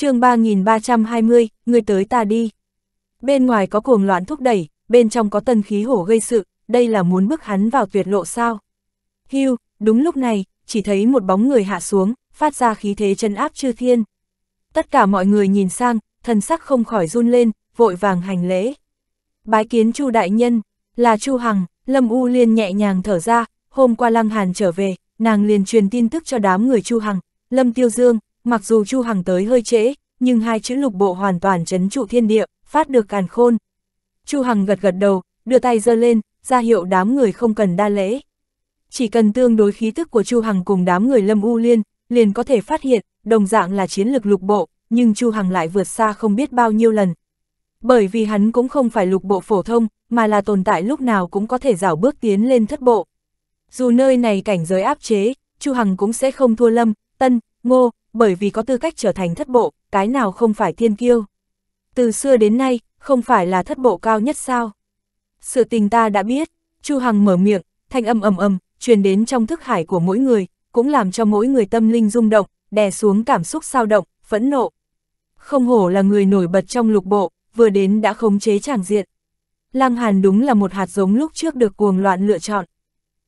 chương 3320, người tới ta đi. Bên ngoài có cuồng loạn thúc đẩy, bên trong có tân khí hổ gây sự, đây là muốn bước hắn vào tuyệt lộ sao. Hưu, đúng lúc này, chỉ thấy một bóng người hạ xuống, phát ra khí thế chân áp chư thiên. Tất cả mọi người nhìn sang, thần sắc không khỏi run lên, vội vàng hành lễ. Bái kiến Chu đại nhân, là Chu Hằng, Lâm U Liên nhẹ nhàng thở ra, hôm qua Lăng Hàn trở về, nàng liền truyền tin tức cho đám người Chu Hằng, Lâm Tiêu Dương, mặc dù Chu Hằng tới hơi trễ, nhưng hai chữ lục bộ hoàn toàn chấn trụ thiên địa, phát được càn khôn. Chu Hằng gật gật đầu, đưa tay giơ lên, ra hiệu đám người không cần đa lễ. Chỉ cần tương đối khí tức của Chu Hằng cùng đám người Lâm U Liên, liền có thể phát hiện, đồng dạng là chiến lực lục bộ, nhưng Chu Hằng lại vượt xa không biết bao nhiêu lần. Bởi vì hắn cũng không phải lục bộ phổ thông, mà là tồn tại lúc nào cũng có thể rảo bước tiến lên thất bộ. Dù nơi này cảnh giới áp chế, Chu Hằng cũng sẽ không thua Lâm, Tân, Ngô, bởi vì có tư cách trở thành thất bộ, cái nào không phải thiên kiêu. Từ xưa đến nay, không phải là thất bộ cao nhất sao. Sự tình ta đã biết, Chu Hằng mở miệng, thanh âm ầm ầm, truyền đến trong thức hải của mỗi người, cũng làm cho mỗi người tâm linh rung động, đè xuống cảm xúc sao động, phẫn nộ. Không hổ là người nổi bật trong lục bộ, vừa đến đã khống chế tràng diện. Lăng Hàn đúng là một hạt giống lúc trước được cuồng loạn lựa chọn.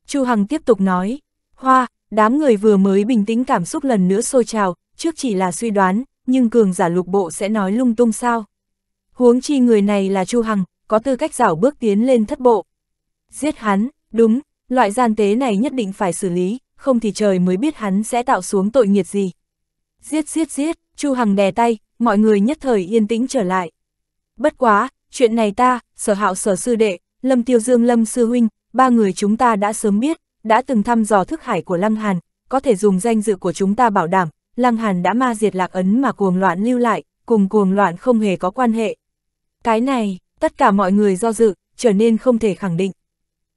Chu Hằng tiếp tục nói, hoa, Đám người vừa mới bình tĩnh cảm xúc lần nữa sôi trào, trước chỉ là suy đoán, nhưng cường giả lục bộ sẽ nói lung tung sao. Huống chi người này là Chu Hằng, có tư cách dảo bước tiến lên thất bộ. Giết hắn, đúng, loại gian tế này nhất định phải xử lý, không thì trời mới biết hắn sẽ tạo xuống tội nghiệt gì. Giết giết giết, Chu Hằng đè tay, mọi người nhất thời yên tĩnh trở lại. Bất quá, chuyện này ta, sở hạo sở sư đệ, lâm tiêu dương lâm sư huynh, ba người chúng ta đã sớm biết, đã từng thăm dò thức hải của Lăng Hàn, có thể dùng danh dự của chúng ta bảo đảm, Lăng Hàn đã ma diệt lạc ấn mà cuồng loạn lưu lại, cùng cuồng loạn không hề có quan hệ. Cái này, tất cả mọi người do dự, trở nên không thể khẳng định.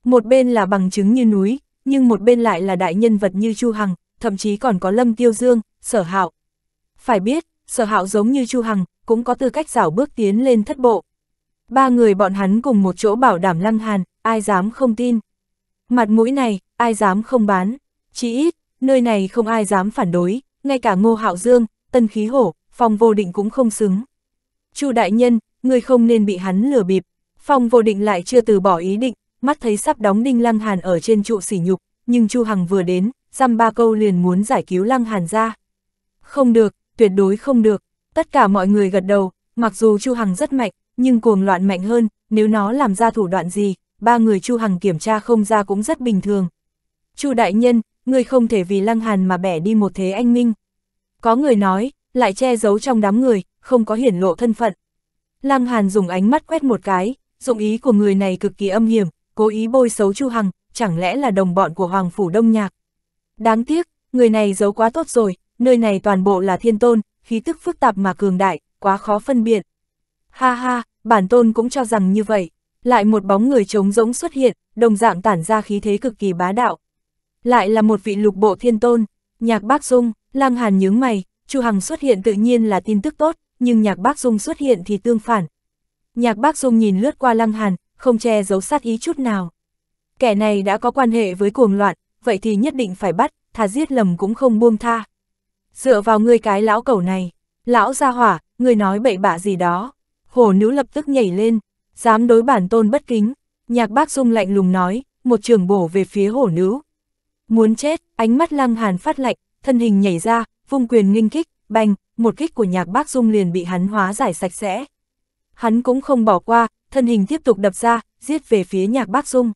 Một bên là bằng chứng như núi, nhưng một bên lại là đại nhân vật như Chu Hằng, thậm chí còn có Lâm Tiêu Dương, Sở Hạo. Phải biết, Sở Hạo giống như Chu Hằng, cũng có tư cách rảo bước tiến lên thất bộ. Ba người bọn hắn cùng một chỗ bảo đảm Lăng Hàn, ai dám không tin. Mặt mũi này, ai dám không bán, chí ít, nơi này không ai dám phản đối, ngay cả Ngô Hạo Dương, Tân Khí Hổ, Phong Vô Định cũng không xứng. Chu đại nhân, người không nên bị hắn lừa bịp. Phong Vô Định lại chưa từ bỏ ý định, mắt thấy sắp đóng Đinh Lăng Hàn ở trên trụ sỉ nhục, nhưng Chu Hằng vừa đến, dăm ba câu liền muốn giải cứu Lăng Hàn ra. Không được, tuyệt đối không được. Tất cả mọi người gật đầu, mặc dù Chu Hằng rất mạnh, nhưng cuồng loạn mạnh hơn, nếu nó làm ra thủ đoạn gì, ba người Chu Hằng kiểm tra không ra cũng rất bình thường. Chu đại nhân, người không thể vì Lăng Hàn mà bẻ đi một thế anh minh. Có người nói, lại che giấu trong đám người, không có hiển lộ thân phận. Lăng Hàn dùng ánh mắt quét một cái, dụng ý của người này cực kỳ âm hiểm, cố ý bôi xấu Chu Hằng, chẳng lẽ là đồng bọn của Hoàng Phủ Đông Nhạc. Đáng tiếc, người này giấu quá tốt rồi, nơi này toàn bộ là thiên tôn, khí tức phức tạp mà cường đại, quá khó phân biệt. Ha ha, bản tôn cũng cho rằng như vậy lại một bóng người trống rỗng xuất hiện, đồng dạng tản ra khí thế cực kỳ bá đạo. Lại là một vị lục bộ thiên tôn, nhạc bác dung, lang hàn nhướng mày, Chu Hằng xuất hiện tự nhiên là tin tức tốt, nhưng nhạc bác dung xuất hiện thì tương phản. Nhạc bác dung nhìn lướt qua lăng hàn, không che giấu sát ý chút nào. Kẻ này đã có quan hệ với cuồng loạn, vậy thì nhất định phải bắt, thà giết lầm cũng không buông tha. Dựa vào người cái lão cẩu này, lão ra hỏa, người nói bậy bạ gì đó. hồ nữ lập tức nhảy lên, dám đối bản tôn bất kính, nhạc bác dung lạnh lùng nói, một trường bổ về phía hổ nữ. Muốn chết, ánh mắt lăng hàn phát lạnh, thân hình nhảy ra, vung quyền nghinh kích, bành, một kích của nhạc bác dung liền bị hắn hóa giải sạch sẽ. Hắn cũng không bỏ qua, thân hình tiếp tục đập ra, giết về phía nhạc bác dung.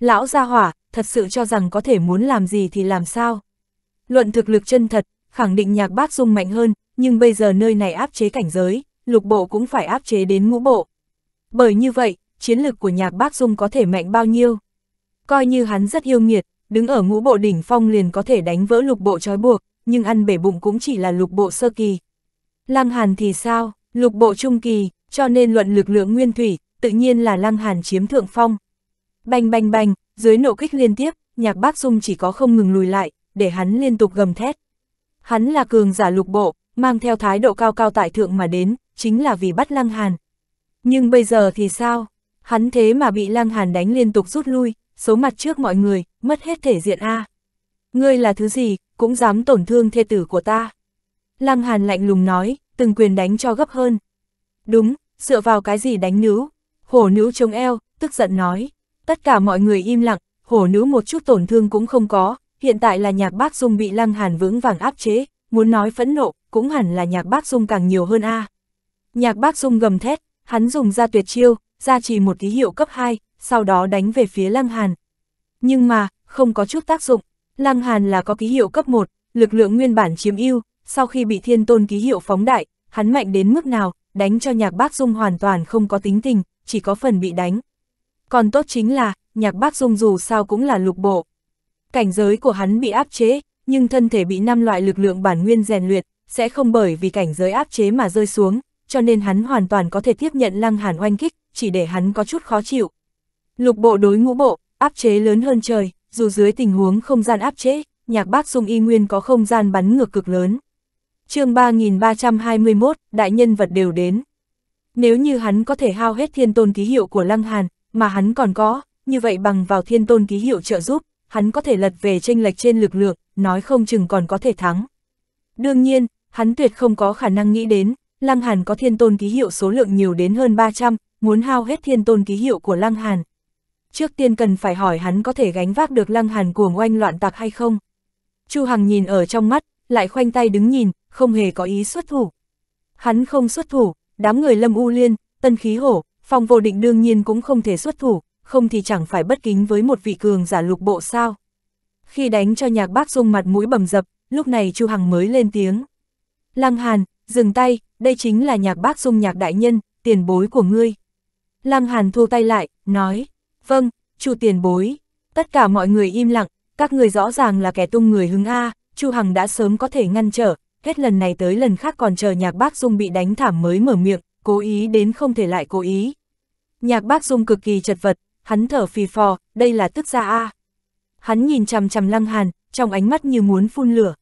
Lão gia hỏa, thật sự cho rằng có thể muốn làm gì thì làm sao. Luận thực lực chân thật, khẳng định nhạc bác dung mạnh hơn, nhưng bây giờ nơi này áp chế cảnh giới, lục bộ cũng phải áp chế đến ngũ bộ. Bởi như vậy, chiến lực của nhạc bác Dung có thể mạnh bao nhiêu. Coi như hắn rất yêu nghiệt, đứng ở ngũ bộ đỉnh phong liền có thể đánh vỡ lục bộ trói buộc, nhưng ăn bể bụng cũng chỉ là lục bộ sơ kỳ. Lăng Hàn thì sao, lục bộ trung kỳ, cho nên luận lực lượng nguyên thủy, tự nhiên là Lăng Hàn chiếm thượng phong. Bành bành bành, dưới nộ kích liên tiếp, nhạc bác Dung chỉ có không ngừng lùi lại, để hắn liên tục gầm thét. Hắn là cường giả lục bộ, mang theo thái độ cao cao tại thượng mà đến, chính là vì bắt Lăng Hàn, nhưng bây giờ thì sao? Hắn thế mà bị Lăng Hàn đánh liên tục rút lui, số mặt trước mọi người, mất hết thể diện a. À. Ngươi là thứ gì, cũng dám tổn thương thê tử của ta. Lăng Hàn lạnh lùng nói, từng quyền đánh cho gấp hơn. Đúng, dựa vào cái gì đánh nữ? Hổ nữ chống eo, tức giận nói. Tất cả mọi người im lặng, hổ nữ một chút tổn thương cũng không có, hiện tại là nhạc bác dung bị Lăng Hàn vững vàng áp chế, muốn nói phẫn nộ, cũng hẳn là nhạc bác dung càng nhiều hơn a. À. Nhạc bác dung gầm thét, hắn dùng ra tuyệt chiêu, ra trì một ký hiệu cấp 2, sau đó đánh về phía Lăng Hàn. Nhưng mà, không có chút tác dụng, Lăng Hàn là có ký hiệu cấp 1, lực lượng nguyên bản chiếm ưu, sau khi bị thiên tôn ký hiệu phóng đại, hắn mạnh đến mức nào, đánh cho nhạc bác dung hoàn toàn không có tính tình, chỉ có phần bị đánh. Còn tốt chính là, nhạc bác dung dù sao cũng là lục bộ. Cảnh giới của hắn bị áp chế, nhưng thân thể bị năm loại lực lượng bản nguyên rèn luyện, sẽ không bởi vì cảnh giới áp chế mà rơi xuống, cho nên hắn hoàn toàn có thể tiếp nhận Lăng Hàn oanh kích, chỉ để hắn có chút khó chịu. Lục bộ đối ngũ bộ, áp chế lớn hơn trời, dù dưới tình huống không gian áp chế, nhạc bác dung y nguyên có không gian bắn ngược cực lớn. chương 3321, đại nhân vật đều đến. Nếu như hắn có thể hao hết thiên tôn ký hiệu của Lăng Hàn, mà hắn còn có, như vậy bằng vào thiên tôn ký hiệu trợ giúp, hắn có thể lật về tranh lệch trên lực lượng, nói không chừng còn có thể thắng. Đương nhiên, hắn tuyệt không có khả năng nghĩ đến, Lăng Hàn có thiên tôn ký hiệu số lượng nhiều đến hơn 300, muốn hao hết thiên tôn ký hiệu của Lăng Hàn. Trước tiên cần phải hỏi hắn có thể gánh vác được Lăng Hàn cuồng oanh loạn tạc hay không. Chu Hằng nhìn ở trong mắt, lại khoanh tay đứng nhìn, không hề có ý xuất thủ. Hắn không xuất thủ, đám người Lâm U Liên, Tân Khí Hổ, Phong Vô Định đương nhiên cũng không thể xuất thủ, không thì chẳng phải bất kính với một vị cường giả lục bộ sao. Khi đánh cho nhạc bác dung mặt mũi bầm dập, lúc này Chu Hằng mới lên tiếng. Lăng Hàn, dừng tay, đây chính là nhạc bác dung nhạc đại nhân, tiền bối của ngươi. Lăng Hàn thu tay lại, nói, vâng, chu tiền bối. Tất cả mọi người im lặng, các người rõ ràng là kẻ tung người hứng A, chu Hằng đã sớm có thể ngăn trở, hết lần này tới lần khác còn chờ nhạc bác dung bị đánh thảm mới mở miệng, cố ý đến không thể lại cố ý. Nhạc bác dung cực kỳ chật vật, hắn thở phì phò, đây là tức gia A. Hắn nhìn chằm chằm lăng hàn, trong ánh mắt như muốn phun lửa.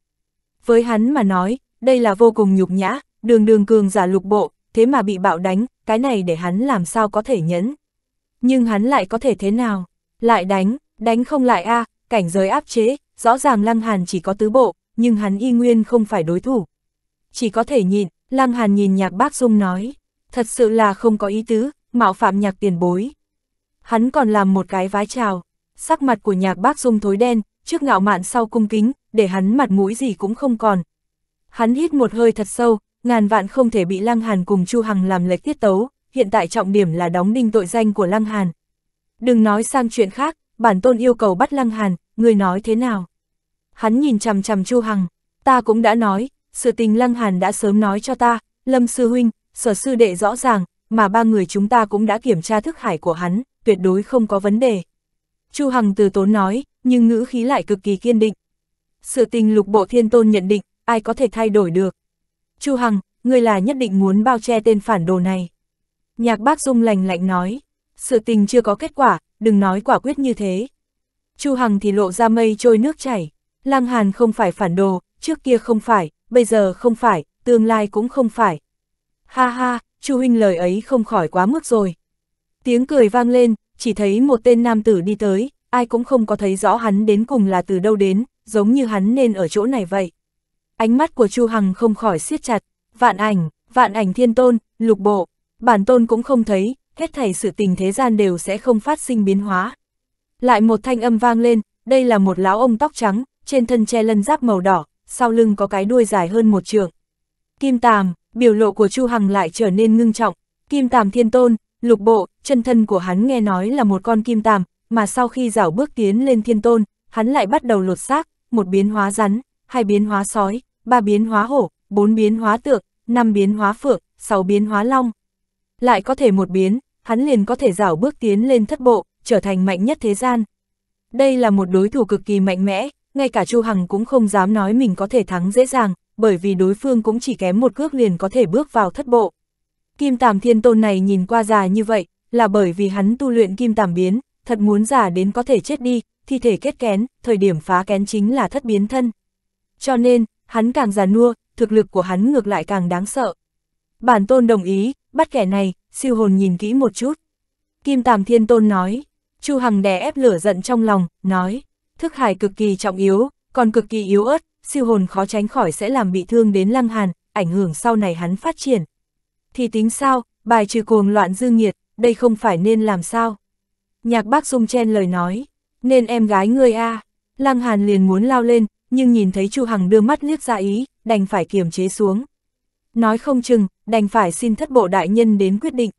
Với hắn mà nói, đây là vô cùng nhục nhã, đường đường cường giả lục bộ, thế mà bị bạo đánh, cái này để hắn làm sao có thể nhẫn. Nhưng hắn lại có thể thế nào? Lại đánh, đánh không lại a à, cảnh giới áp chế, rõ ràng Lăng Hàn chỉ có tứ bộ, nhưng hắn y nguyên không phải đối thủ. Chỉ có thể nhịn Lăng Hàn nhìn nhạc bác Dung nói, thật sự là không có ý tứ, mạo phạm nhạc tiền bối. Hắn còn làm một cái vái chào, sắc mặt của nhạc bác Dung thối đen, trước ngạo mạn sau cung kính, để hắn mặt mũi gì cũng không còn. Hắn hít một hơi thật sâu, ngàn vạn không thể bị Lăng Hàn cùng Chu Hằng làm lệch tiết tấu, hiện tại trọng điểm là đóng đinh tội danh của Lăng Hàn. Đừng nói sang chuyện khác, bản tôn yêu cầu bắt Lăng Hàn, người nói thế nào? Hắn nhìn chằm chằm Chu Hằng, ta cũng đã nói, sự tình Lăng Hàn đã sớm nói cho ta, Lâm Sư Huynh, Sở Sư Đệ rõ ràng, mà ba người chúng ta cũng đã kiểm tra thức hải của hắn, tuyệt đối không có vấn đề. Chu Hằng từ tốn nói, nhưng ngữ khí lại cực kỳ kiên định. Sự tình lục bộ thiên tôn nhận định, ai có thể thay đổi được. Chu Hằng, ngươi là nhất định muốn bao che tên phản đồ này. Nhạc bác Dung lành lạnh nói, sự tình chưa có kết quả, đừng nói quả quyết như thế. Chu Hằng thì lộ ra mây trôi nước chảy, Lang Hàn không phải phản đồ, trước kia không phải, bây giờ không phải, tương lai cũng không phải. Ha ha, Chu huynh lời ấy không khỏi quá mức rồi. Tiếng cười vang lên, chỉ thấy một tên nam tử đi tới, ai cũng không có thấy rõ hắn đến cùng là từ đâu đến, giống như hắn nên ở chỗ này vậy ánh mắt của Chu Hằng không khỏi siết chặt, vạn ảnh, vạn ảnh thiên tôn, lục bộ, bản tôn cũng không thấy, hết thảy sự tình thế gian đều sẽ không phát sinh biến hóa. Lại một thanh âm vang lên, đây là một lão ông tóc trắng, trên thân che lân giáp màu đỏ, sau lưng có cái đuôi dài hơn một trường. Kim Tàm, biểu lộ của Chu Hằng lại trở nên ngưng trọng, Kim Tàm thiên tôn, lục bộ, chân thân của hắn nghe nói là một con kim tàm, mà sau khi rảo bước tiến lên thiên tôn, hắn lại bắt đầu lột xác, một biến hóa rắn, hai biến hóa sói, ba biến hóa hổ, bốn biến hóa tượng, năm biến hóa phượng, sáu biến hóa long. Lại có thể một biến, hắn liền có thể dảo bước tiến lên thất bộ, trở thành mạnh nhất thế gian. Đây là một đối thủ cực kỳ mạnh mẽ, ngay cả Chu Hằng cũng không dám nói mình có thể thắng dễ dàng, bởi vì đối phương cũng chỉ kém một cước liền có thể bước vào thất bộ. Kim Tàm Thiên Tôn này nhìn qua già như vậy, là bởi vì hắn tu luyện Kim Tàm Biến, thật muốn già đến có thể chết đi, thi thể kết kén, thời điểm phá kén chính là thất biến thân cho nên, hắn càng già nua, thực lực của hắn ngược lại càng đáng sợ. Bản tôn đồng ý, bắt kẻ này, siêu hồn nhìn kỹ một chút. Kim Tàm Thiên Tôn nói, Chu Hằng đè ép lửa giận trong lòng, nói, thức hải cực kỳ trọng yếu, còn cực kỳ yếu ớt, siêu hồn khó tránh khỏi sẽ làm bị thương đến lăng hàn, ảnh hưởng sau này hắn phát triển. Thì tính sao, bài trừ cuồng loạn dư nghiệt, đây không phải nên làm sao? Nhạc bác dung chen lời nói, nên em gái ngươi a à. lăng hàn liền muốn lao lên, nhưng nhìn thấy Chu Hằng đưa mắt liếc ra ý, đành phải kiềm chế xuống. Nói không chừng, đành phải xin thất bộ đại nhân đến quyết định.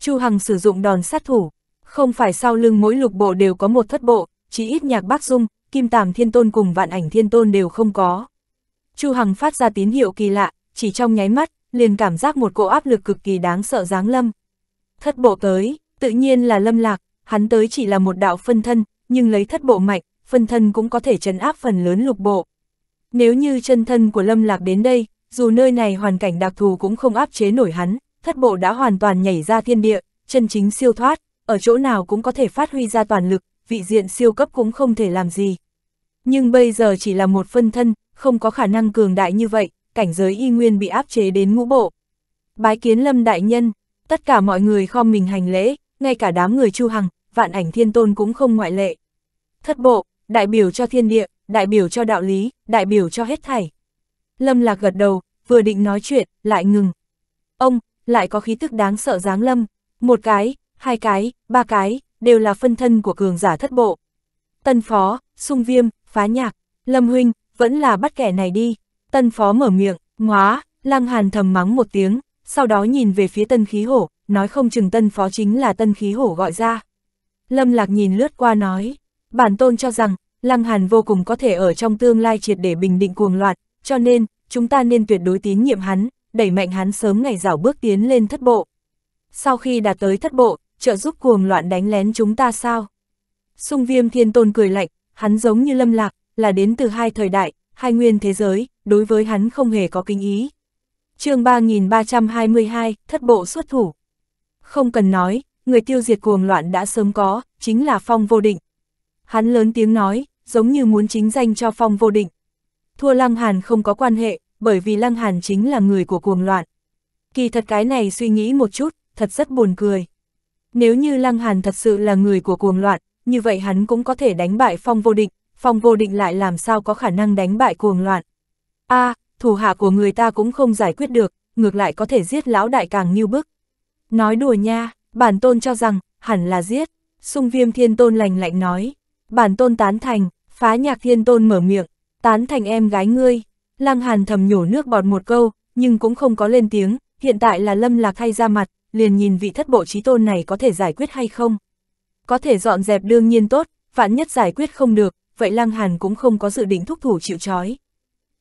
Chu Hằng sử dụng đòn sát thủ, không phải sau lưng mỗi lục bộ đều có một thất bộ, chỉ ít nhạc bác dung, kim tàm thiên tôn cùng vạn ảnh thiên tôn đều không có. Chu Hằng phát ra tín hiệu kỳ lạ, chỉ trong nháy mắt, liền cảm giác một cỗ áp lực cực kỳ đáng sợ giáng lâm. Thất bộ tới, tự nhiên là lâm lạc, hắn tới chỉ là một đạo phân thân, nhưng lấy thất bộ mạnh, phân thân cũng có thể chấn áp phần lớn lục bộ. Nếu như chân thân của Lâm Lạc đến đây, dù nơi này hoàn cảnh đặc thù cũng không áp chế nổi hắn, thất bộ đã hoàn toàn nhảy ra thiên địa, chân chính siêu thoát, ở chỗ nào cũng có thể phát huy ra toàn lực, vị diện siêu cấp cũng không thể làm gì. Nhưng bây giờ chỉ là một phân thân, không có khả năng cường đại như vậy, cảnh giới y nguyên bị áp chế đến ngũ bộ. Bái kiến Lâm Đại Nhân, tất cả mọi người khom mình hành lễ, ngay cả đám người Chu Hằng, vạn ảnh thiên tôn cũng không ngoại lệ. Thất bộ, đại biểu cho thiên địa, đại biểu cho đạo lý, đại biểu cho hết thảy. Lâm Lạc gật đầu, vừa định nói chuyện, lại ngừng. Ông, lại có khí tức đáng sợ dáng lâm, một cái, hai cái, ba cái, đều là phân thân của cường giả thất bộ. Tân phó, sung viêm, phá nhạc, Lâm huynh, vẫn là bắt kẻ này đi. Tân phó mở miệng, ngóa, lang hàn thầm mắng một tiếng, sau đó nhìn về phía tân khí hổ, nói không chừng tân phó chính là tân khí hổ gọi ra. Lâm lạc nhìn lướt qua nói, bản tôn cho rằng, Lăng Hàn vô cùng có thể ở trong tương lai triệt để bình định cuồng loạn, cho nên, chúng ta nên tuyệt đối tín nhiệm hắn, đẩy mạnh hắn sớm ngày rảo bước tiến lên thất bộ. Sau khi đạt tới thất bộ, trợ giúp cuồng loạn đánh lén chúng ta sao? Xung viêm thiên tôn cười lạnh, hắn giống như lâm lạc, là đến từ hai thời đại, hai nguyên thế giới, đối với hắn không hề có kinh ý. chương 3322, thất bộ xuất thủ. Không cần nói, người tiêu diệt cuồng loạn đã sớm có, chính là phong vô định. Hắn lớn tiếng nói, giống như muốn chính danh cho phong vô định. Thua Lăng Hàn không có quan hệ, bởi vì Lăng Hàn chính là người của cuồng loạn. Kỳ thật cái này suy nghĩ một chút, thật rất buồn cười. Nếu như Lăng Hàn thật sự là người của cuồng loạn, như vậy hắn cũng có thể đánh bại phong vô định, phong vô định lại làm sao có khả năng đánh bại cuồng loạn. a à, thủ hạ của người ta cũng không giải quyết được, ngược lại có thể giết lão đại càng như bức. Nói đùa nha, bản tôn cho rằng, hẳn là giết, sung viêm thiên tôn lành lạnh nói, bản tôn tán thành, Phá nhạc thiên tôn mở miệng, tán thành em gái ngươi. Lăng Hàn thầm nhổ nước bọt một câu, nhưng cũng không có lên tiếng, hiện tại là lâm lạc thay ra mặt, liền nhìn vị thất bộ trí tôn này có thể giải quyết hay không. Có thể dọn dẹp đương nhiên tốt, vạn nhất giải quyết không được, vậy Lăng Hàn cũng không có dự định thúc thủ chịu chói.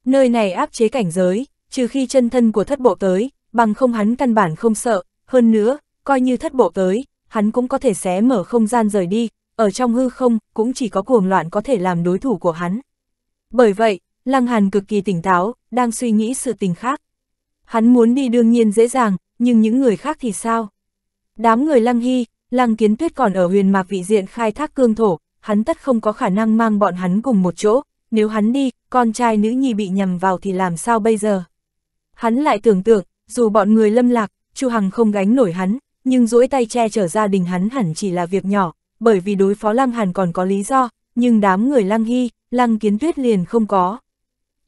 Nơi này áp chế cảnh giới, trừ khi chân thân của thất bộ tới, bằng không hắn căn bản không sợ, hơn nữa, coi như thất bộ tới, hắn cũng có thể xé mở không gian rời đi, ở trong hư không, cũng chỉ có cuồng loạn có thể làm đối thủ của hắn. Bởi vậy, Lăng Hàn cực kỳ tỉnh táo, đang suy nghĩ sự tình khác. Hắn muốn đi đương nhiên dễ dàng, nhưng những người khác thì sao? Đám người Lăng Hy, Lăng Kiến Tuyết còn ở huyền mạc vị diện khai thác cương thổ, hắn tất không có khả năng mang bọn hắn cùng một chỗ, nếu hắn đi, con trai nữ nhi bị nhầm vào thì làm sao bây giờ? Hắn lại tưởng tượng, dù bọn người lâm lạc, Chu Hằng không gánh nổi hắn, nhưng duỗi tay che chở gia đình hắn hẳn chỉ là việc nhỏ, bởi vì đối phó Lăng Hàn còn có lý do, nhưng đám người Lăng Hy, Lăng Kiến Tuyết liền không có.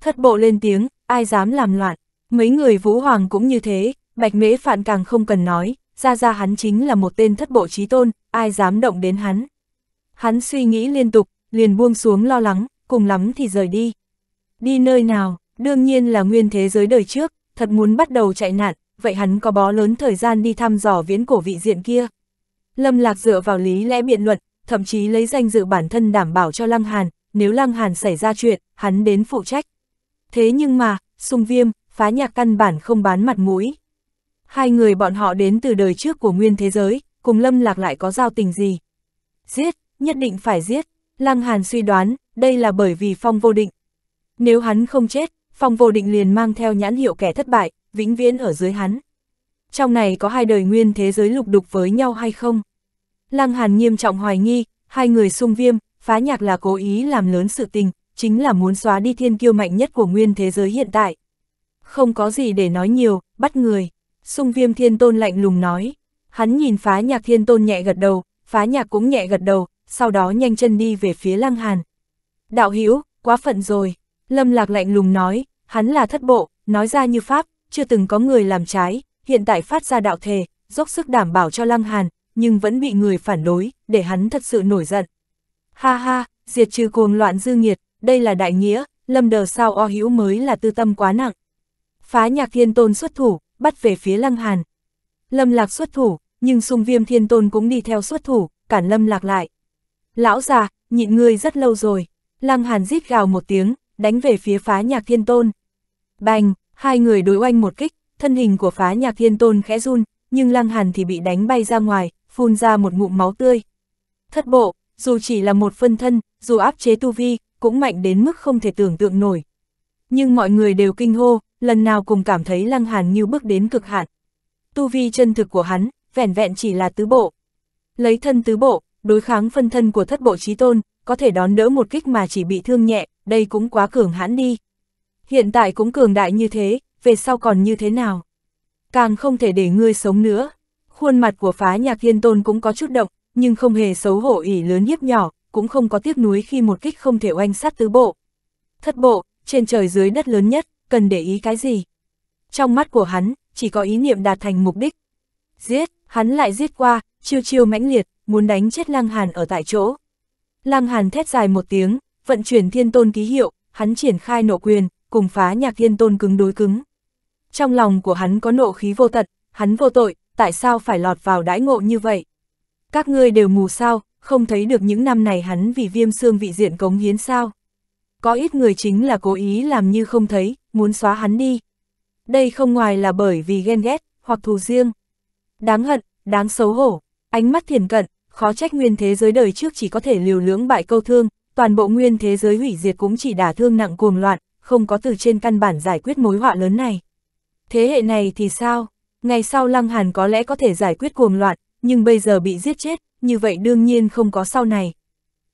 Thất bộ lên tiếng, ai dám làm loạn, mấy người Vũ Hoàng cũng như thế, Bạch Mễ Phạn càng không cần nói, ra ra hắn chính là một tên thất bộ trí tôn, ai dám động đến hắn. Hắn suy nghĩ liên tục, liền buông xuống lo lắng, cùng lắm thì rời đi. Đi nơi nào, đương nhiên là nguyên thế giới đời trước, thật muốn bắt đầu chạy nạn, vậy hắn có bó lớn thời gian đi thăm dò viễn cổ vị diện kia. Lâm Lạc dựa vào lý lẽ biện luận, thậm chí lấy danh dự bản thân đảm bảo cho Lăng Hàn, nếu Lăng Hàn xảy ra chuyện, hắn đến phụ trách. Thế nhưng mà, sung viêm, phá nhạc căn bản không bán mặt mũi. Hai người bọn họ đến từ đời trước của nguyên thế giới, cùng Lâm Lạc lại có giao tình gì? Giết, nhất định phải giết. Lăng Hàn suy đoán, đây là bởi vì phong vô định. Nếu hắn không chết, phong vô định liền mang theo nhãn hiệu kẻ thất bại, vĩnh viễn ở dưới hắn trong này có hai đời nguyên thế giới lục đục với nhau hay không? Lăng Hàn nghiêm trọng hoài nghi, hai người sung viêm, phá nhạc là cố ý làm lớn sự tình, chính là muốn xóa đi thiên kiêu mạnh nhất của nguyên thế giới hiện tại. Không có gì để nói nhiều, bắt người. sung viêm thiên tôn lạnh lùng nói. Hắn nhìn phá nhạc thiên tôn nhẹ gật đầu, phá nhạc cũng nhẹ gật đầu, sau đó nhanh chân đi về phía lăng hàn. Đạo Hữu quá phận rồi. Lâm lạc lạnh lùng nói, hắn là thất bộ, nói ra như pháp, chưa từng có người làm trái, hiện tại phát ra đạo thề, dốc sức đảm bảo cho Lăng Hàn, nhưng vẫn bị người phản đối, để hắn thật sự nổi giận. Ha ha, diệt trừ cuồng loạn dư nghiệt, đây là đại nghĩa, lâm đờ sao o hữu mới là tư tâm quá nặng. Phá nhạc thiên tôn xuất thủ, bắt về phía Lăng Hàn. Lâm lạc xuất thủ, nhưng sung viêm thiên tôn cũng đi theo xuất thủ, cản lâm lạc lại. Lão già, nhịn ngươi rất lâu rồi. Lăng Hàn rít gào một tiếng, đánh về phía phá nhạc thiên tôn. Bành, hai người đối oanh một kích, thân hình của phá nhạc thiên tôn khẽ run, nhưng lăng hàn thì bị đánh bay ra ngoài, phun ra một ngụm máu tươi. Thất bộ, dù chỉ là một phân thân, dù áp chế tu vi, cũng mạnh đến mức không thể tưởng tượng nổi. Nhưng mọi người đều kinh hô, lần nào cùng cảm thấy lăng hàn như bước đến cực hạn. Tu vi chân thực của hắn, vẻn vẹn chỉ là tứ bộ. Lấy thân tứ bộ, đối kháng phân thân của thất bộ trí tôn, có thể đón đỡ một kích mà chỉ bị thương nhẹ, đây cũng quá cường hãn đi. Hiện tại cũng cường đại như thế, về sau còn như thế nào? Càng không thể để ngươi sống nữa. Khuôn mặt của phá nhạc thiên tôn cũng có chút động, nhưng không hề xấu hổ ỉ lớn hiếp nhỏ, cũng không có tiếc nuối khi một kích không thể oanh sát tứ bộ. Thất bộ, trên trời dưới đất lớn nhất, cần để ý cái gì? Trong mắt của hắn, chỉ có ý niệm đạt thành mục đích. Giết, hắn lại giết qua, chiêu chiêu mãnh liệt, muốn đánh chết Lang Hàn ở tại chỗ. Lang Hàn thét dài một tiếng, vận chuyển thiên tôn ký hiệu, hắn triển khai nộ quyền, cùng phá nhạc thiên tôn cứng đối cứng trong lòng của hắn có nộ khí vô tận, hắn vô tội, tại sao phải lọt vào đãi ngộ như vậy? Các ngươi đều mù sao, không thấy được những năm này hắn vì viêm xương vị diện cống hiến sao? Có ít người chính là cố ý làm như không thấy, muốn xóa hắn đi. Đây không ngoài là bởi vì ghen ghét, hoặc thù riêng. Đáng hận, đáng xấu hổ, ánh mắt thiền cận, khó trách nguyên thế giới đời trước chỉ có thể liều lưỡng bại câu thương, toàn bộ nguyên thế giới hủy diệt cũng chỉ đả thương nặng cuồng loạn, không có từ trên căn bản giải quyết mối họa lớn này. Thế hệ này thì sao? Ngày sau Lăng Hàn có lẽ có thể giải quyết cuồng loạn, nhưng bây giờ bị giết chết, như vậy đương nhiên không có sau này.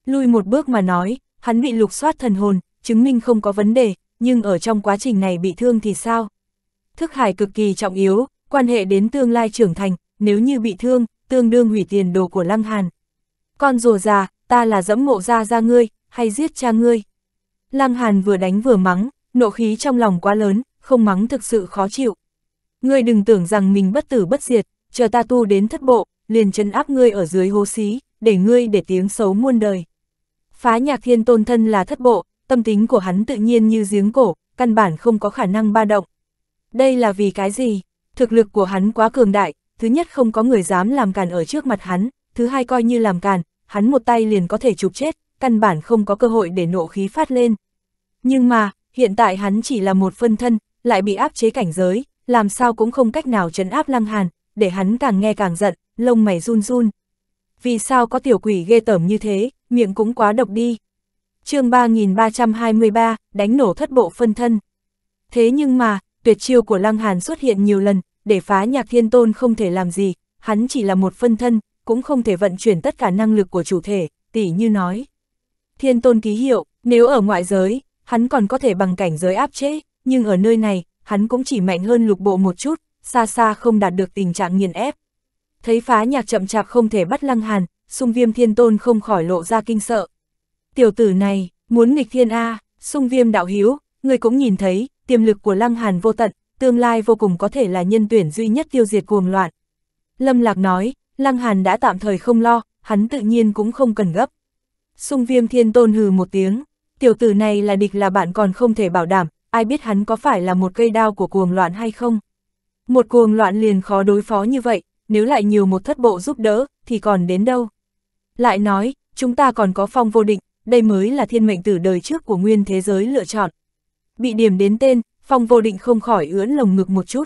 Lui một bước mà nói, hắn bị lục soát thần hồn, chứng minh không có vấn đề, nhưng ở trong quá trình này bị thương thì sao? Thức hải cực kỳ trọng yếu, quan hệ đến tương lai trưởng thành, nếu như bị thương, tương đương hủy tiền đồ của Lăng Hàn. Con rùa già, ta là dẫm mộ ra ra ngươi, hay giết cha ngươi? Lăng Hàn vừa đánh vừa mắng, nộ khí trong lòng quá lớn, không mắng thực sự khó chịu. Ngươi đừng tưởng rằng mình bất tử bất diệt, chờ ta tu đến thất bộ, liền chân áp ngươi ở dưới hố xí, để ngươi để tiếng xấu muôn đời. Phá nhạc thiên tôn thân là thất bộ, tâm tính của hắn tự nhiên như giếng cổ, căn bản không có khả năng ba động. Đây là vì cái gì? Thực lực của hắn quá cường đại, thứ nhất không có người dám làm càn ở trước mặt hắn, thứ hai coi như làm càn, hắn một tay liền có thể chụp chết, căn bản không có cơ hội để nộ khí phát lên. Nhưng mà, hiện tại hắn chỉ là một phân thân, lại bị áp chế cảnh giới, làm sao cũng không cách nào trấn áp Lăng Hàn, để hắn càng nghe càng giận, lông mày run run. Vì sao có tiểu quỷ ghê tởm như thế, miệng cũng quá độc đi. chương 3323, đánh nổ thất bộ phân thân. Thế nhưng mà, tuyệt chiêu của Lăng Hàn xuất hiện nhiều lần, để phá nhạc thiên tôn không thể làm gì, hắn chỉ là một phân thân, cũng không thể vận chuyển tất cả năng lực của chủ thể, Tỷ như nói. Thiên tôn ký hiệu, nếu ở ngoại giới, hắn còn có thể bằng cảnh giới áp chế, nhưng ở nơi này, hắn cũng chỉ mạnh hơn lục bộ một chút, xa xa không đạt được tình trạng nghiền ép. Thấy phá nhạc chậm chạp không thể bắt lăng hàn, sung viêm thiên tôn không khỏi lộ ra kinh sợ. Tiểu tử này, muốn nghịch thiên A, sung viêm đạo hiếu, người cũng nhìn thấy, tiềm lực của lăng hàn vô tận, tương lai vô cùng có thể là nhân tuyển duy nhất tiêu diệt cuồng loạn. Lâm Lạc nói, Lăng Hàn đã tạm thời không lo, hắn tự nhiên cũng không cần gấp. sung viêm thiên tôn hừ một tiếng, tiểu tử này là địch là bạn còn không thể bảo đảm, ai biết hắn có phải là một cây đao của cuồng loạn hay không. Một cuồng loạn liền khó đối phó như vậy, nếu lại nhiều một thất bộ giúp đỡ, thì còn đến đâu. Lại nói, chúng ta còn có phong vô định, đây mới là thiên mệnh từ đời trước của nguyên thế giới lựa chọn. Bị điểm đến tên, phong vô định không khỏi ưỡn lồng ngực một chút.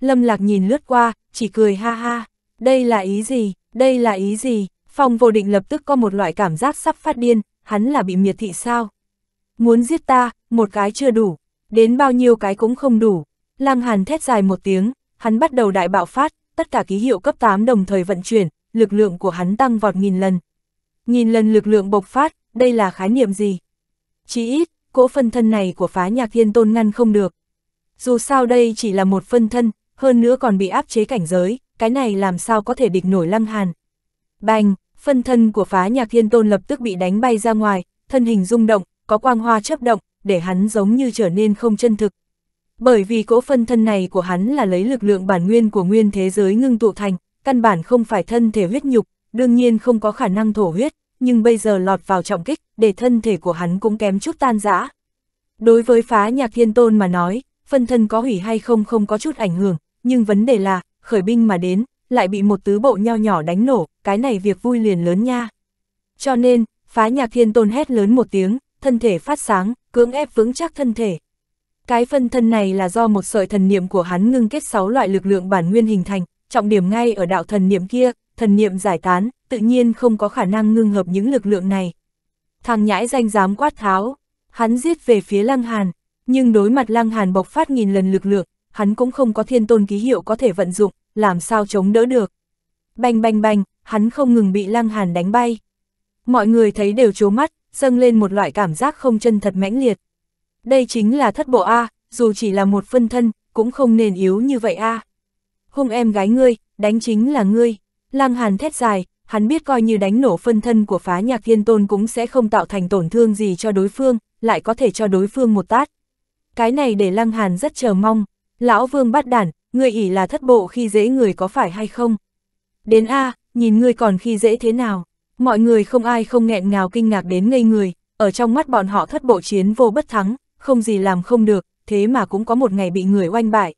Lâm lạc nhìn lướt qua, chỉ cười ha ha, đây là ý gì, đây là ý gì, phong vô định lập tức có một loại cảm giác sắp phát điên, hắn là bị miệt thị sao. Muốn giết ta, một cái chưa đủ, Đến bao nhiêu cái cũng không đủ. Lăng Hàn thét dài một tiếng, hắn bắt đầu đại bạo phát, tất cả ký hiệu cấp 8 đồng thời vận chuyển, lực lượng của hắn tăng vọt nghìn lần. Nghìn lần lực lượng bộc phát, đây là khái niệm gì? Chỉ ít, cỗ phân thân này của phá nhạc thiên tôn ngăn không được. Dù sao đây chỉ là một phân thân, hơn nữa còn bị áp chế cảnh giới, cái này làm sao có thể địch nổi lăng hàn. Bành, phân thân của phá nhạc thiên tôn lập tức bị đánh bay ra ngoài, thân hình rung động, có quang hoa chấp động, để hắn giống như trở nên không chân thực. Bởi vì cỗ phân thân này của hắn là lấy lực lượng bản nguyên của nguyên thế giới ngưng tụ thành, căn bản không phải thân thể huyết nhục, đương nhiên không có khả năng thổ huyết, nhưng bây giờ lọt vào trọng kích, để thân thể của hắn cũng kém chút tan rã. Đối với phá nhạc thiên tôn mà nói, phân thân có hủy hay không không có chút ảnh hưởng, nhưng vấn đề là, khởi binh mà đến, lại bị một tứ bộ nho nhỏ đánh nổ, cái này việc vui liền lớn nha. Cho nên, phá nhạc thiên tôn hét lớn một tiếng, thân thể phát sáng, cưỡng ép vững chắc thân thể. Cái phân thân này là do một sợi thần niệm của hắn ngưng kết 6 loại lực lượng bản nguyên hình thành, trọng điểm ngay ở đạo thần niệm kia, thần niệm giải tán, tự nhiên không có khả năng ngưng hợp những lực lượng này. Thằng nhãi danh dám quát tháo, hắn giết về phía Lăng Hàn, nhưng đối mặt Lăng Hàn bộc phát nghìn lần lực lượng, hắn cũng không có thiên tôn ký hiệu có thể vận dụng, làm sao chống đỡ được. Bành bành bành, hắn không ngừng bị Lăng Hàn đánh bay. Mọi người thấy đều chố mắt, dâng lên một loại cảm giác không chân thật mãnh liệt. Đây chính là thất bộ A, dù chỉ là một phân thân, cũng không nên yếu như vậy A. Hung em gái ngươi, đánh chính là ngươi. Lăng Hàn thét dài, hắn biết coi như đánh nổ phân thân của phá nhạc thiên tôn cũng sẽ không tạo thành tổn thương gì cho đối phương, lại có thể cho đối phương một tát. Cái này để Lăng Hàn rất chờ mong. Lão Vương bắt đản, ngươi ỉ là thất bộ khi dễ người có phải hay không? Đến A, nhìn ngươi còn khi dễ thế nào? Mọi người không ai không nghẹn ngào kinh ngạc đến ngây người, ở trong mắt bọn họ thất bộ chiến vô bất thắng, không gì làm không được, thế mà cũng có một ngày bị người oanh bại.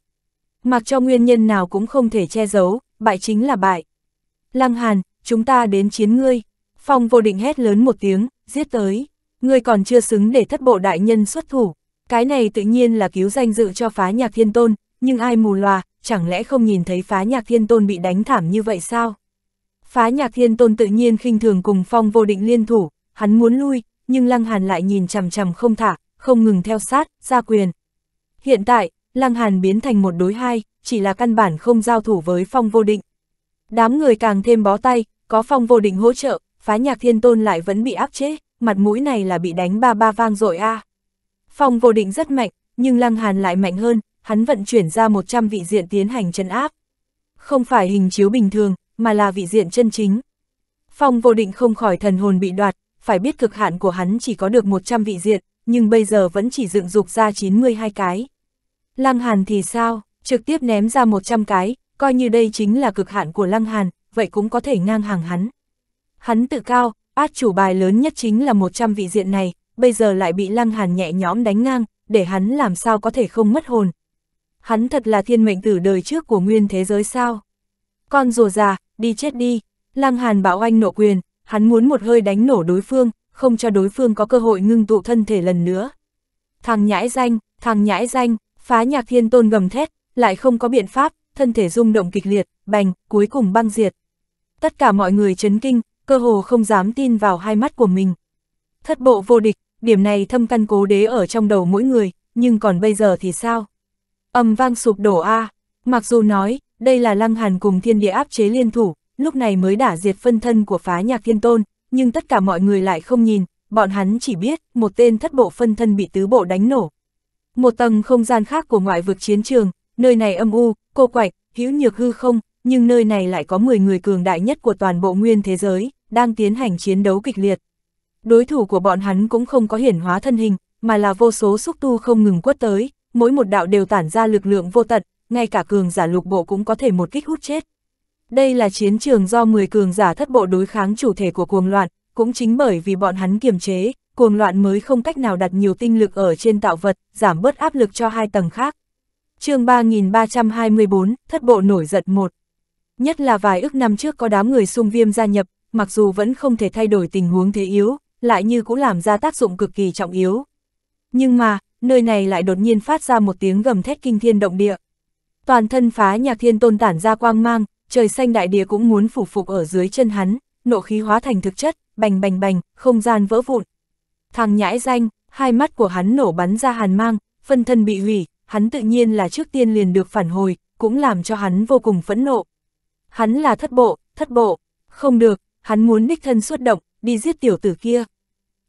Mặc cho nguyên nhân nào cũng không thể che giấu, bại chính là bại. Lăng Hàn, chúng ta đến chiến ngươi. Phong vô định hét lớn một tiếng, giết tới. Ngươi còn chưa xứng để thất bộ đại nhân xuất thủ. Cái này tự nhiên là cứu danh dự cho phá nhạc thiên tôn, nhưng ai mù loà, chẳng lẽ không nhìn thấy phá nhạc thiên tôn bị đánh thảm như vậy sao? Phá nhạc thiên tôn tự nhiên khinh thường cùng phong vô định liên thủ, hắn muốn lui, nhưng Lăng Hàn lại nhìn chằm chằm không thả, không ngừng theo sát, ra quyền. Hiện tại, Lăng Hàn biến thành một đối hai, chỉ là căn bản không giao thủ với phong vô định. Đám người càng thêm bó tay, có phong vô định hỗ trợ, phá nhạc thiên tôn lại vẫn bị áp chế, mặt mũi này là bị đánh ba ba vang dội a. À. Phong vô định rất mạnh, nhưng Lăng Hàn lại mạnh hơn, hắn vận chuyển ra 100 vị diện tiến hành chân áp. Không phải hình chiếu bình thường, mà là vị diện chân chính. Phong vô định không khỏi thần hồn bị đoạt, phải biết cực hạn của hắn chỉ có được 100 vị diện, nhưng bây giờ vẫn chỉ dựng dục ra 92 cái. Lăng Hàn thì sao, trực tiếp ném ra 100 cái, coi như đây chính là cực hạn của Lăng Hàn, vậy cũng có thể ngang hàng hắn. Hắn tự cao, át chủ bài lớn nhất chính là 100 vị diện này, bây giờ lại bị Lăng Hàn nhẹ nhõm đánh ngang, để hắn làm sao có thể không mất hồn. Hắn thật là thiên mệnh tử đời trước của nguyên thế giới sao? Con rùa già, đi chết đi. Lăng Hàn bảo anh nộ quyền, hắn muốn một hơi đánh nổ đối phương, không cho đối phương có cơ hội ngưng tụ thân thể lần nữa. Thằng nhãi danh, thằng nhãi danh, phá nhạc thiên tôn gầm thét, lại không có biện pháp, thân thể rung động kịch liệt, bành, cuối cùng băng diệt. Tất cả mọi người chấn kinh, cơ hồ không dám tin vào hai mắt của mình. Thất bộ vô địch, điểm này thâm căn cố đế ở trong đầu mỗi người, nhưng còn bây giờ thì sao? Âm vang sụp đổ a à. mặc dù nói, đây là Lăng Hàn cùng thiên địa áp chế liên thủ, lúc này mới đả diệt phân thân của phá nhạc thiên tôn, nhưng tất cả mọi người lại không nhìn, bọn hắn chỉ biết một tên thất bộ phân thân bị tứ bộ đánh nổ. Một tầng không gian khác của ngoại vực chiến trường, nơi này âm u, cô quạch, hữu nhược hư không, nhưng nơi này lại có 10 người cường đại nhất của toàn bộ nguyên thế giới, đang tiến hành chiến đấu kịch liệt. Đối thủ của bọn hắn cũng không có hiển hóa thân hình, mà là vô số xúc tu không ngừng quất tới, mỗi một đạo đều tản ra lực lượng vô tận, ngay cả cường giả lục bộ cũng có thể một kích hút chết. Đây là chiến trường do 10 cường giả thất bộ đối kháng chủ thể của cuồng loạn, cũng chính bởi vì bọn hắn kiềm chế, cuồng loạn mới không cách nào đặt nhiều tinh lực ở trên tạo vật, giảm bớt áp lực cho hai tầng khác. chương 3324, thất bộ nổi giận một. Nhất là vài ước năm trước có đám người sung viêm gia nhập, mặc dù vẫn không thể thay đổi tình huống thế yếu, lại như cũng làm ra tác dụng cực kỳ trọng yếu. Nhưng mà, nơi này lại đột nhiên phát ra một tiếng gầm thét kinh thiên động địa toàn thân phá nhạc thiên tôn tản ra quang mang, trời xanh đại địa cũng muốn phủ phục ở dưới chân hắn, nộ khí hóa thành thực chất, bành bành bành, không gian vỡ vụn. Thằng nhãi danh, hai mắt của hắn nổ bắn ra hàn mang, phân thân bị hủy, hắn tự nhiên là trước tiên liền được phản hồi, cũng làm cho hắn vô cùng phẫn nộ. Hắn là thất bộ, thất bộ, không được, hắn muốn đích thân xuất động, đi giết tiểu tử kia.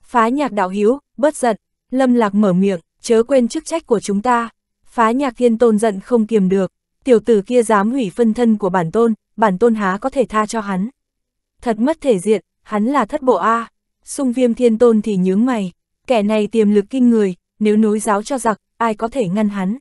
Phá nhạc đạo hiếu, bớt giận, lâm lạc mở miệng, chớ quên chức trách của chúng ta. Phá nhạc thiên tôn giận không kiềm được, tiểu tử kia dám hủy phân thân của bản tôn, bản tôn há có thể tha cho hắn. Thật mất thể diện, hắn là thất bộ A, à. sung viêm thiên tôn thì nhướng mày, kẻ này tiềm lực kinh người, nếu nối giáo cho giặc, ai có thể ngăn hắn.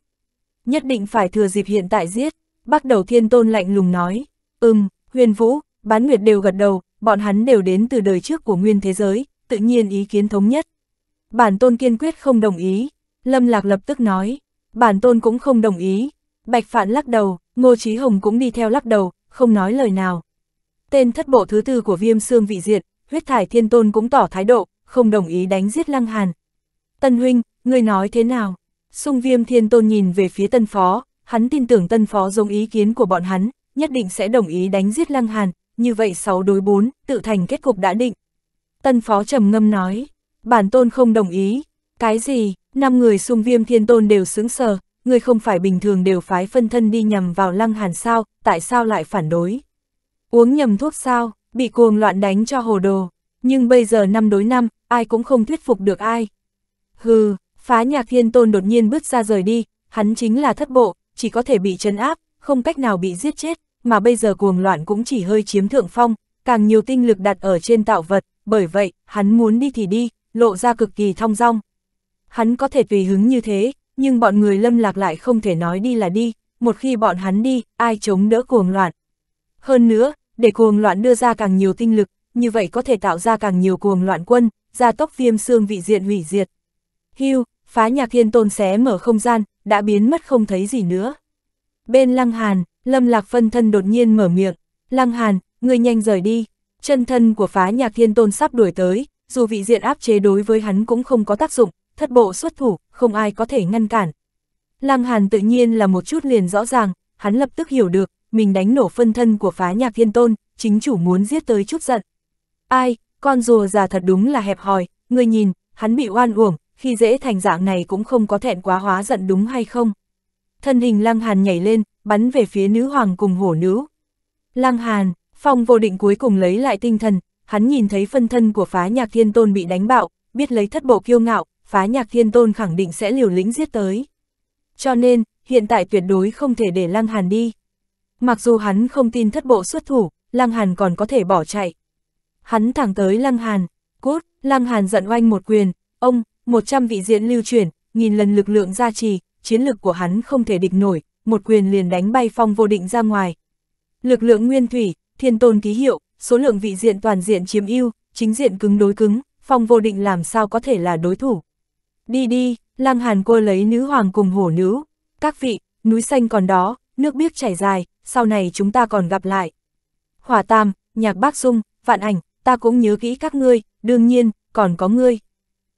Nhất định phải thừa dịp hiện tại giết, bắt đầu thiên tôn lạnh lùng nói, ừm, huyền vũ, bán nguyệt đều gật đầu, bọn hắn đều đến từ đời trước của nguyên thế giới, tự nhiên ý kiến thống nhất. Bản tôn kiên quyết không đồng ý, Lâm Lạc lập tức nói, bản tôn cũng không đồng ý. Bạch Phạn lắc đầu, Ngô Chí Hồng cũng đi theo lắc đầu, không nói lời nào. Tên thất bộ thứ tư của viêm xương vị diệt, huyết thải thiên tôn cũng tỏ thái độ, không đồng ý đánh giết lăng hàn. Tân huynh, ngươi nói thế nào? Xung viêm thiên tôn nhìn về phía tân phó, hắn tin tưởng tân phó giống ý kiến của bọn hắn, nhất định sẽ đồng ý đánh giết lăng hàn, như vậy 6 đối 4, tự thành kết cục đã định. Tân phó trầm ngâm nói, bản tôn không đồng ý, cái gì, năm người xung viêm thiên tôn đều sướng sờ, người không phải bình thường đều phái phân thân đi nhầm vào lăng hàn sao, tại sao lại phản đối? Uống nhầm thuốc sao, bị cuồng loạn đánh cho hồ đồ, nhưng bây giờ năm đối năm, ai cũng không thuyết phục được ai. Hừ, phá nhạc thiên tôn đột nhiên bước ra rời đi, hắn chính là thất bộ, chỉ có thể bị trấn áp, không cách nào bị giết chết, mà bây giờ cuồng loạn cũng chỉ hơi chiếm thượng phong, càng nhiều tinh lực đặt ở trên tạo vật, bởi vậy, hắn muốn đi thì đi, lộ ra cực kỳ thong dong hắn có thể tùy hứng như thế, nhưng bọn người lâm lạc lại không thể nói đi là đi, một khi bọn hắn đi, ai chống đỡ cuồng loạn. Hơn nữa, để cuồng loạn đưa ra càng nhiều tinh lực, như vậy có thể tạo ra càng nhiều cuồng loạn quân, gia tốc viêm xương vị diện hủy diệt. Hưu, phá nhạc thiên tôn xé mở không gian, đã biến mất không thấy gì nữa. Bên Lăng Hàn, Lâm Lạc phân thân đột nhiên mở miệng, Lăng Hàn, ngươi nhanh rời đi, chân thân của phá nhạc thiên tôn sắp đuổi tới, dù vị diện áp chế đối với hắn cũng không có tác dụng, thất bộ xuất thủ, không ai có thể ngăn cản. Lăng Hàn tự nhiên là một chút liền rõ ràng, hắn lập tức hiểu được, mình đánh nổ phân thân của phá nhạc thiên tôn, chính chủ muốn giết tới chút giận. Ai, con rùa già thật đúng là hẹp hòi, người nhìn, hắn bị oan uổng, khi dễ thành dạng này cũng không có thẹn quá hóa giận đúng hay không. Thân hình Lăng Hàn nhảy lên, bắn về phía nữ hoàng cùng hổ nữ. Lăng Hàn, phong vô định cuối cùng lấy lại tinh thần, hắn nhìn thấy phân thân của phá nhạc thiên tôn bị đánh bạo, biết lấy thất bộ kiêu ngạo, phá nhạc thiên tôn khẳng định sẽ liều lĩnh giết tới. Cho nên, hiện tại tuyệt đối không thể để Lăng Hàn đi. Mặc dù hắn không tin thất bộ xuất thủ, Lăng Hàn còn có thể bỏ chạy. Hắn thẳng tới Lăng Hàn, cút, Lăng Hàn giận oanh một quyền, ông, 100 vị diễn lưu chuyển, nghìn lần lực lượng gia trì, chiến lực của hắn không thể địch nổi, một quyền liền đánh bay phong vô định ra ngoài. Lực lượng nguyên thủy, thiên tôn ký hiệu, số lượng vị diện toàn diện chiếm ưu, chính diện cứng đối cứng, phong vô định làm sao có thể là đối thủ. Đi đi, Lăng Hàn cô lấy nữ hoàng cùng hổ nữ. Các vị, núi xanh còn đó, nước biếc chảy dài, sau này chúng ta còn gặp lại. Hỏa Tam, Nhạc Bác Dung, Vạn Ảnh, ta cũng nhớ kỹ các ngươi, đương nhiên, còn có ngươi.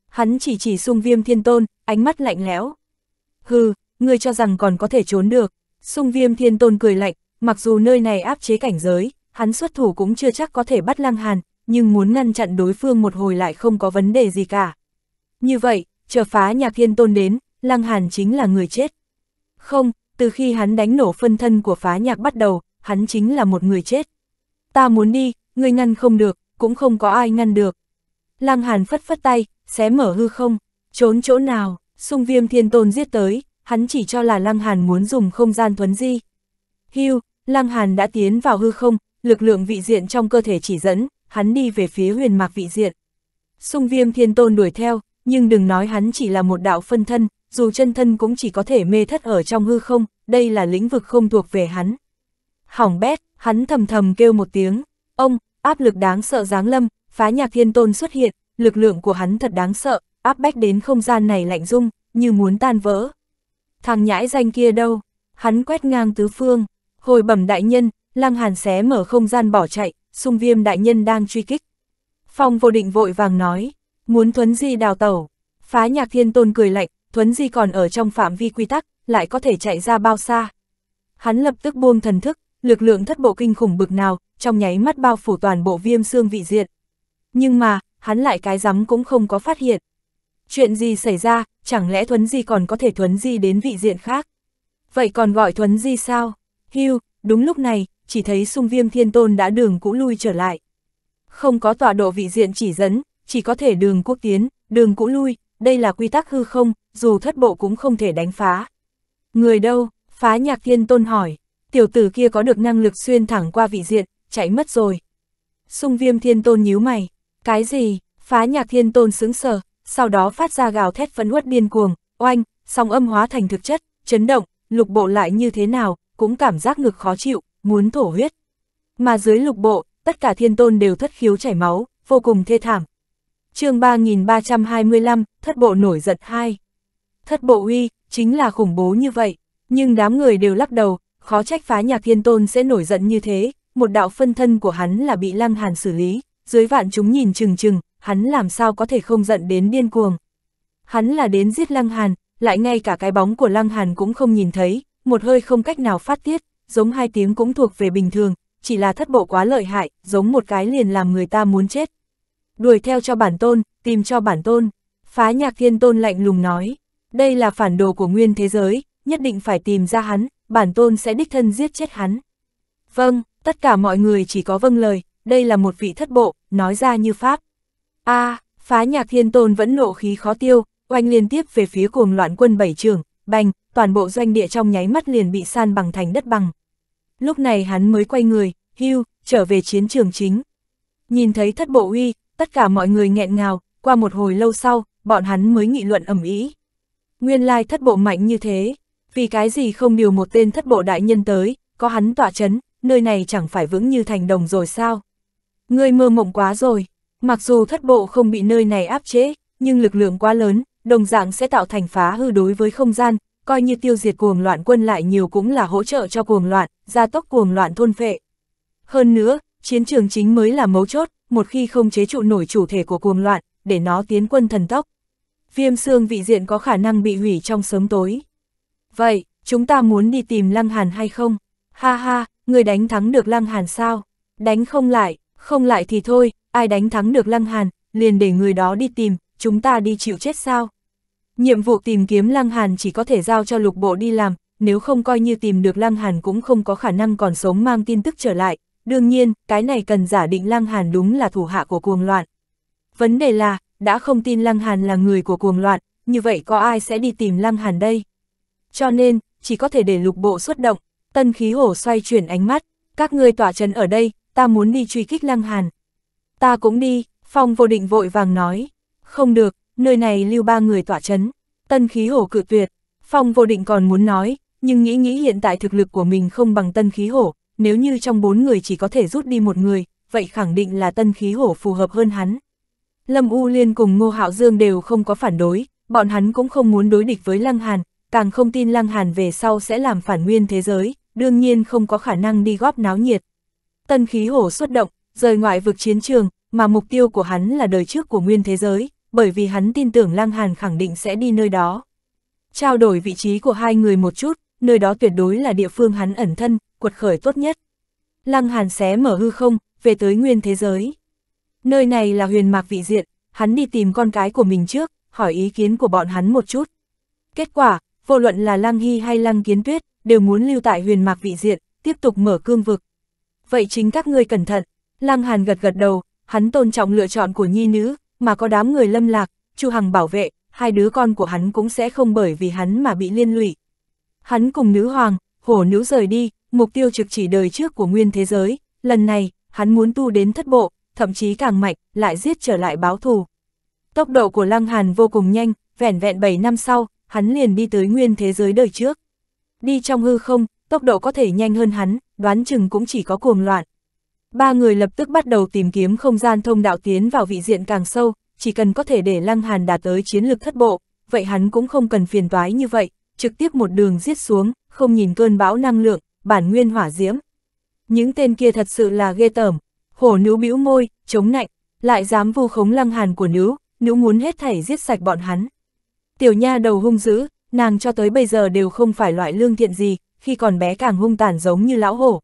Hắn chỉ chỉ sung viêm thiên tôn, ánh mắt lạnh lẽo. Hừ, ngươi cho rằng còn có thể trốn được. Sung viêm thiên tôn cười lạnh, mặc dù nơi này áp chế cảnh giới, hắn xuất thủ cũng chưa chắc có thể bắt lăng hàn, nhưng muốn ngăn chặn đối phương một hồi lại không có vấn đề gì cả. Như vậy, chờ phá nhạc thiên tôn đến, Lăng Hàn chính là người chết. Không, từ khi hắn đánh nổ phân thân của phá nhạc bắt đầu, hắn chính là một người chết. Ta muốn đi, ngươi ngăn không được, cũng không có ai ngăn được. Lăng Hàn phất phất tay, xé mở hư không, trốn chỗ nào, sung viêm thiên tôn giết tới, hắn chỉ cho là Lăng Hàn muốn dùng không gian thuấn di. Hưu, Lăng Hàn đã tiến vào hư không, lực lượng vị diện trong cơ thể chỉ dẫn, hắn đi về phía huyền mạc vị diện. Sung viêm thiên tôn đuổi theo, nhưng đừng nói hắn chỉ là một đạo phân thân, dù chân thân cũng chỉ có thể mê thất ở trong hư không, đây là lĩnh vực không thuộc về hắn. Hỏng bét, hắn thầm thầm kêu một tiếng, ông, áp lực đáng sợ giáng lâm, phá nhạc thiên tôn xuất hiện, lực lượng của hắn thật đáng sợ, áp bách đến không gian này lạnh rung, như muốn tan vỡ. Thằng nhãi danh kia đâu, hắn quét ngang tứ phương, hồi bẩm đại nhân, lăng hàn xé mở không gian bỏ chạy, xung viêm đại nhân đang truy kích. Phong vô định vội vàng nói, Muốn Thuấn Di đào tẩu, phá nhạc thiên tôn cười lạnh, Thuấn Di còn ở trong phạm vi quy tắc, lại có thể chạy ra bao xa. Hắn lập tức buông thần thức, lực lượng thất bộ kinh khủng bực nào, trong nháy mắt bao phủ toàn bộ viêm xương vị diện. Nhưng mà, hắn lại cái rắm cũng không có phát hiện. Chuyện gì xảy ra, chẳng lẽ Thuấn Di còn có thể Thuấn Di đến vị diện khác? Vậy còn gọi Thuấn Di sao? Hưu, đúng lúc này, chỉ thấy sung viêm thiên tôn đã đường cũ lui trở lại. Không có tọa độ vị diện chỉ dẫn, chỉ có thể đường quốc tiến, đường cũ lui, đây là quy tắc hư không, dù thất bộ cũng không thể đánh phá. Người đâu? Phá nhạc thiên tôn hỏi, tiểu tử kia có được năng lực xuyên thẳng qua vị diện, chạy mất rồi. Xung viêm thiên tôn nhíu mày, cái gì, phá nhạc thiên tôn sững sờ, sau đó phát ra gào thét phấn uất điên cuồng, oanh, song âm hóa thành thực chất, chấn động, lục bộ lại như thế nào, cũng cảm giác ngực khó chịu, muốn thổ huyết. Mà dưới lục bộ, tất cả thiên tôn đều thất khiếu chảy máu, vô cùng thê thảm, chương 3325, thất bộ nổi giận hai Thất bộ uy, chính là khủng bố như vậy, nhưng đám người đều lắc đầu, khó trách phá nhạc thiên tôn sẽ nổi giận như thế, một đạo phân thân của hắn là bị lăng hàn xử lý, dưới vạn chúng nhìn chừng chừng, hắn làm sao có thể không giận đến điên cuồng. Hắn là đến giết lăng hàn, lại ngay cả cái bóng của lăng hàn cũng không nhìn thấy, một hơi không cách nào phát tiết, giống hai tiếng cũng thuộc về bình thường, chỉ là thất bộ quá lợi hại, giống một cái liền làm người ta muốn chết đuổi theo cho bản tôn, tìm cho bản tôn. Phá nhạc thiên tôn lạnh lùng nói, đây là phản đồ của nguyên thế giới, nhất định phải tìm ra hắn, bản tôn sẽ đích thân giết chết hắn. Vâng, tất cả mọi người chỉ có vâng lời, đây là một vị thất bộ, nói ra như pháp. a à, phá nhạc thiên tôn vẫn nộ khí khó tiêu, oanh liên tiếp về phía cuồng loạn quân bảy trường, bành, toàn bộ doanh địa trong nháy mắt liền bị san bằng thành đất bằng. Lúc này hắn mới quay người, hưu, trở về chiến trường chính. Nhìn thấy thất bộ uy, tất cả mọi người nghẹn ngào, qua một hồi lâu sau, bọn hắn mới nghị luận ẩm ý. Nguyên lai thất bộ mạnh như thế, vì cái gì không điều một tên thất bộ đại nhân tới, có hắn tỏa chấn, nơi này chẳng phải vững như thành đồng rồi sao? Ngươi mơ mộng quá rồi, mặc dù thất bộ không bị nơi này áp chế, nhưng lực lượng quá lớn, đồng dạng sẽ tạo thành phá hư đối với không gian, coi như tiêu diệt cuồng loạn quân lại nhiều cũng là hỗ trợ cho cuồng loạn, gia tốc cuồng loạn thôn phệ. Hơn nữa, chiến trường chính mới là mấu chốt, một khi không chế trụ nổi chủ thể của cuồng loạn, để nó tiến quân thần tốc. Viêm xương vị diện có khả năng bị hủy trong sớm tối. Vậy, chúng ta muốn đi tìm Lăng Hàn hay không? Ha ha, người đánh thắng được Lăng Hàn sao? Đánh không lại, không lại thì thôi, ai đánh thắng được Lăng Hàn, liền để người đó đi tìm, chúng ta đi chịu chết sao? Nhiệm vụ tìm kiếm Lăng Hàn chỉ có thể giao cho lục bộ đi làm, nếu không coi như tìm được Lăng Hàn cũng không có khả năng còn sống mang tin tức trở lại, Đương nhiên, cái này cần giả định Lăng Hàn đúng là thủ hạ của cuồng loạn. Vấn đề là, đã không tin Lăng Hàn là người của cuồng loạn, như vậy có ai sẽ đi tìm Lăng Hàn đây? Cho nên, chỉ có thể để lục bộ xuất động, tân khí hổ xoay chuyển ánh mắt, các ngươi tỏa chấn ở đây, ta muốn đi truy kích Lăng Hàn. Ta cũng đi, Phong vô định vội vàng nói, không được, nơi này lưu ba người tỏa chấn, tân khí hổ cự tuyệt. Phong vô định còn muốn nói, nhưng nghĩ nghĩ hiện tại thực lực của mình không bằng tân khí hổ, nếu như trong bốn người chỉ có thể rút đi một người, vậy khẳng định là tân khí hổ phù hợp hơn hắn. Lâm U Liên cùng Ngô Hạo Dương đều không có phản đối, bọn hắn cũng không muốn đối địch với Lăng Hàn, càng không tin Lăng Hàn về sau sẽ làm phản nguyên thế giới, đương nhiên không có khả năng đi góp náo nhiệt. Tân khí hổ xuất động, rời ngoại vực chiến trường, mà mục tiêu của hắn là đời trước của nguyên thế giới, bởi vì hắn tin tưởng Lăng Hàn khẳng định sẽ đi nơi đó. Trao đổi vị trí của hai người một chút, nơi đó tuyệt đối là địa phương hắn ẩn thân, quật khởi tốt nhất. Lăng Hàn xé mở hư không, về tới nguyên thế giới. Nơi này là huyền mạc vị diện, hắn đi tìm con cái của mình trước, hỏi ý kiến của bọn hắn một chút. Kết quả, vô luận là Lăng Hy hay Lăng Kiến Tuyết, đều muốn lưu tại huyền mạc vị diện, tiếp tục mở cương vực. Vậy chính các ngươi cẩn thận, Lăng Hàn gật gật đầu, hắn tôn trọng lựa chọn của nhi nữ, mà có đám người lâm lạc, Chu Hằng bảo vệ, hai đứa con của hắn cũng sẽ không bởi vì hắn mà bị liên lụy. Hắn cùng nữ hoàng, hổ nữ rời đi, mục tiêu trực chỉ đời trước của nguyên thế giới, lần này, hắn muốn tu đến thất bộ, thậm chí càng mạnh, lại giết trở lại báo thù. Tốc độ của Lăng Hàn vô cùng nhanh, vẻn vẹn 7 năm sau, hắn liền đi tới nguyên thế giới đời trước. Đi trong hư không, tốc độ có thể nhanh hơn hắn, đoán chừng cũng chỉ có cuồng loạn. Ba người lập tức bắt đầu tìm kiếm không gian thông đạo tiến vào vị diện càng sâu, chỉ cần có thể để Lăng Hàn đạt tới chiến lược thất bộ, vậy hắn cũng không cần phiền toái như vậy, trực tiếp một đường giết xuống, không nhìn cơn bão năng lượng, bản nguyên hỏa diễm. Những tên kia thật sự là ghê tởm, hổ nữ bĩu môi, chống nạnh, lại dám vu khống lăng hàn của nữ, nữ muốn hết thảy giết sạch bọn hắn. Tiểu nha đầu hung dữ, nàng cho tới bây giờ đều không phải loại lương thiện gì, khi còn bé càng hung tàn giống như lão hổ.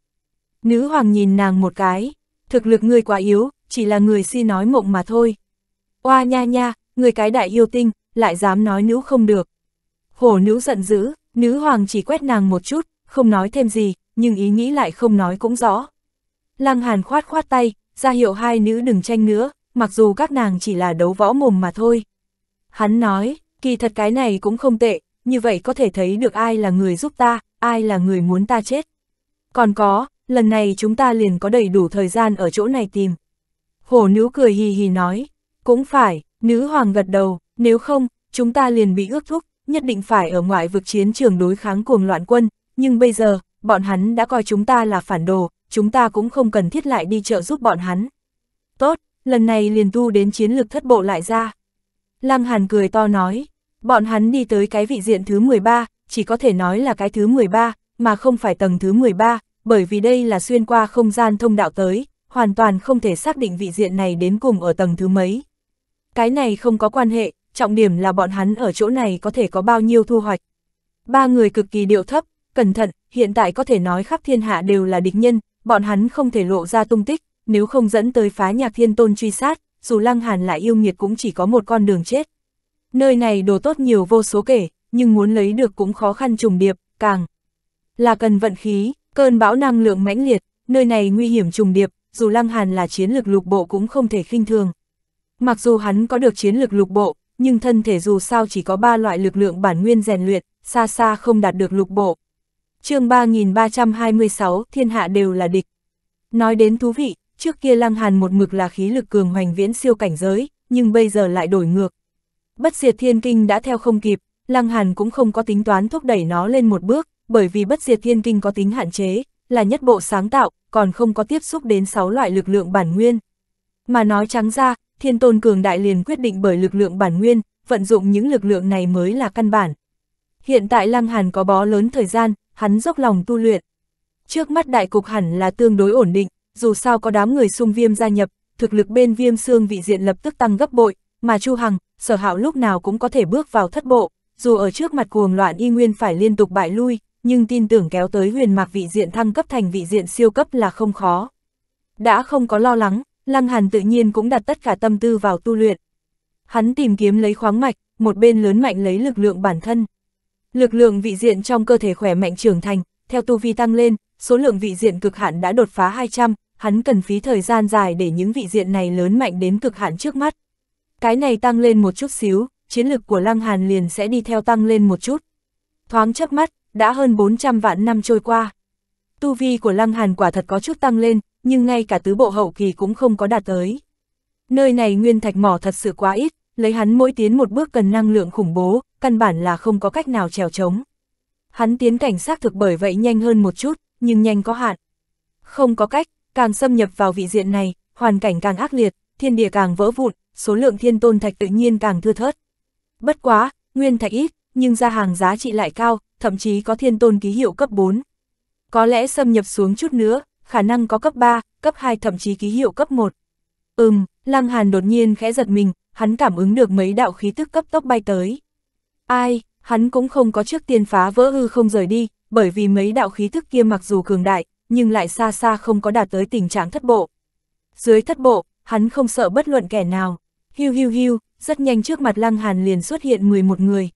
Nữ hoàng nhìn nàng một cái, thực lực người quá yếu, chỉ là người si nói mộng mà thôi. Oa nha nha, người cái đại yêu tinh, lại dám nói nữ không được. Hổ nữ giận dữ, nữ hoàng chỉ quét nàng một chút, không nói thêm gì, nhưng ý nghĩ lại không nói cũng rõ. Lăng Hàn khoát khoát tay, ra hiệu hai nữ đừng tranh nữa, mặc dù các nàng chỉ là đấu võ mồm mà thôi. Hắn nói, kỳ thật cái này cũng không tệ, như vậy có thể thấy được ai là người giúp ta, ai là người muốn ta chết. Còn có, lần này chúng ta liền có đầy đủ thời gian ở chỗ này tìm. Hổ nữ cười hì hì nói, cũng phải, nữ hoàng gật đầu, nếu không, chúng ta liền bị ước thúc, nhất định phải ở ngoại vực chiến trường đối kháng cuồng loạn quân, nhưng bây giờ, bọn hắn đã coi chúng ta là phản đồ, chúng ta cũng không cần thiết lại đi trợ giúp bọn hắn. Tốt, lần này liền tu đến chiến lược thất bộ lại ra. Lăng Hàn cười to nói, bọn hắn đi tới cái vị diện thứ 13, chỉ có thể nói là cái thứ 13, mà không phải tầng thứ 13, bởi vì đây là xuyên qua không gian thông đạo tới, hoàn toàn không thể xác định vị diện này đến cùng ở tầng thứ mấy. Cái này không có quan hệ, trọng điểm là bọn hắn ở chỗ này có thể có bao nhiêu thu hoạch. Ba người cực kỳ điệu thấp, cẩn thận, hiện tại có thể nói khắp thiên hạ đều là địch nhân, bọn hắn không thể lộ ra tung tích, nếu không dẫn tới phá nhạc thiên tôn truy sát, dù lăng hàn lại yêu nghiệt cũng chỉ có một con đường chết. Nơi này đồ tốt nhiều vô số kể, nhưng muốn lấy được cũng khó khăn trùng điệp, càng là cần vận khí, cơn bão năng lượng mãnh liệt, nơi này nguy hiểm trùng điệp, dù lăng hàn là chiến lược lục bộ cũng không thể khinh thường. Mặc dù hắn có được chiến lược lục bộ, nhưng thân thể dù sao chỉ có ba loại lực lượng bản nguyên rèn luyện, xa xa không đạt được lục bộ, chương 3326 thiên hạ đều là địch. Nói đến thú vị, trước kia Lăng Hàn một mực là khí lực cường hoành viễn siêu cảnh giới, nhưng bây giờ lại đổi ngược. Bất diệt thiên kinh đã theo không kịp, Lăng Hàn cũng không có tính toán thúc đẩy nó lên một bước, bởi vì bất diệt thiên kinh có tính hạn chế, là nhất bộ sáng tạo, còn không có tiếp xúc đến 6 loại lực lượng bản nguyên. Mà nói trắng ra, thiên tôn cường đại liền quyết định bởi lực lượng bản nguyên, vận dụng những lực lượng này mới là căn bản. Hiện tại Lăng Hàn có bó lớn thời gian, hắn dốc lòng tu luyện. Trước mắt đại cục hẳn là tương đối ổn định, dù sao có đám người xung viêm gia nhập, thực lực bên viêm xương vị diện lập tức tăng gấp bội, mà Chu Hằng, sở hạo lúc nào cũng có thể bước vào thất bộ, dù ở trước mặt cuồng loạn y nguyên phải liên tục bại lui, nhưng tin tưởng kéo tới huyền mạc vị diện thăng cấp thành vị diện siêu cấp là không khó. Đã không có lo lắng, Lăng Hàn tự nhiên cũng đặt tất cả tâm tư vào tu luyện. Hắn tìm kiếm lấy khoáng mạch, một bên lớn mạnh lấy lực lượng bản thân. Lực lượng vị diện trong cơ thể khỏe mạnh trưởng thành, theo tu vi tăng lên, số lượng vị diện cực hạn đã đột phá 200, hắn cần phí thời gian dài để những vị diện này lớn mạnh đến cực hạn trước mắt. Cái này tăng lên một chút xíu, chiến lực của Lăng Hàn liền sẽ đi theo tăng lên một chút. Thoáng chớp mắt, đã hơn 400 vạn năm trôi qua. Tu vi của Lăng Hàn quả thật có chút tăng lên, nhưng ngay cả tứ bộ hậu kỳ cũng không có đạt tới. Nơi này nguyên thạch mỏ thật sự quá ít, lấy hắn mỗi tiến một bước cần năng lượng khủng bố, căn bản là không có cách nào trèo trống. Hắn tiến cảnh xác thực bởi vậy nhanh hơn một chút, nhưng nhanh có hạn. Không có cách, càng xâm nhập vào vị diện này, hoàn cảnh càng ác liệt, thiên địa càng vỡ vụn, số lượng thiên tôn thạch tự nhiên càng thưa thớt. Bất quá, nguyên thạch ít, nhưng ra hàng giá trị lại cao, thậm chí có thiên tôn ký hiệu cấp 4. Có lẽ xâm nhập xuống chút nữa, khả năng có cấp 3, cấp 2 thậm chí ký hiệu cấp 1. Ừm, Lăng Hàn đột nhiên khẽ giật mình, hắn cảm ứng được mấy đạo khí tức cấp tốc bay tới. Ai, hắn cũng không có trước tiên phá vỡ hư không rời đi, bởi vì mấy đạo khí thức kia mặc dù cường đại, nhưng lại xa xa không có đạt tới tình trạng thất bộ. Dưới thất bộ, hắn không sợ bất luận kẻ nào. Hiu hiu hiu, rất nhanh trước mặt Lăng Hàn liền xuất hiện 11 người.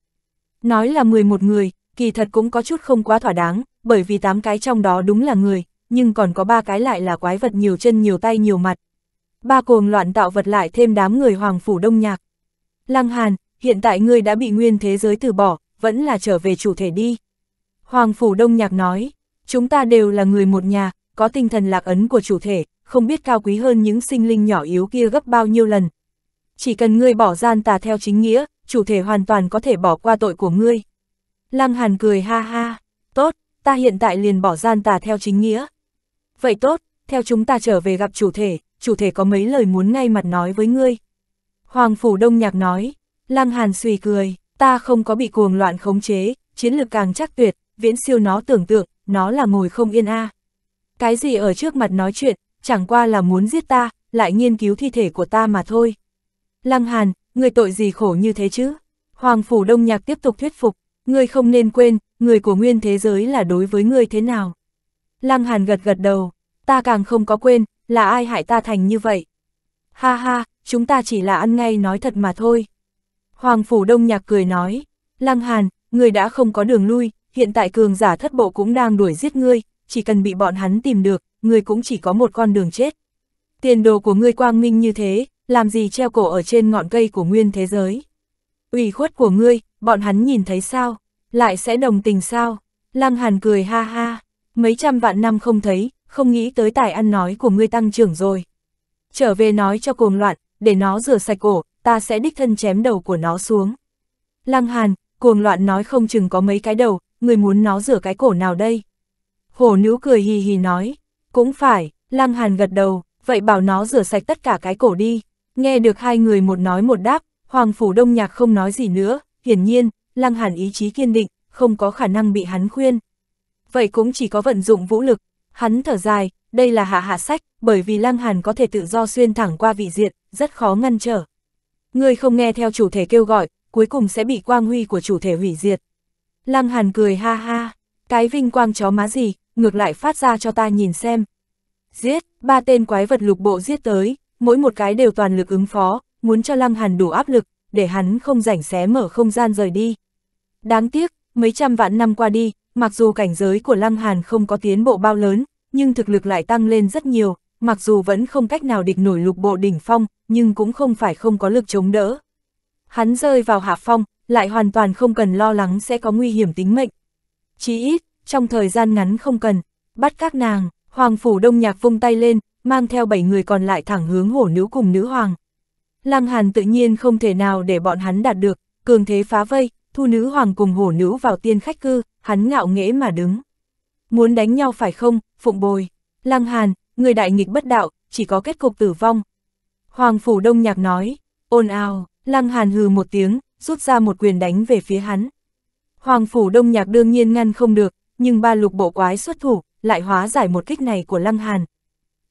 Nói là 11 người, kỳ thật cũng có chút không quá thỏa đáng, bởi vì 8 cái trong đó đúng là người, nhưng còn có 3 cái lại là quái vật nhiều chân nhiều tay nhiều mặt. Ba cuồng loạn tạo vật lại thêm đám người hoàng phủ đông nhạc. Lăng Hàn, hiện tại ngươi đã bị nguyên thế giới từ bỏ, vẫn là trở về chủ thể đi. Hoàng Phủ Đông Nhạc nói, chúng ta đều là người một nhà, có tinh thần lạc ấn của chủ thể, không biết cao quý hơn những sinh linh nhỏ yếu kia gấp bao nhiêu lần. Chỉ cần ngươi bỏ gian tà theo chính nghĩa, chủ thể hoàn toàn có thể bỏ qua tội của ngươi. Lăng Hàn cười ha ha, tốt, ta hiện tại liền bỏ gian tà theo chính nghĩa. Vậy tốt, theo chúng ta trở về gặp chủ thể, chủ thể có mấy lời muốn ngay mặt nói với ngươi. Hoàng Phủ Đông Nhạc nói, Lăng Hàn suy cười, ta không có bị cuồng loạn khống chế, chiến lược càng chắc tuyệt, viễn siêu nó tưởng tượng, nó là ngồi không yên a. À. Cái gì ở trước mặt nói chuyện, chẳng qua là muốn giết ta, lại nghiên cứu thi thể của ta mà thôi. Lăng Hàn, người tội gì khổ như thế chứ? Hoàng Phủ Đông Nhạc tiếp tục thuyết phục, người không nên quên, người của nguyên thế giới là đối với người thế nào. Lăng Hàn gật gật đầu, ta càng không có quên, là ai hại ta thành như vậy. Ha ha, chúng ta chỉ là ăn ngay nói thật mà thôi. Hoàng Phủ Đông Nhạc cười nói, Lăng Hàn, người đã không có đường lui, hiện tại cường giả thất bộ cũng đang đuổi giết ngươi, chỉ cần bị bọn hắn tìm được, người cũng chỉ có một con đường chết. Tiền đồ của ngươi quang minh như thế, làm gì treo cổ ở trên ngọn cây của nguyên thế giới. Ủy khuất của ngươi, bọn hắn nhìn thấy sao, lại sẽ đồng tình sao. Lăng Hàn cười ha ha, mấy trăm vạn năm không thấy, không nghĩ tới tài ăn nói của ngươi tăng trưởng rồi. Trở về nói cho cuồng loạn, để nó rửa sạch cổ, ta sẽ đích thân chém đầu của nó xuống. Lăng Hàn, cuồng loạn nói không chừng có mấy cái đầu, người muốn nó rửa cái cổ nào đây? Hổ nữ cười hì hì nói, cũng phải, Lăng Hàn gật đầu, vậy bảo nó rửa sạch tất cả cái cổ đi. Nghe được hai người một nói một đáp, Hoàng Phủ Đông Nhạc không nói gì nữa, hiển nhiên, Lăng Hàn ý chí kiên định, không có khả năng bị hắn khuyên. Vậy cũng chỉ có vận dụng vũ lực, hắn thở dài, đây là hạ hạ sách, bởi vì Lăng Hàn có thể tự do xuyên thẳng qua vị diện, rất khó ngăn trở. Ngươi không nghe theo chủ thể kêu gọi, cuối cùng sẽ bị quang huy của chủ thể hủy diệt. Lăng Hàn cười ha ha, cái vinh quang chó má gì, ngược lại phát ra cho ta nhìn xem. Giết, ba tên quái vật lục bộ giết tới, mỗi một cái đều toàn lực ứng phó, muốn cho Lăng Hàn đủ áp lực, để hắn không rảnh xé mở không gian rời đi. Đáng tiếc, mấy trăm vạn năm qua đi, mặc dù cảnh giới của Lăng Hàn không có tiến bộ bao lớn, nhưng thực lực lại tăng lên rất nhiều, mặc dù vẫn không cách nào địch nổi lục bộ đỉnh phong, nhưng cũng không phải không có lực chống đỡ. Hắn rơi vào hạ phong, lại hoàn toàn không cần lo lắng sẽ có nguy hiểm tính mệnh. Chí ít, trong thời gian ngắn không cần, bắt các nàng, hoàng phủ đông nhạc vung tay lên, mang theo bảy người còn lại thẳng hướng hổ nữ cùng nữ hoàng. Lăng Hàn tự nhiên không thể nào để bọn hắn đạt được, cường thế phá vây, thu nữ hoàng cùng hổ nữ vào tiên khách cư, hắn ngạo nghễ mà đứng. Muốn đánh nhau phải không, phụng bồi. Lăng Hàn, người đại nghịch bất đạo, chỉ có kết cục tử vong. Hoàng Phủ Đông Nhạc nói, ồn ào, Lăng Hàn hừ một tiếng, rút ra một quyền đánh về phía hắn. Hoàng Phủ Đông Nhạc đương nhiên ngăn không được, nhưng ba lục bộ quái xuất thủ, lại hóa giải một kích này của Lăng Hàn.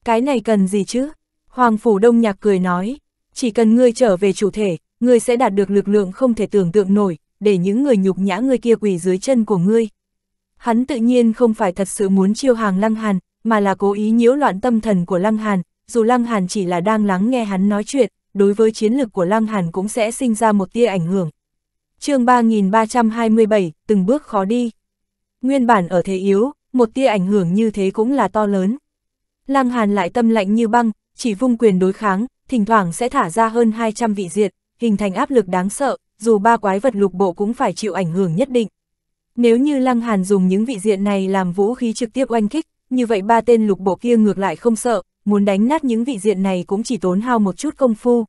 Cái này cần gì chứ? Hoàng Phủ Đông Nhạc cười nói, chỉ cần ngươi trở về chủ thể, ngươi sẽ đạt được lực lượng không thể tưởng tượng nổi, để những người nhục nhã ngươi kia quỳ dưới chân của ngươi. Hắn tự nhiên không phải thật sự muốn chiêu hàng Lăng Hàn, mà là cố ý nhiễu loạn tâm thần của Lăng Hàn, dù Lăng Hàn chỉ là đang lắng nghe hắn nói chuyện, đối với chiến lược của Lăng Hàn cũng sẽ sinh ra một tia ảnh hưởng. chương 3327, từng bước khó đi. Nguyên bản ở thế yếu, một tia ảnh hưởng như thế cũng là to lớn. Lăng Hàn lại tâm lạnh như băng, chỉ vung quyền đối kháng, thỉnh thoảng sẽ thả ra hơn 200 vị diệt, hình thành áp lực đáng sợ, dù ba quái vật lục bộ cũng phải chịu ảnh hưởng nhất định. Nếu như Lăng Hàn dùng những vị diện này làm vũ khí trực tiếp oanh kích, như vậy ba tên lục bộ kia ngược lại không sợ, muốn đánh nát những vị diện này cũng chỉ tốn hao một chút công phu.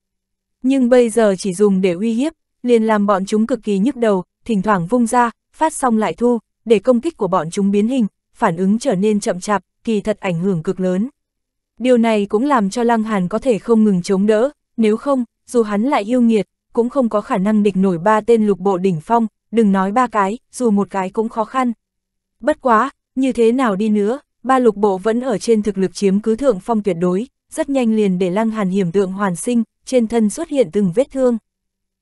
Nhưng bây giờ chỉ dùng để uy hiếp, liền làm bọn chúng cực kỳ nhức đầu, thỉnh thoảng vung ra, phát xong lại thu, để công kích của bọn chúng biến hình, phản ứng trở nên chậm chạp, kỳ thật ảnh hưởng cực lớn. Điều này cũng làm cho Lăng Hàn có thể không ngừng chống đỡ, nếu không, dù hắn lại yêu nghiệt, cũng không có khả năng địch nổi ba tên lục bộ đỉnh phong, đừng nói ba cái, dù một cái cũng khó khăn. Bất quá, như thế nào đi nữa, ba lục bộ vẫn ở trên thực lực chiếm cứ thượng phong tuyệt đối, rất nhanh liền để Lăng Hàn hiểm tượng hoàn sinh, trên thân xuất hiện từng vết thương.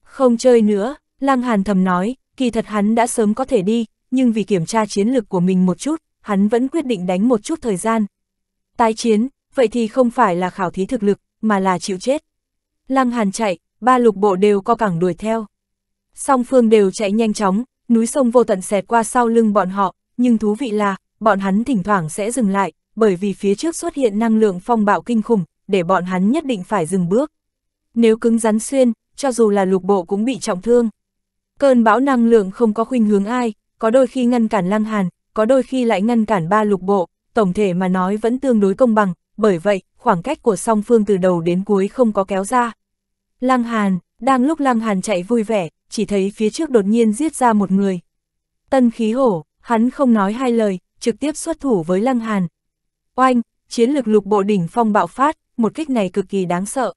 Không chơi nữa, Lăng Hàn thầm nói, kỳ thật hắn đã sớm có thể đi, nhưng vì kiểm tra chiến lực của mình một chút, hắn vẫn quyết định đánh một chút thời gian. Tái chiến, vậy thì không phải là khảo thí thực lực, mà là chịu chết. Lăng Hàn chạy, ba lục bộ đều co cẳng đuổi theo. Song phương đều chạy nhanh chóng, núi sông vô tận xẹt qua sau lưng bọn họ, nhưng thú vị là, bọn hắn thỉnh thoảng sẽ dừng lại, bởi vì phía trước xuất hiện năng lượng phong bạo kinh khủng, để bọn hắn nhất định phải dừng bước. Nếu cứng rắn xuyên, cho dù là lục bộ cũng bị trọng thương. Cơn bão năng lượng không có khuynh hướng ai, có đôi khi ngăn cản lăng hàn, có đôi khi lại ngăn cản ba lục bộ, tổng thể mà nói vẫn tương đối công bằng, bởi vậy, khoảng cách của song phương từ đầu đến cuối không có kéo ra. Lăng hàn, đang lúc lăng hàn chạy vui vẻ, chỉ thấy phía trước đột nhiên giết ra một người. Tân khí hổ, hắn không nói hai lời, trực tiếp xuất thủ với Lăng Hàn. Oanh, chiến lực lục bộ đỉnh phong bạo phát, một kích này cực kỳ đáng sợ.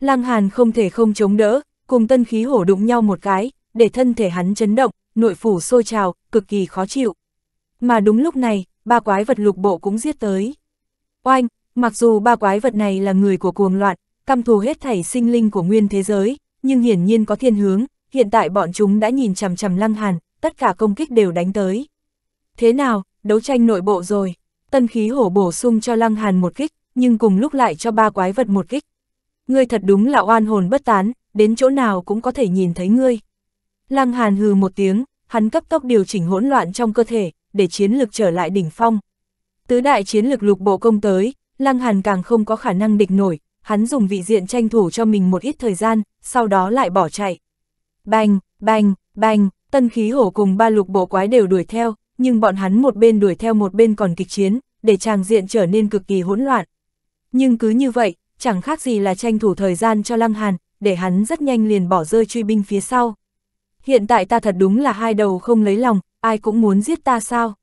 Lăng Hàn không thể không chống đỡ, cùng tân khí hổ đụng nhau một cái, để thân thể hắn chấn động, nội phủ sôi trào, cực kỳ khó chịu. Mà đúng lúc này, ba quái vật lục bộ cũng giết tới. Oanh, mặc dù ba quái vật này là người của cuồng loạn, căm thù hết thảy sinh linh của nguyên thế giới, nhưng hiển nhiên có thiên hướng, hiện tại bọn chúng đã nhìn chằm chằm Lăng Hàn, tất cả công kích đều đánh tới. Thế nào, đấu tranh nội bộ rồi. Tân khí hổ bổ sung cho Lăng Hàn một kích, nhưng cùng lúc lại cho ba quái vật một kích. Ngươi thật đúng là oan hồn bất tán, đến chỗ nào cũng có thể nhìn thấy ngươi. Lăng Hàn hừ một tiếng, hắn cấp tốc điều chỉnh hỗn loạn trong cơ thể, để chiến lực trở lại đỉnh phong. Tứ đại chiến lực lục bộ công tới, Lăng Hàn càng không có khả năng địch nổi, hắn dùng vị diện tranh thủ cho mình một ít thời gian, sau đó lại bỏ chạy. Bành, bành, bành, tân khí hổ cùng ba lục bộ quái đều đuổi theo, nhưng bọn hắn một bên đuổi theo một bên còn kịch chiến, để tràng diện trở nên cực kỳ hỗn loạn. Nhưng cứ như vậy, chẳng khác gì là tranh thủ thời gian cho Lăng Hàn, để hắn rất nhanh liền bỏ rơi truy binh phía sau. Hiện tại ta thật đúng là hai đầu không lấy lòng, ai cũng muốn giết ta sao?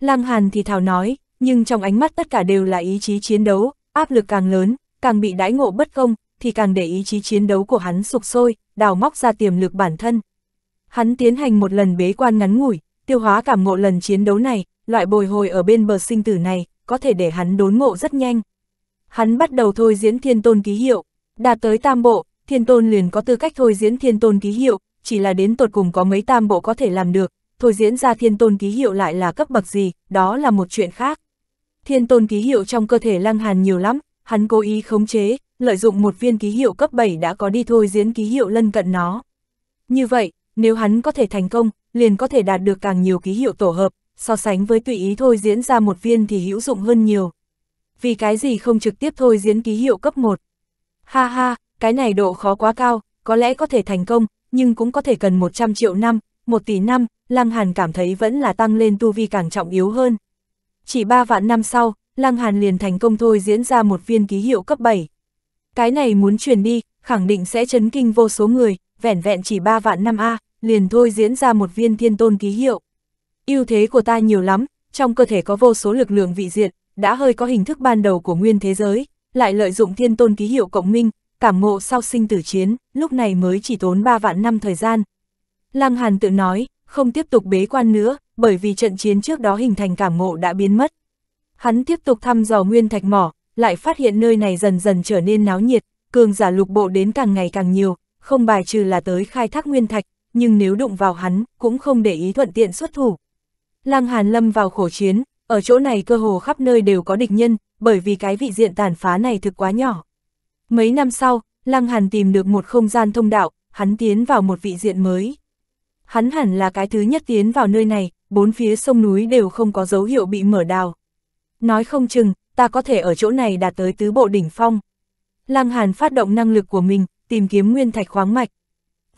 Lăng Hàn thì thào nói, nhưng trong ánh mắt tất cả đều là ý chí chiến đấu, áp lực càng lớn, càng bị đãi ngộ bất công, thì càng để ý chí chiến đấu của hắn sụp sôi, đào móc ra tiềm lực bản thân. Hắn tiến hành một lần bế quan ngắn ngủi, tiêu hóa cảm ngộ lần chiến đấu này, loại bồi hồi ở bên bờ sinh tử này, có thể để hắn đốn ngộ rất nhanh. Hắn bắt đầu thôi diễn thiên tôn ký hiệu, đạt tới tam bộ, thiên tôn liền có tư cách thôi diễn thiên tôn ký hiệu, chỉ là đến tột cùng có mấy tam bộ có thể làm được, thôi diễn ra thiên tôn ký hiệu lại là cấp bậc gì, đó là một chuyện khác. Thiên tôn ký hiệu trong cơ thể lăng hàn nhiều lắm, hắn cố ý khống chế, lợi dụng một viên ký hiệu cấp 7 đã có đi thôi diễn ký hiệu lân cận nó. Như vậy, nếu hắn có thể thành công, liền có thể đạt được càng nhiều ký hiệu tổ hợp, so sánh với tùy ý thôi diễn ra một viên thì hữu dụng hơn nhiều. Vì cái gì không trực tiếp thôi diễn ký hiệu cấp 1? Ha ha, cái này độ khó quá cao, có lẽ có thể thành công, nhưng cũng có thể cần 100 triệu năm, 1 tỷ năm, Lăng Hàn cảm thấy vẫn là tăng lên tu vi càng trọng yếu hơn. Chỉ 3 vạn năm sau, Lăng Hàn liền thành công thôi diễn ra một viên ký hiệu cấp 7. Cái này muốn truyền đi, khẳng định sẽ chấn kinh vô số người, vẻn vẹn chỉ 3 vạn năm A, liền thôi diễn ra một viên thiên tôn ký hiệu. ưu thế của ta nhiều lắm, trong cơ thể có vô số lực lượng vị diện, đã hơi có hình thức ban đầu của nguyên thế giới, lại lợi dụng thiên tôn ký hiệu cộng minh, cảm ngộ sau sinh tử chiến, lúc này mới chỉ tốn 3 vạn năm thời gian. Lăng Hàn tự nói, không tiếp tục bế quan nữa, bởi vì trận chiến trước đó hình thành cảm ngộ đã biến mất. Hắn tiếp tục thăm dò nguyên thạch mỏ, lại phát hiện nơi này dần dần trở nên náo nhiệt, cường giả lục bộ đến càng ngày càng nhiều, không bài trừ là tới khai thác nguyên thạch, nhưng nếu đụng vào hắn, cũng không để ý thuận tiện xuất thủ. Lăng Hàn lâm vào khổ chiến, ở chỗ này cơ hồ khắp nơi đều có địch nhân, bởi vì cái vị diện tàn phá này thực quá nhỏ. Mấy năm sau, Lăng Hàn tìm được một không gian thông đạo, hắn tiến vào một vị diện mới. Hắn hẳn là cái thứ nhất tiến vào nơi này, bốn phía sông núi đều không có dấu hiệu bị mở đào. Nói không chừng, ta có thể ở chỗ này đạt tới tứ bộ đỉnh phong. Lăng Hàn phát động năng lực của mình, tìm kiếm nguyên thạch khoáng mạch,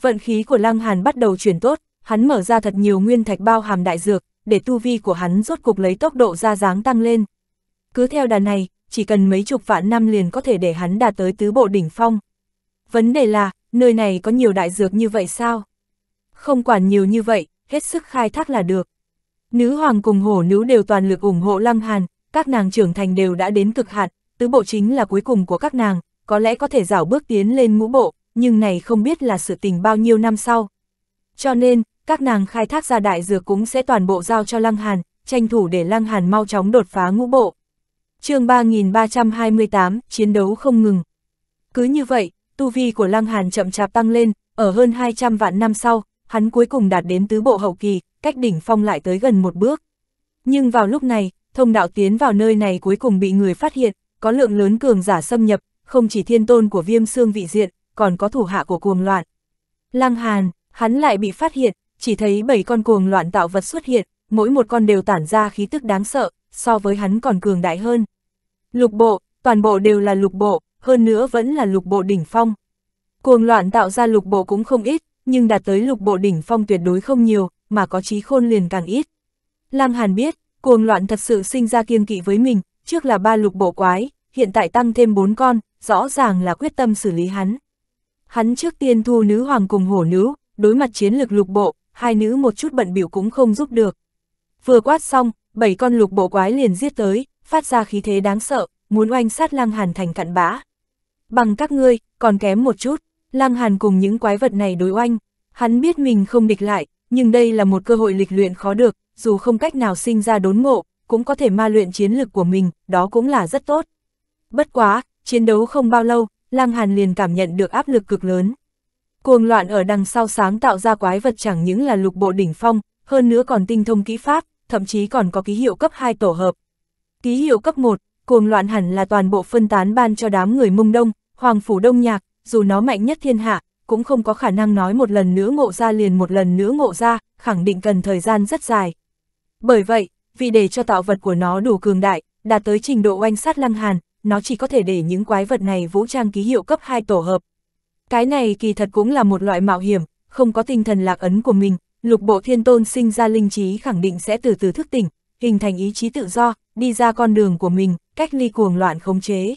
vận khí của Lăng Hàn bắt đầu chuyển tốt, hắn mở ra thật nhiều nguyên thạch bao hàm đại dược, để tu vi của hắn rốt cục lấy tốc độ ra dáng tăng lên. Cứ theo đà này, chỉ cần mấy chục vạn năm liền có thể để hắn đạt tới tứ bộ đỉnh phong. Vấn đề là, nơi này có nhiều đại dược như vậy sao? Không quản nhiều như vậy, hết sức khai thác là được. Nữ hoàng cùng hổ nữ đều toàn lực ủng hộ Lăng Hàn, các nàng trưởng thành đều đã đến cực hạn, tứ bộ chính là cuối cùng của các nàng, có lẽ có thể dảo bước tiến lên ngũ bộ, nhưng này không biết là sự tình bao nhiêu năm sau. Cho nên, các nàng khai thác ra đại dược cũng sẽ toàn bộ giao cho Lăng Hàn, tranh thủ để Lăng Hàn mau chóng đột phá ngũ bộ. chương 3328, chiến đấu không ngừng. Cứ như vậy, tu vi của Lăng Hàn chậm chạp tăng lên, ở hơn 200 vạn năm sau, hắn cuối cùng đạt đến tứ bộ hậu kỳ, cách đỉnh phong lại tới gần một bước. Nhưng vào lúc này, thông đạo tiến vào nơi này cuối cùng bị người phát hiện, có lượng lớn cường giả xâm nhập, không chỉ thiên tôn của viêm xương vị diện, còn có thủ hạ của cuồng loạn. Lăng Hàn, hắn lại bị phát hiện, chỉ thấy bảy con cuồng loạn tạo vật xuất hiện, mỗi một con đều tản ra khí tức đáng sợ, so với hắn còn cường đại hơn. Lục bộ, toàn bộ đều là lục bộ, hơn nữa vẫn là lục bộ đỉnh phong. Cuồng loạn tạo ra lục bộ cũng không ít, nhưng đạt tới lục bộ đỉnh phong tuyệt đối không nhiều, mà có trí khôn liền càng ít. Lăng Hàn biết, cuồng loạn thật sự sinh ra kiêng kỵ với mình, trước là ba lục bộ quái, hiện tại tăng thêm bốn con, rõ ràng là quyết tâm xử lý hắn. Hắn trước tiên thu nữ hoàng cùng hổ nữ, đối mặt chiến lực lục bộ, hai nữ một chút bận biểu cũng không giúp được. Vừa quát xong, bảy con lục bộ quái liền giết tới, phát ra khí thế đáng sợ, muốn oanh sát lang Hàn thành cặn bã. Bằng các ngươi, còn kém một chút, lang Hàn cùng những quái vật này đối oanh, hắn biết mình không địch lại, nhưng đây là một cơ hội lịch luyện khó được, dù không cách nào sinh ra đốn ngộ, cũng có thể ma luyện chiến lực của mình, đó cũng là rất tốt. Bất quá, chiến đấu không bao lâu, Lăng Hàn liền cảm nhận được áp lực cực lớn. Cuồng loạn ở đằng sau sáng tạo ra quái vật chẳng những là lục bộ đỉnh phong, hơn nữa còn tinh thông kỹ pháp, thậm chí còn có ký hiệu cấp 2 tổ hợp. Ký hiệu cấp 1, cuồng loạn hẳn là toàn bộ phân tán ban cho đám người mông đông, hoàng phủ đông nhạc, dù nó mạnh nhất thiên hạ, cũng không có khả năng nói một lần nữa ngộ ra liền một lần nữa ngộ ra, khẳng định cần thời gian rất dài. Bởi vậy, vì để cho tạo vật của nó đủ cường đại, đạt tới trình độ oanh sát lăng hàn, nó chỉ có thể để những quái vật này vũ trang ký hiệu cấp 2 tổ hợp. Cái này kỳ thật cũng là một loại mạo hiểm, không có tinh thần lạc ấn của mình, lục bộ thiên tôn sinh ra linh trí khẳng định sẽ từ từ thức tỉnh, hình thành ý chí tự do, đi ra con đường của mình, cách ly cuồng loạn khống chế.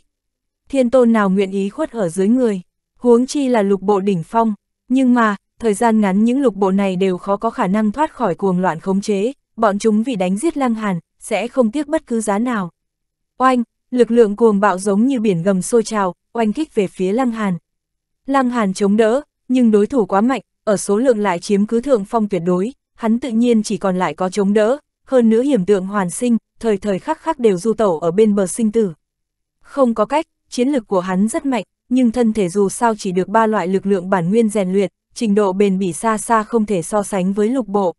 Thiên tôn nào nguyện ý khuất ở dưới người, huống chi là lục bộ đỉnh phong, nhưng mà, thời gian ngắn những lục bộ này đều khó có khả năng thoát khỏi cuồng loạn khống chế, bọn chúng vì đánh giết lăng hàn, sẽ không tiếc bất cứ giá nào. Oanh, Lực lượng cuồng bạo giống như biển gầm sôi trào, oanh kích về phía Lăng Hàn. Lăng Hàn chống đỡ, nhưng đối thủ quá mạnh, ở số lượng lại chiếm cứ thượng phong tuyệt đối, hắn tự nhiên chỉ còn lại có chống đỡ, hơn nữa hiểm tượng hoàn sinh, thời thời khắc khắc đều du tẩu ở bên bờ sinh tử. Không có cách, chiến lực của hắn rất mạnh, nhưng thân thể dù sao chỉ được ba loại lực lượng bản nguyên rèn luyện, trình độ bền bỉ xa xa không thể so sánh với lục bộ.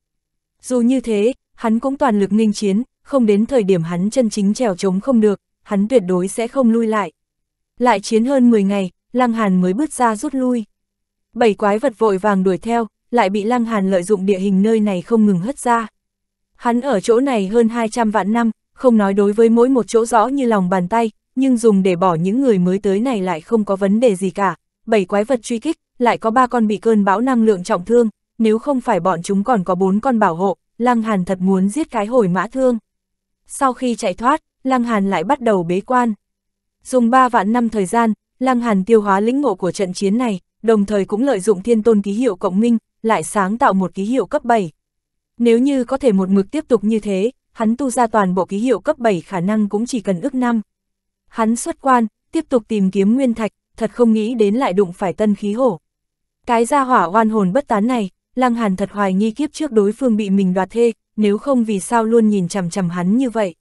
Dù như thế, hắn cũng toàn lực nghênh chiến, không đến thời điểm hắn chân chính trèo chống không được, hắn tuyệt đối sẽ không lui lại. Lại chiến hơn 10 ngày, Lăng Hàn mới bước ra rút lui. Bảy quái vật vội vàng đuổi theo, lại bị Lăng Hàn lợi dụng địa hình nơi này không ngừng hất ra. Hắn ở chỗ này hơn 200 vạn năm, không nói đối với mỗi một chỗ rõ như lòng bàn tay, nhưng dùng để bỏ những người mới tới này lại không có vấn đề gì cả. Bảy quái vật truy kích, lại có ba con bị cơn bão năng lượng trọng thương, nếu không phải bọn chúng còn có bốn con bảo hộ, Lăng Hàn thật muốn giết cái hồi mã thương. Sau khi chạy thoát, Lăng Hàn lại bắt đầu bế quan. Dùng 3 vạn năm thời gian, Lăng Hàn tiêu hóa lĩnh ngộ của trận chiến này, đồng thời cũng lợi dụng thiên tôn ký hiệu cộng minh, lại sáng tạo một ký hiệu cấp 7. Nếu như có thể một mực tiếp tục như thế, hắn tu ra toàn bộ ký hiệu cấp 7 khả năng cũng chỉ cần ước năm. Hắn xuất quan, tiếp tục tìm kiếm nguyên thạch, thật không nghĩ đến lại đụng phải tân khí hổ. Cái gia hỏa oan hồn bất tán này, Lăng Hàn thật hoài nghi kiếp trước đối phương bị mình đoạt thê, nếu không vì sao luôn nhìn chằm chằm hắn như vậy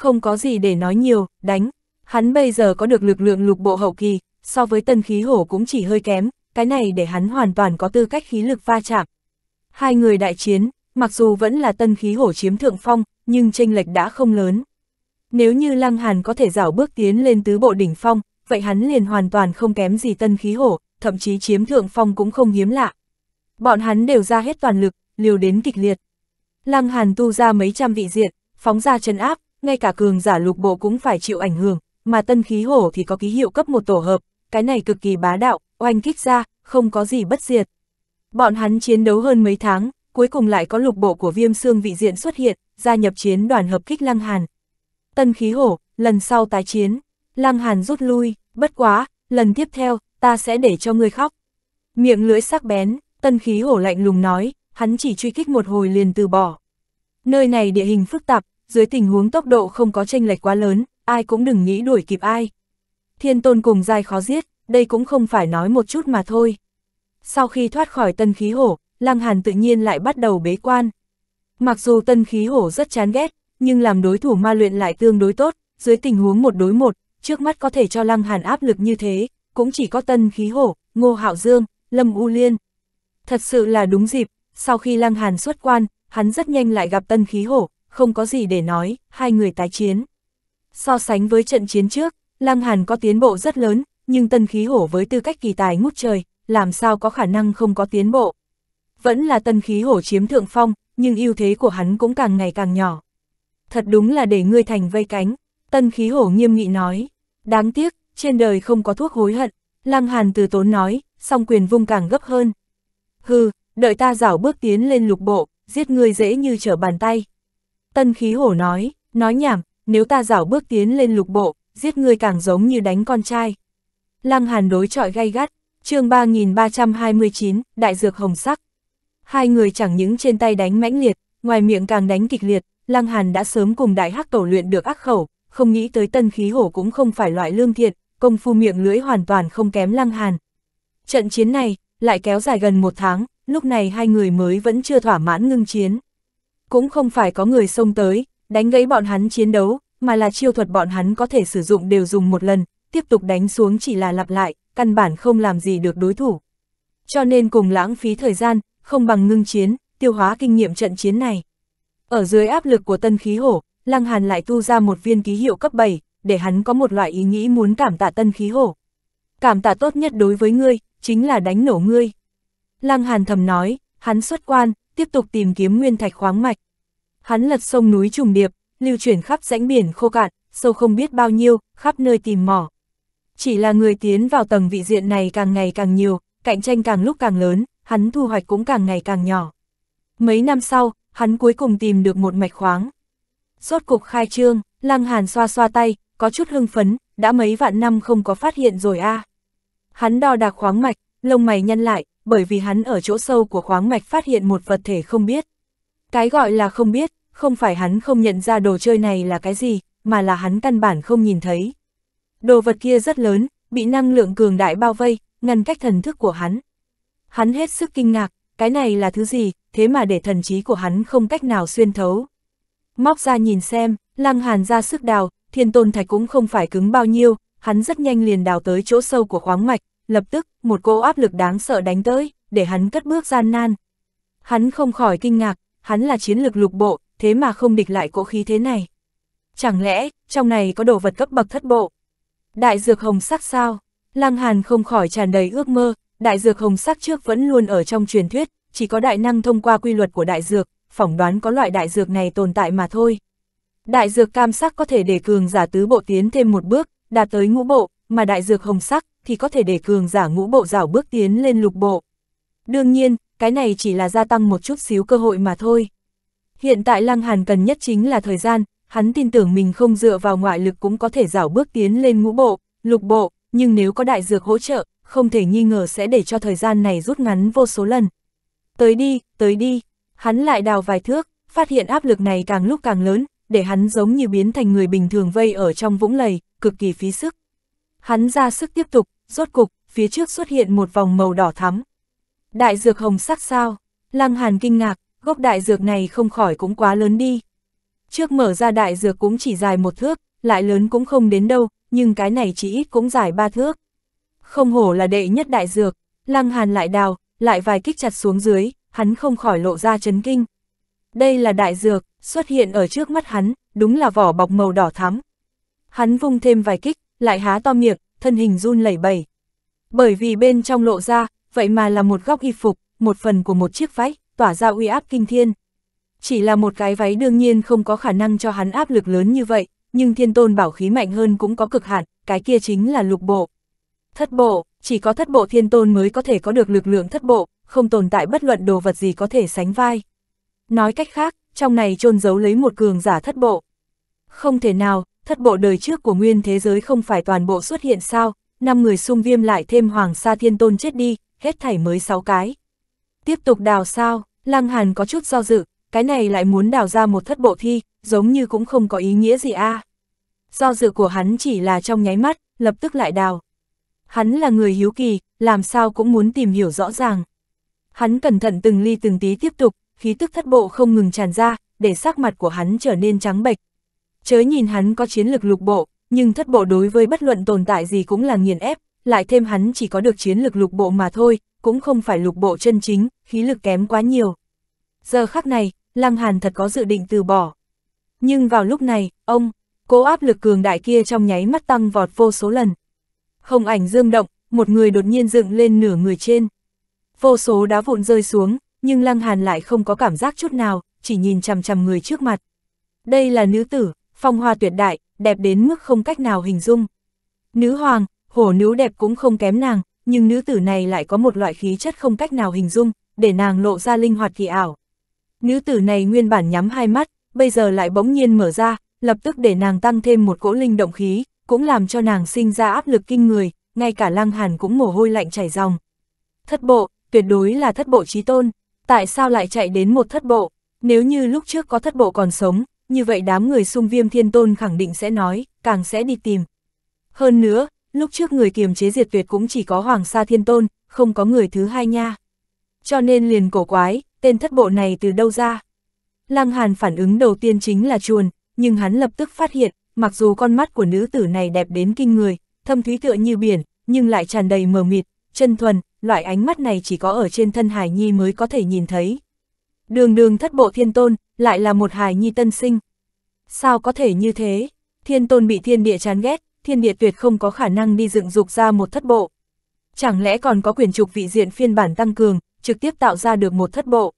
không có gì để nói nhiều, đánh. Hắn bây giờ có được lực lượng lục bộ hậu kỳ, so với tân khí hổ cũng chỉ hơi kém, cái này để hắn hoàn toàn có tư cách khí lực va chạm. Hai người đại chiến, mặc dù vẫn là tân khí hổ chiếm thượng phong, nhưng tranh lệch đã không lớn. Nếu như Lăng Hàn có thể dảo bước tiến lên tứ bộ đỉnh phong, vậy hắn liền hoàn toàn không kém gì tân khí hổ, thậm chí chiếm thượng phong cũng không hiếm lạ. Bọn hắn đều ra hết toàn lực, liều đến kịch liệt. Lăng Hàn tu ra mấy trăm vị diện, phóng ra chân áp, ngay cả cường giả lục bộ cũng phải chịu ảnh hưởng, mà tân khí hổ thì có ký hiệu cấp một tổ hợp, cái này cực kỳ bá đạo, oanh kích ra, không có gì bất diệt. Bọn hắn chiến đấu hơn mấy tháng, cuối cùng lại có lục bộ của viêm xương vị diện xuất hiện, gia nhập chiến đoàn hợp kích Lăng Hàn. Tân khí hổ, lần sau tái chiến, Lăng Hàn rút lui, bất quá, lần tiếp theo, ta sẽ để cho ngươi khóc. Miệng lưỡi sắc bén, tân khí hổ lạnh lùng nói, hắn chỉ truy kích một hồi liền từ bỏ. Nơi này địa hình phức tạp, dưới tình huống tốc độ không có tranh lệch quá lớn, ai cũng đừng nghĩ đuổi kịp ai. Thiên tôn cùng dai khó giết, đây cũng không phải nói một chút mà thôi. Sau khi thoát khỏi tân khí hổ, Lăng Hàn tự nhiên lại bắt đầu bế quan. Mặc dù tân khí hổ rất chán ghét, nhưng làm đối thủ ma luyện lại tương đối tốt, dưới tình huống một đối một, trước mắt có thể cho Lăng Hàn áp lực như thế, cũng chỉ có tân khí hổ, Ngô Hạo Dương, Lâm U Liên. Thật sự là đúng dịp, sau khi Lăng Hàn xuất quan, hắn rất nhanh lại gặp tân khí hổ, không có gì để nói, hai người tái chiến. So sánh với trận chiến trước, Lăng Hàn có tiến bộ rất lớn, nhưng tân khí hổ với tư cách kỳ tài ngút trời, làm sao có khả năng không có tiến bộ. Vẫn là tân khí hổ chiếm thượng phong, nhưng ưu thế của hắn cũng càng ngày càng nhỏ. Thật đúng là để ngươi thành vây cánh, tân khí hổ nghiêm nghị nói. Đáng tiếc, trên đời không có thuốc hối hận, Lăng Hàn từ tốn nói, song quyền vung càng gấp hơn. Hừ, đợi ta rảo bước tiến lên lục bộ, giết ngươi dễ như trở bàn tay. Tân khí hổ nói, nói nhảm, nếu ta dảo bước tiến lên lục bộ, giết ngươi càng giống như đánh con trai. Lăng hàn đối trọi gay gắt, chương 3329, đại dược hồng sắc. Hai người chẳng những trên tay đánh mãnh liệt, ngoài miệng càng đánh kịch liệt, lăng hàn đã sớm cùng đại hắc tổ luyện được ác khẩu, không nghĩ tới tân khí hổ cũng không phải loại lương thiện, công phu miệng lưỡi hoàn toàn không kém lăng hàn. Trận chiến này, lại kéo dài gần một tháng, lúc này hai người mới vẫn chưa thỏa mãn ngưng chiến cũng không phải có người xông tới, đánh gãy bọn hắn chiến đấu, mà là chiêu thuật bọn hắn có thể sử dụng đều dùng một lần, tiếp tục đánh xuống chỉ là lặp lại, căn bản không làm gì được đối thủ. Cho nên cùng lãng phí thời gian, không bằng ngưng chiến, tiêu hóa kinh nghiệm trận chiến này. Ở dưới áp lực của tân khí hổ, Lăng Hàn lại tu ra một viên ký hiệu cấp 7, để hắn có một loại ý nghĩ muốn cảm tạ tân khí hổ. Cảm tạ tốt nhất đối với ngươi, chính là đánh nổ ngươi. Lăng Hàn thầm nói, hắn xuất quan, tiếp tục tìm kiếm nguyên thạch khoáng mạch. Hắn lật sông núi trùng điệp, lưu chuyển khắp rãnh biển khô cạn, sâu không biết bao nhiêu, khắp nơi tìm mỏ. Chỉ là người tiến vào tầng vị diện này càng ngày càng nhiều, cạnh tranh càng lúc càng lớn, hắn thu hoạch cũng càng ngày càng nhỏ. Mấy năm sau, hắn cuối cùng tìm được một mạch khoáng. Rốt cục khai trương, Lăng Hàn xoa xoa tay, có chút hưng phấn, đã mấy vạn năm không có phát hiện rồi a. À. Hắn đo đạc khoáng mạch, lông mày nhăn lại, bởi vì hắn ở chỗ sâu của khoáng mạch phát hiện một vật thể không biết. Cái gọi là không biết, không phải hắn không nhận ra đồ chơi này là cái gì, mà là hắn căn bản không nhìn thấy. Đồ vật kia rất lớn, bị năng lượng cường đại bao vây, ngăn cách thần thức của hắn. Hắn hết sức kinh ngạc, cái này là thứ gì, thế mà để thần trí của hắn không cách nào xuyên thấu. Móc ra nhìn xem, lăng hàn ra sức đào, thiên tôn thạch cũng không phải cứng bao nhiêu, hắn rất nhanh liền đào tới chỗ sâu của khoáng mạch, lập tức, một cỗ áp lực đáng sợ đánh tới, để hắn cất bước gian nan. Hắn không khỏi kinh ngạc, hắn là chiến lực lục bộ, thế mà không địch lại cỗ khí thế này. Chẳng lẽ, trong này có đồ vật cấp bậc thất bộ? Đại dược hồng sắc sao? Lăng Hàn không khỏi tràn đầy ước mơ, đại dược hồng sắc trước vẫn luôn ở trong truyền thuyết, chỉ có đại năng thông qua quy luật của đại dược, phỏng đoán có loại đại dược này tồn tại mà thôi. Đại dược cam sắc có thể để cường giả tứ bộ tiến thêm một bước, đạt tới ngũ bộ, mà đại dược hồng sắc thì có thể để cường giả ngũ bộ rảo bước tiến lên lục bộ. Đương nhiên, cái này chỉ là gia tăng một chút xíu cơ hội mà thôi. Hiện tại Lăng Hàn cần nhất chính là thời gian, hắn tin tưởng mình không dựa vào ngoại lực cũng có thể rảo bước tiến lên ngũ bộ, lục bộ, nhưng nếu có đại dược hỗ trợ, không thể nghi ngờ sẽ để cho thời gian này rút ngắn vô số lần. Tới đi, tới đi, hắn lại đào vài thước, phát hiện áp lực này càng lúc càng lớn, để hắn giống như biến thành người bình thường vây ở trong vũng lầy, cực kỳ phí sức. Hắn ra sức tiếp tục, rốt cục, phía trước xuất hiện một vòng màu đỏ thắm. Đại dược hồng sắc sao? Lăng Hàn kinh ngạc, gốc đại dược này không khỏi cũng quá lớn đi. Trước mở ra đại dược cũng chỉ dài một thước, lại lớn cũng không đến đâu, nhưng cái này chỉ ít cũng dài ba thước. Không hổ là đệ nhất đại dược, Lăng Hàn lại đào, lại vài kích chặt xuống dưới, hắn không khỏi lộ ra chấn kinh. Đây là đại dược, xuất hiện ở trước mắt hắn, đúng là vỏ bọc màu đỏ thắm. Hắn vung thêm vài kích, lại há to miệng, thân hình run lẩy bẩy. Bởi vì bên trong lộ ra, vậy mà là một góc y phục, một phần của một chiếc váy, tỏa ra uy áp kinh thiên. Chỉ là một cái váy đương nhiên không có khả năng cho hắn áp lực lớn như vậy, nhưng thiên tôn bảo khí mạnh hơn cũng có cực hạn, cái kia chính là lục bộ. Thất bộ, chỉ có thất bộ thiên tôn mới có thể có được lực lượng thất bộ, không tồn tại bất luận đồ vật gì có thể sánh vai. Nói cách khác, trong này trôn giấu lấy một cường giả thất bộ. Không thể nào, thất bộ đời trước của nguyên thế giới không phải toàn bộ xuất hiện sao, năm người xung viêm lại thêm hoàng sa thiên tôn chết đi, hết thảy mới 6 cái. Tiếp tục đào sao, Lăng Hàn có chút do dự, cái này lại muốn đào ra một thất bộ thi, giống như cũng không có ý nghĩa gì a. Do dự của hắn chỉ là trong nháy mắt, lập tức lại đào. Hắn là người hiếu kỳ, làm sao cũng muốn tìm hiểu rõ ràng. Hắn cẩn thận từng ly từng tí tiếp tục, khí tức thất bộ không ngừng tràn ra, để sắc mặt của hắn trở nên trắng bệch, Chớ nhìn hắn có chiến lực lục bộ, nhưng thất bộ đối với bất luận tồn tại gì cũng là nghiền ép, lại thêm hắn chỉ có được chiến lực lục bộ mà thôi, cũng không phải lục bộ chân chính, khí lực kém quá nhiều. Giờ khắc này, Lăng Hàn thật có dự định từ bỏ. Nhưng vào lúc này, ông, cố áp lực cường đại kia trong nháy mắt tăng vọt vô số lần. Không ảnh dương động, một người đột nhiên dựng lên nửa người trên. Vô số đá vụn rơi xuống, nhưng Lăng Hàn lại không có cảm giác chút nào, chỉ nhìn chằm chằm người trước mặt. Đây là nữ tử, phong hoa tuyệt đại, đẹp đến mức không cách nào hình dung. Nữ hoàng, hổ nữ đẹp cũng không kém nàng, nhưng nữ tử này lại có một loại khí chất không cách nào hình dung, để nàng lộ ra linh hoạt kỳ ảo. Nữ tử này nguyên bản nhắm hai mắt, bây giờ lại bỗng nhiên mở ra, lập tức để nàng tăng thêm một cỗ linh động khí, cũng làm cho nàng sinh ra áp lực kinh người, ngay cả lăng hàn cũng mồ hôi lạnh chảy ròng. Thất bộ, tuyệt đối là thất bộ trí tôn, tại sao lại chạy đến một thất bộ, nếu như lúc trước có thất bộ còn sống, như vậy đám người sung viêm thiên tôn khẳng định sẽ nói, càng sẽ đi tìm. Hơn nữa, lúc trước người kiềm chế diệt tuyệt cũng chỉ có Hoàng Sa Thiên Tôn, không có người thứ hai nha. Cho nên liền cổ quái, tên thất bộ này từ đâu ra? Lăng Hàn phản ứng đầu tiên chính là chuồn, nhưng hắn lập tức phát hiện, mặc dù con mắt của nữ tử này đẹp đến kinh người, thâm thúy tựa như biển, nhưng lại tràn đầy mờ mịt, chân thuần, loại ánh mắt này chỉ có ở trên thân Hải Nhi mới có thể nhìn thấy đường đường thất bộ thiên tôn, lại là một hài nhi tân sinh. Sao có thể như thế? Thiên tôn bị thiên địa chán ghét, thiên địa tuyệt không có khả năng đi dựng dục ra một thất bộ. Chẳng lẽ còn có quyền trục vị diện phiên bản tăng cường, trực tiếp tạo ra được một thất bộ?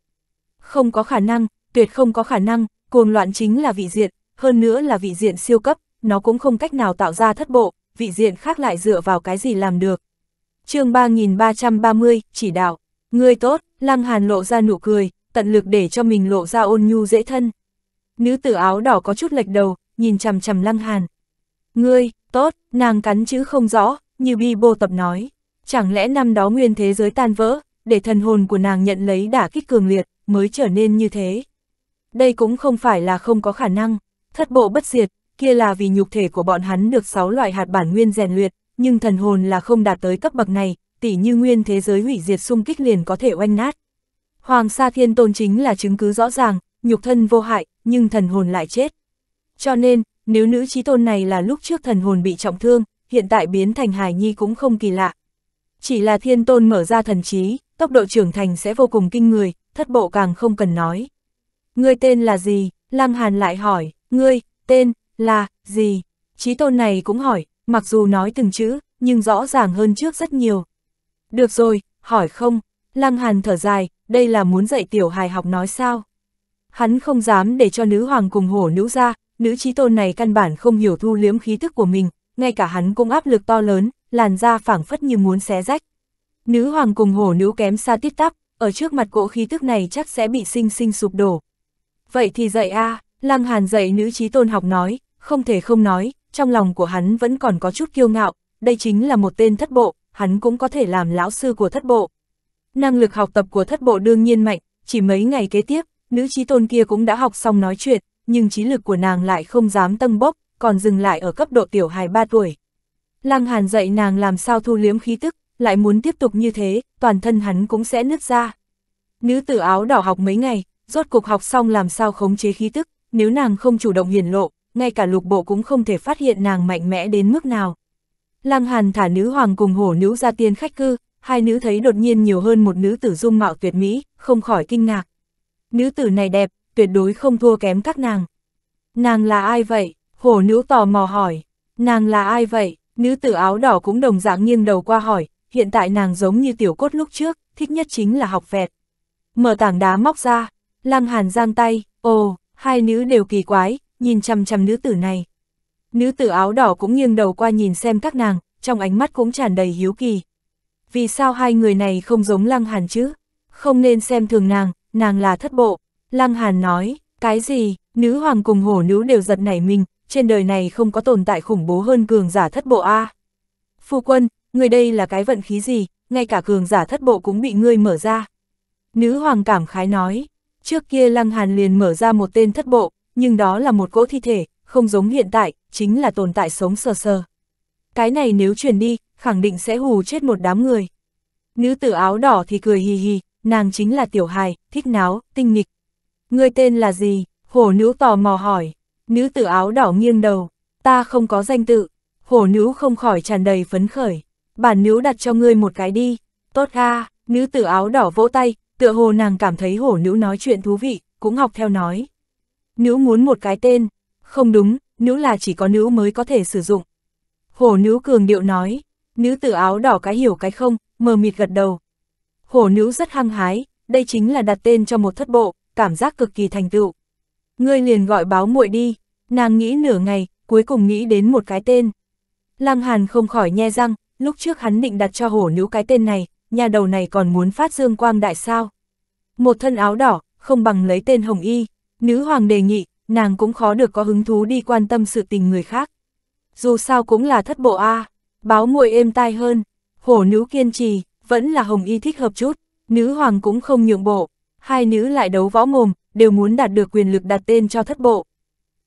Không có khả năng, tuyệt không có khả năng, cuồng loạn chính là vị diện, hơn nữa là vị diện siêu cấp, nó cũng không cách nào tạo ra thất bộ, vị diện khác lại dựa vào cái gì làm được. chương 3330, chỉ đạo, người tốt, Lăng Hàn lộ ra nụ cười, tận lực để cho mình lộ ra ôn nhu dễ thân. Nữ tử áo đỏ có chút lệch đầu, nhìn chằm chằm lăng hàn. Ngươi, tốt, nàng cắn chữ không rõ, như bi bô tập nói. Chẳng lẽ năm đó nguyên thế giới tan vỡ, để thần hồn của nàng nhận lấy đả kích cường liệt, mới trở nên như thế. Đây cũng không phải là không có khả năng, thất bộ bất diệt, kia là vì nhục thể của bọn hắn được 6 loại hạt bản nguyên rèn luyện, nhưng thần hồn là không đạt tới cấp bậc này, tỉ như nguyên thế giới hủy diệt xung kích liền có thể oanh nát. Hoàng Sa Thiên Tôn chính là chứng cứ rõ ràng, nhục thân vô hại, nhưng thần hồn lại chết. Cho nên, nếu nữ trí tôn này là lúc trước thần hồn bị trọng thương, hiện tại biến thành hài nhi cũng không kỳ lạ. Chỉ là thiên tôn mở ra thần trí, tốc độ trưởng thành sẽ vô cùng kinh người, thất bộ càng không cần nói. Ngươi tên là gì? Lăng Hàn lại hỏi, ngươi, tên, là, gì? Trí tôn này cũng hỏi, mặc dù nói từng chữ, nhưng rõ ràng hơn trước rất nhiều. Được rồi, hỏi không? Lăng Hàn thở dài, đây là muốn dạy tiểu hài học nói sao. Hắn không dám để cho nữ hoàng cùng hổ nữ ra, nữ trí tôn này căn bản không hiểu thu liếm khí thức của mình, ngay cả hắn cũng áp lực to lớn, làn da phảng phất như muốn xé rách. Nữ hoàng cùng hổ nữ kém xa tít tắp, ở trước mặt cỗ khí thức này chắc sẽ bị sinh sinh sụp đổ. Vậy thì dạy a à, Lăng Hàn dạy nữ trí tôn học nói, không thể không nói, trong lòng của hắn vẫn còn có chút kiêu ngạo, đây chính là một tên thất bộ, hắn cũng có thể làm lão sư của thất bộ. Năng lực học tập của thất bộ đương nhiên mạnh, chỉ mấy ngày kế tiếp, nữ trí tôn kia cũng đã học xong nói chuyện, nhưng trí lực của nàng lại không dám tăng bốc, còn dừng lại ở cấp độ tiểu hài 3 tuổi. Lăng Hàn dạy nàng làm sao thu liếm khí tức, lại muốn tiếp tục như thế, toàn thân hắn cũng sẽ nứt ra. Nữ tử áo đỏ học mấy ngày, rốt cục học xong làm sao khống chế khí tức, nếu nàng không chủ động hiển lộ, ngay cả lục bộ cũng không thể phát hiện nàng mạnh mẽ đến mức nào. Lăng Hàn thả nữ hoàng cùng hổ nữ ra tiên khách cư, hai nữ thấy đột nhiên nhiều hơn một nữ tử dung mạo tuyệt mỹ, không khỏi kinh ngạc. Nữ tử này đẹp, tuyệt đối không thua kém các nàng. Nàng là ai vậy? Hổ nữ tò mò hỏi. Nàng là ai vậy? Nữ tử áo đỏ cũng đồng dạng nghiêng đầu qua hỏi, hiện tại nàng giống như tiểu cốt lúc trước, thích nhất chính là học vẹt. Mở tảng đá móc ra, lăng hàn giang tay, ồ, hai nữ đều kỳ quái, nhìn chăm chăm nữ tử này. Nữ tử áo đỏ cũng nghiêng đầu qua nhìn xem các nàng, trong ánh mắt cũng tràn đầy hiếu kỳ, vì sao hai người này không giống Lăng Hàn chứ? Không nên xem thường nàng, nàng là thất bộ. Lăng Hàn nói, cái gì, nữ hoàng cùng hổ nữ đều giật nảy mình, trên đời này không có tồn tại khủng bố hơn cường giả thất bộ a. Phu quân, người đây là cái vận khí gì, ngay cả cường giả thất bộ cũng bị ngươi mở ra. Nữ hoàng cảm khái nói, trước kia Lăng Hàn liền mở ra một tên thất bộ, nhưng đó là một cỗ thi thể, không giống hiện tại, chính là tồn tại sống sờ sờ cái này nếu truyền đi, khẳng định sẽ hù chết một đám người. Nữ tử áo đỏ thì cười hì hì, nàng chính là tiểu hài, thích náo, tinh nghịch. ngươi tên là gì? Hổ nữ tò mò hỏi. Nữ tử áo đỏ nghiêng đầu, ta không có danh tự. Hổ nữ không khỏi tràn đầy phấn khởi. Bản nữ đặt cho ngươi một cái đi. Tốt ga, nữ tử áo đỏ vỗ tay, tựa hồ nàng cảm thấy hổ nữ nói chuyện thú vị, cũng học theo nói. Nữ muốn một cái tên. Không đúng, nữ là chỉ có nữ mới có thể sử dụng. Hổ nữ cường điệu nói, nữ tử áo đỏ cái hiểu cái không, mờ mịt gật đầu. Hổ nữ rất hăng hái, đây chính là đặt tên cho một thất bộ, cảm giác cực kỳ thành tựu. Ngươi liền gọi báo muội đi, nàng nghĩ nửa ngày, cuối cùng nghĩ đến một cái tên. Lăng Hàn không khỏi nhe răng, lúc trước hắn định đặt cho hổ nữ cái tên này, nhà đầu này còn muốn phát dương quang đại sao. Một thân áo đỏ, không bằng lấy tên hồng y, nữ hoàng đề nghị, nàng cũng khó được có hứng thú đi quan tâm sự tình người khác dù sao cũng là thất bộ A, à, báo muội êm tai hơn, hổ nữ kiên trì, vẫn là hồng y thích hợp chút, nữ hoàng cũng không nhượng bộ, hai nữ lại đấu võ mồm, đều muốn đạt được quyền lực đặt tên cho thất bộ.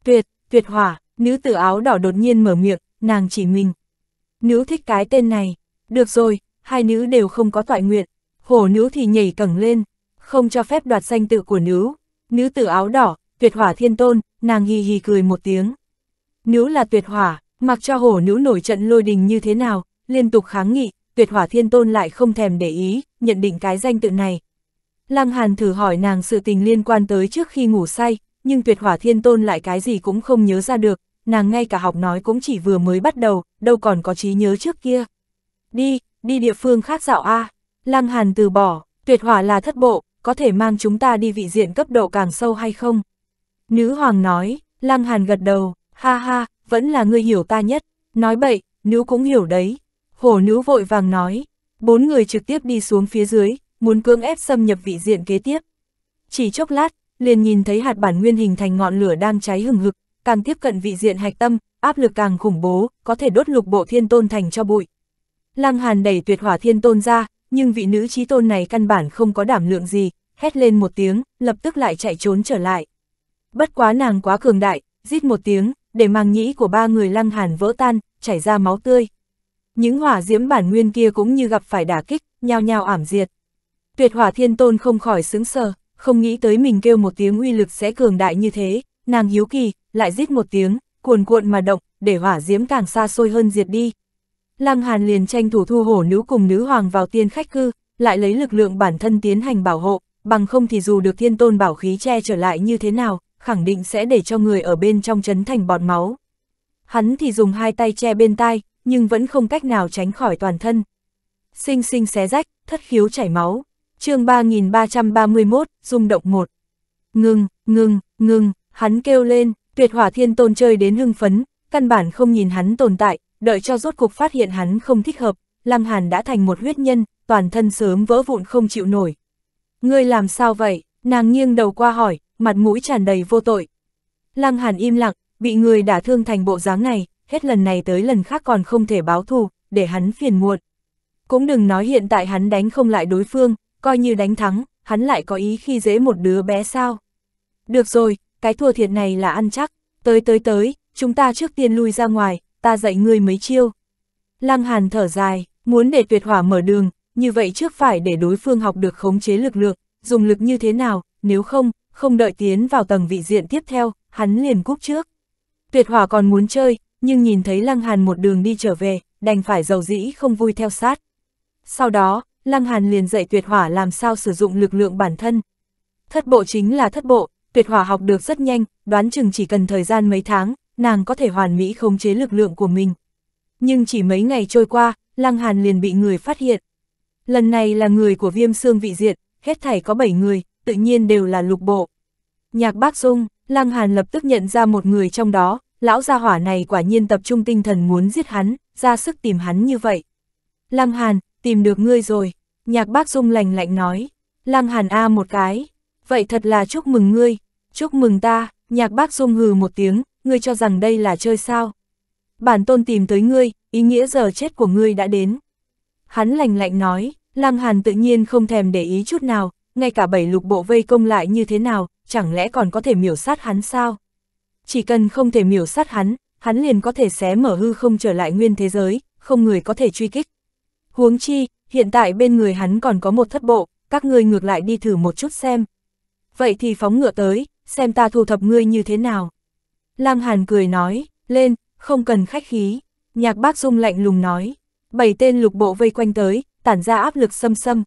Tuyệt, tuyệt hỏa, nữ tử áo đỏ đột nhiên mở miệng, nàng chỉ mình. Nữ thích cái tên này, được rồi, hai nữ đều không có toại nguyện, hổ nữ thì nhảy cẳng lên, không cho phép đoạt danh tự của nữ, nữ tử áo đỏ, tuyệt hỏa thiên tôn, nàng hì hì cười một tiếng. Nữ là tuyệt hỏa, Mặc cho hổ nữ nổi trận lôi đình như thế nào, liên tục kháng nghị, tuyệt hỏa thiên tôn lại không thèm để ý, nhận định cái danh tự này. Lăng Hàn thử hỏi nàng sự tình liên quan tới trước khi ngủ say, nhưng tuyệt hỏa thiên tôn lại cái gì cũng không nhớ ra được, nàng ngay cả học nói cũng chỉ vừa mới bắt đầu, đâu còn có trí nhớ trước kia. Đi, đi địa phương khác dạo A, à. Lăng Hàn từ bỏ, tuyệt hỏa là thất bộ, có thể mang chúng ta đi vị diện cấp độ càng sâu hay không? Nữ hoàng nói, Lăng Hàn gật đầu, ha ha, vẫn là ngươi hiểu ta nhất, nói bậy, nữ cũng hiểu đấy. Hổ nữ vội vàng nói, bốn người trực tiếp đi xuống phía dưới, muốn cưỡng ép xâm nhập vị diện kế tiếp. Chỉ chốc lát, liền nhìn thấy hạt bản nguyên hình thành ngọn lửa đang cháy hừng hực, càng tiếp cận vị diện hạch tâm, áp lực càng khủng bố, có thể đốt lục bộ thiên tôn thành cho bụi. Lăng Hàn đẩy tuyệt hỏa thiên tôn ra, nhưng vị nữ trí tôn này căn bản không có đảm lượng gì, hét lên một tiếng, lập tức lại chạy trốn trở lại. Bất quá nàng quá cường đại, rít một tiếng, để màng nhĩ của ba người lăng hàn vỡ tan, chảy ra máu tươi. Những hỏa diễm bản nguyên kia cũng như gặp phải đả kích, nhao nhao ảm diệt. Tuyệt hỏa thiên tôn không khỏi sướng sờ, không nghĩ tới mình kêu một tiếng uy lực sẽ cường đại như thế, nàng hiếu kỳ, lại rít một tiếng, cuồn cuộn mà động, để hỏa diễm càng xa xôi hơn diệt đi. Lăng Hàn liền tranh thủ thu hổ nữ cùng nữ hoàng vào tiên khách cư, lại lấy lực lượng bản thân tiến hành bảo hộ, bằng không thì dù được thiên tôn bảo khí che trở lại như thế nào, khẳng định sẽ để cho người ở bên trong chấn thành bọt máu. Hắn thì dùng hai tay che bên tai, nhưng vẫn không cách nào tránh khỏi toàn thân. Sinh sinh xé rách, thất khiếu chảy máu. chương 3331, rung động một. Ngừng, ngừng, ngừng, hắn kêu lên, tuyệt hỏa thiên tôn chơi đến hưng phấn, căn bản không nhìn hắn tồn tại, đợi cho rốt cuộc phát hiện hắn không thích hợp, Lam Hàn đã thành một huyết nhân, toàn thân sớm vỡ vụn không chịu nổi. Ngươi làm sao vậy? Nàng nghiêng đầu qua hỏi, mặt mũi tràn đầy vô tội. Lăng Hàn im lặng, bị người đã thương thành bộ dáng này, hết lần này tới lần khác còn không thể báo thù, để hắn phiền muộn. Cũng đừng nói hiện tại hắn đánh không lại đối phương, coi như đánh thắng, hắn lại có ý khi dễ một đứa bé sao. Được rồi, cái thua thiệt này là ăn chắc, tới tới tới, chúng ta trước tiên lui ra ngoài, ta dạy ngươi mấy chiêu. Lăng Hàn thở dài, muốn để tuyệt hỏa mở đường, như vậy trước phải để đối phương học được khống chế lực lượng, dùng lực như thế nào, nếu không, không đợi tiến vào tầng vị diện tiếp theo, hắn liền cúp trước. Tuyệt hỏa còn muốn chơi, nhưng nhìn thấy Lăng Hàn một đường đi trở về, đành phải dầu dĩ không vui theo sát. Sau đó, Lăng Hàn liền dạy tuyệt hỏa làm sao sử dụng lực lượng bản thân. Thất bộ chính là thất bộ, tuyệt hỏa học được rất nhanh, đoán chừng chỉ cần thời gian mấy tháng, nàng có thể hoàn mỹ khống chế lực lượng của mình. Nhưng chỉ mấy ngày trôi qua, Lăng Hàn liền bị người phát hiện. Lần này là người của viêm xương vị diệt, hết thảy có 7 người, tự nhiên đều là lục bộ. Nhạc bác dung, Lăng Hàn lập tức nhận ra một người trong đó, lão gia hỏa này quả nhiên tập trung tinh thần muốn giết hắn, ra sức tìm hắn như vậy. Lăng Hàn, tìm được ngươi rồi, nhạc bác dung lành lạnh nói, Lăng Hàn A một cái, vậy thật là chúc mừng ngươi, chúc mừng ta, nhạc bác dung hừ một tiếng, ngươi cho rằng đây là chơi sao. Bản tôn tìm tới ngươi, ý nghĩa giờ chết của ngươi đã đến. Hắn lành lạnh nói, Lăng Hàn tự nhiên không thèm để ý chút nào, ngay cả bảy lục bộ vây công lại như thế nào, chẳng lẽ còn có thể miểu sát hắn sao? Chỉ cần không thể miểu sát hắn, hắn liền có thể xé mở hư không trở lại nguyên thế giới, không người có thể truy kích. Huống chi, hiện tại bên người hắn còn có một thất bộ, các ngươi ngược lại đi thử một chút xem. Vậy thì phóng ngựa tới, xem ta thu thập ngươi như thế nào. Lang Hàn cười nói, lên, không cần khách khí. Nhạc bác dung lạnh lùng nói, bảy tên lục bộ vây quanh tới, tản ra áp lực xâm xâm,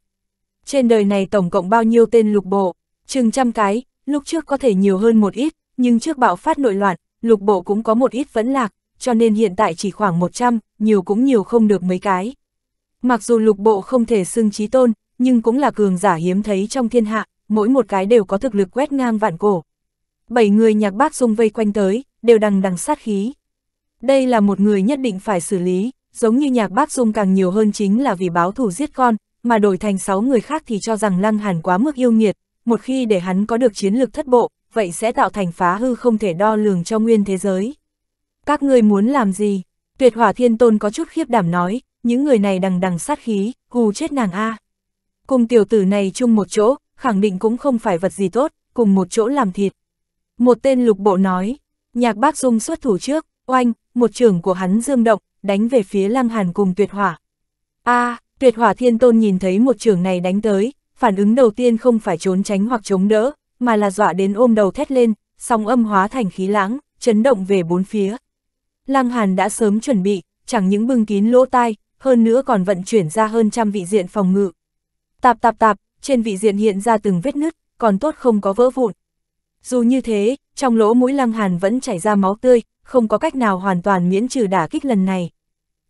trên đời này tổng cộng bao nhiêu tên lục bộ, chừng trăm cái, lúc trước có thể nhiều hơn một ít, nhưng trước bạo phát nội loạn, lục bộ cũng có một ít vẫn lạc, cho nên hiện tại chỉ khoảng 100, nhiều cũng nhiều không được mấy cái. Mặc dù lục bộ không thể xưng trí tôn, nhưng cũng là cường giả hiếm thấy trong thiên hạ, mỗi một cái đều có thực lực quét ngang vạn cổ. Bảy người nhạc bác dung vây quanh tới, đều đằng đằng sát khí. Đây là một người nhất định phải xử lý, giống như nhạc bác dung càng nhiều hơn chính là vì báo thù giết con, mà đổi thành 6 người khác thì cho rằng Lăng Hàn quá mức yêu nghiệt, một khi để hắn có được chiến lược thất bộ, vậy sẽ tạo thành phá hư không thể đo lường cho nguyên thế giới. Các ngươi muốn làm gì? Tuyệt hỏa thiên tôn có chút khiếp đảm nói, những người này đằng đằng sát khí, hù chết nàng A. Cùng tiểu tử này chung một chỗ, khẳng định cũng không phải vật gì tốt, cùng một chỗ làm thịt. Một tên lục bộ nói, nhạc bác dung xuất thủ trước, oanh, một trưởng của hắn dương động, đánh về phía lăng hàn cùng tuyệt hỏa. A, à, Tuyệt hỏa thiên tôn nhìn thấy một trường này đánh tới, phản ứng đầu tiên không phải trốn tránh hoặc chống đỡ, mà là dọa đến ôm đầu thét lên, song âm hóa thành khí lãng, chấn động về bốn phía. Lăng Hàn đã sớm chuẩn bị, chẳng những bưng kín lỗ tai, hơn nữa còn vận chuyển ra hơn trăm vị diện phòng ngự. Tạp tạp tạp, trên vị diện hiện ra từng vết nứt, còn tốt không có vỡ vụn. Dù như thế, trong lỗ mũi Lăng Hàn vẫn chảy ra máu tươi, không có cách nào hoàn toàn miễn trừ đả kích lần này.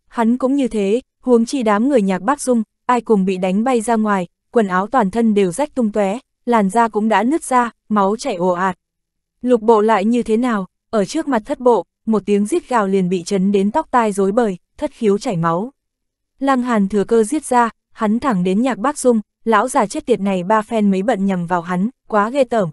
Hắn cũng như thế, huống chi đám người nhạc bác dung, ai cùng bị đánh bay ra ngoài, quần áo toàn thân đều rách tung tóe, làn da cũng đã nứt ra, máu chảy ồ ạt. Lục bộ lại như thế nào, ở trước mặt thất bộ, một tiếng giết gào liền bị chấn đến tóc tai rối bời, thất khiếu chảy máu. Lăng hàn thừa cơ giết ra, hắn thẳng đến nhạc bác dung, lão già chết tiệt này ba phen mấy bận nhầm vào hắn, quá ghê tởm.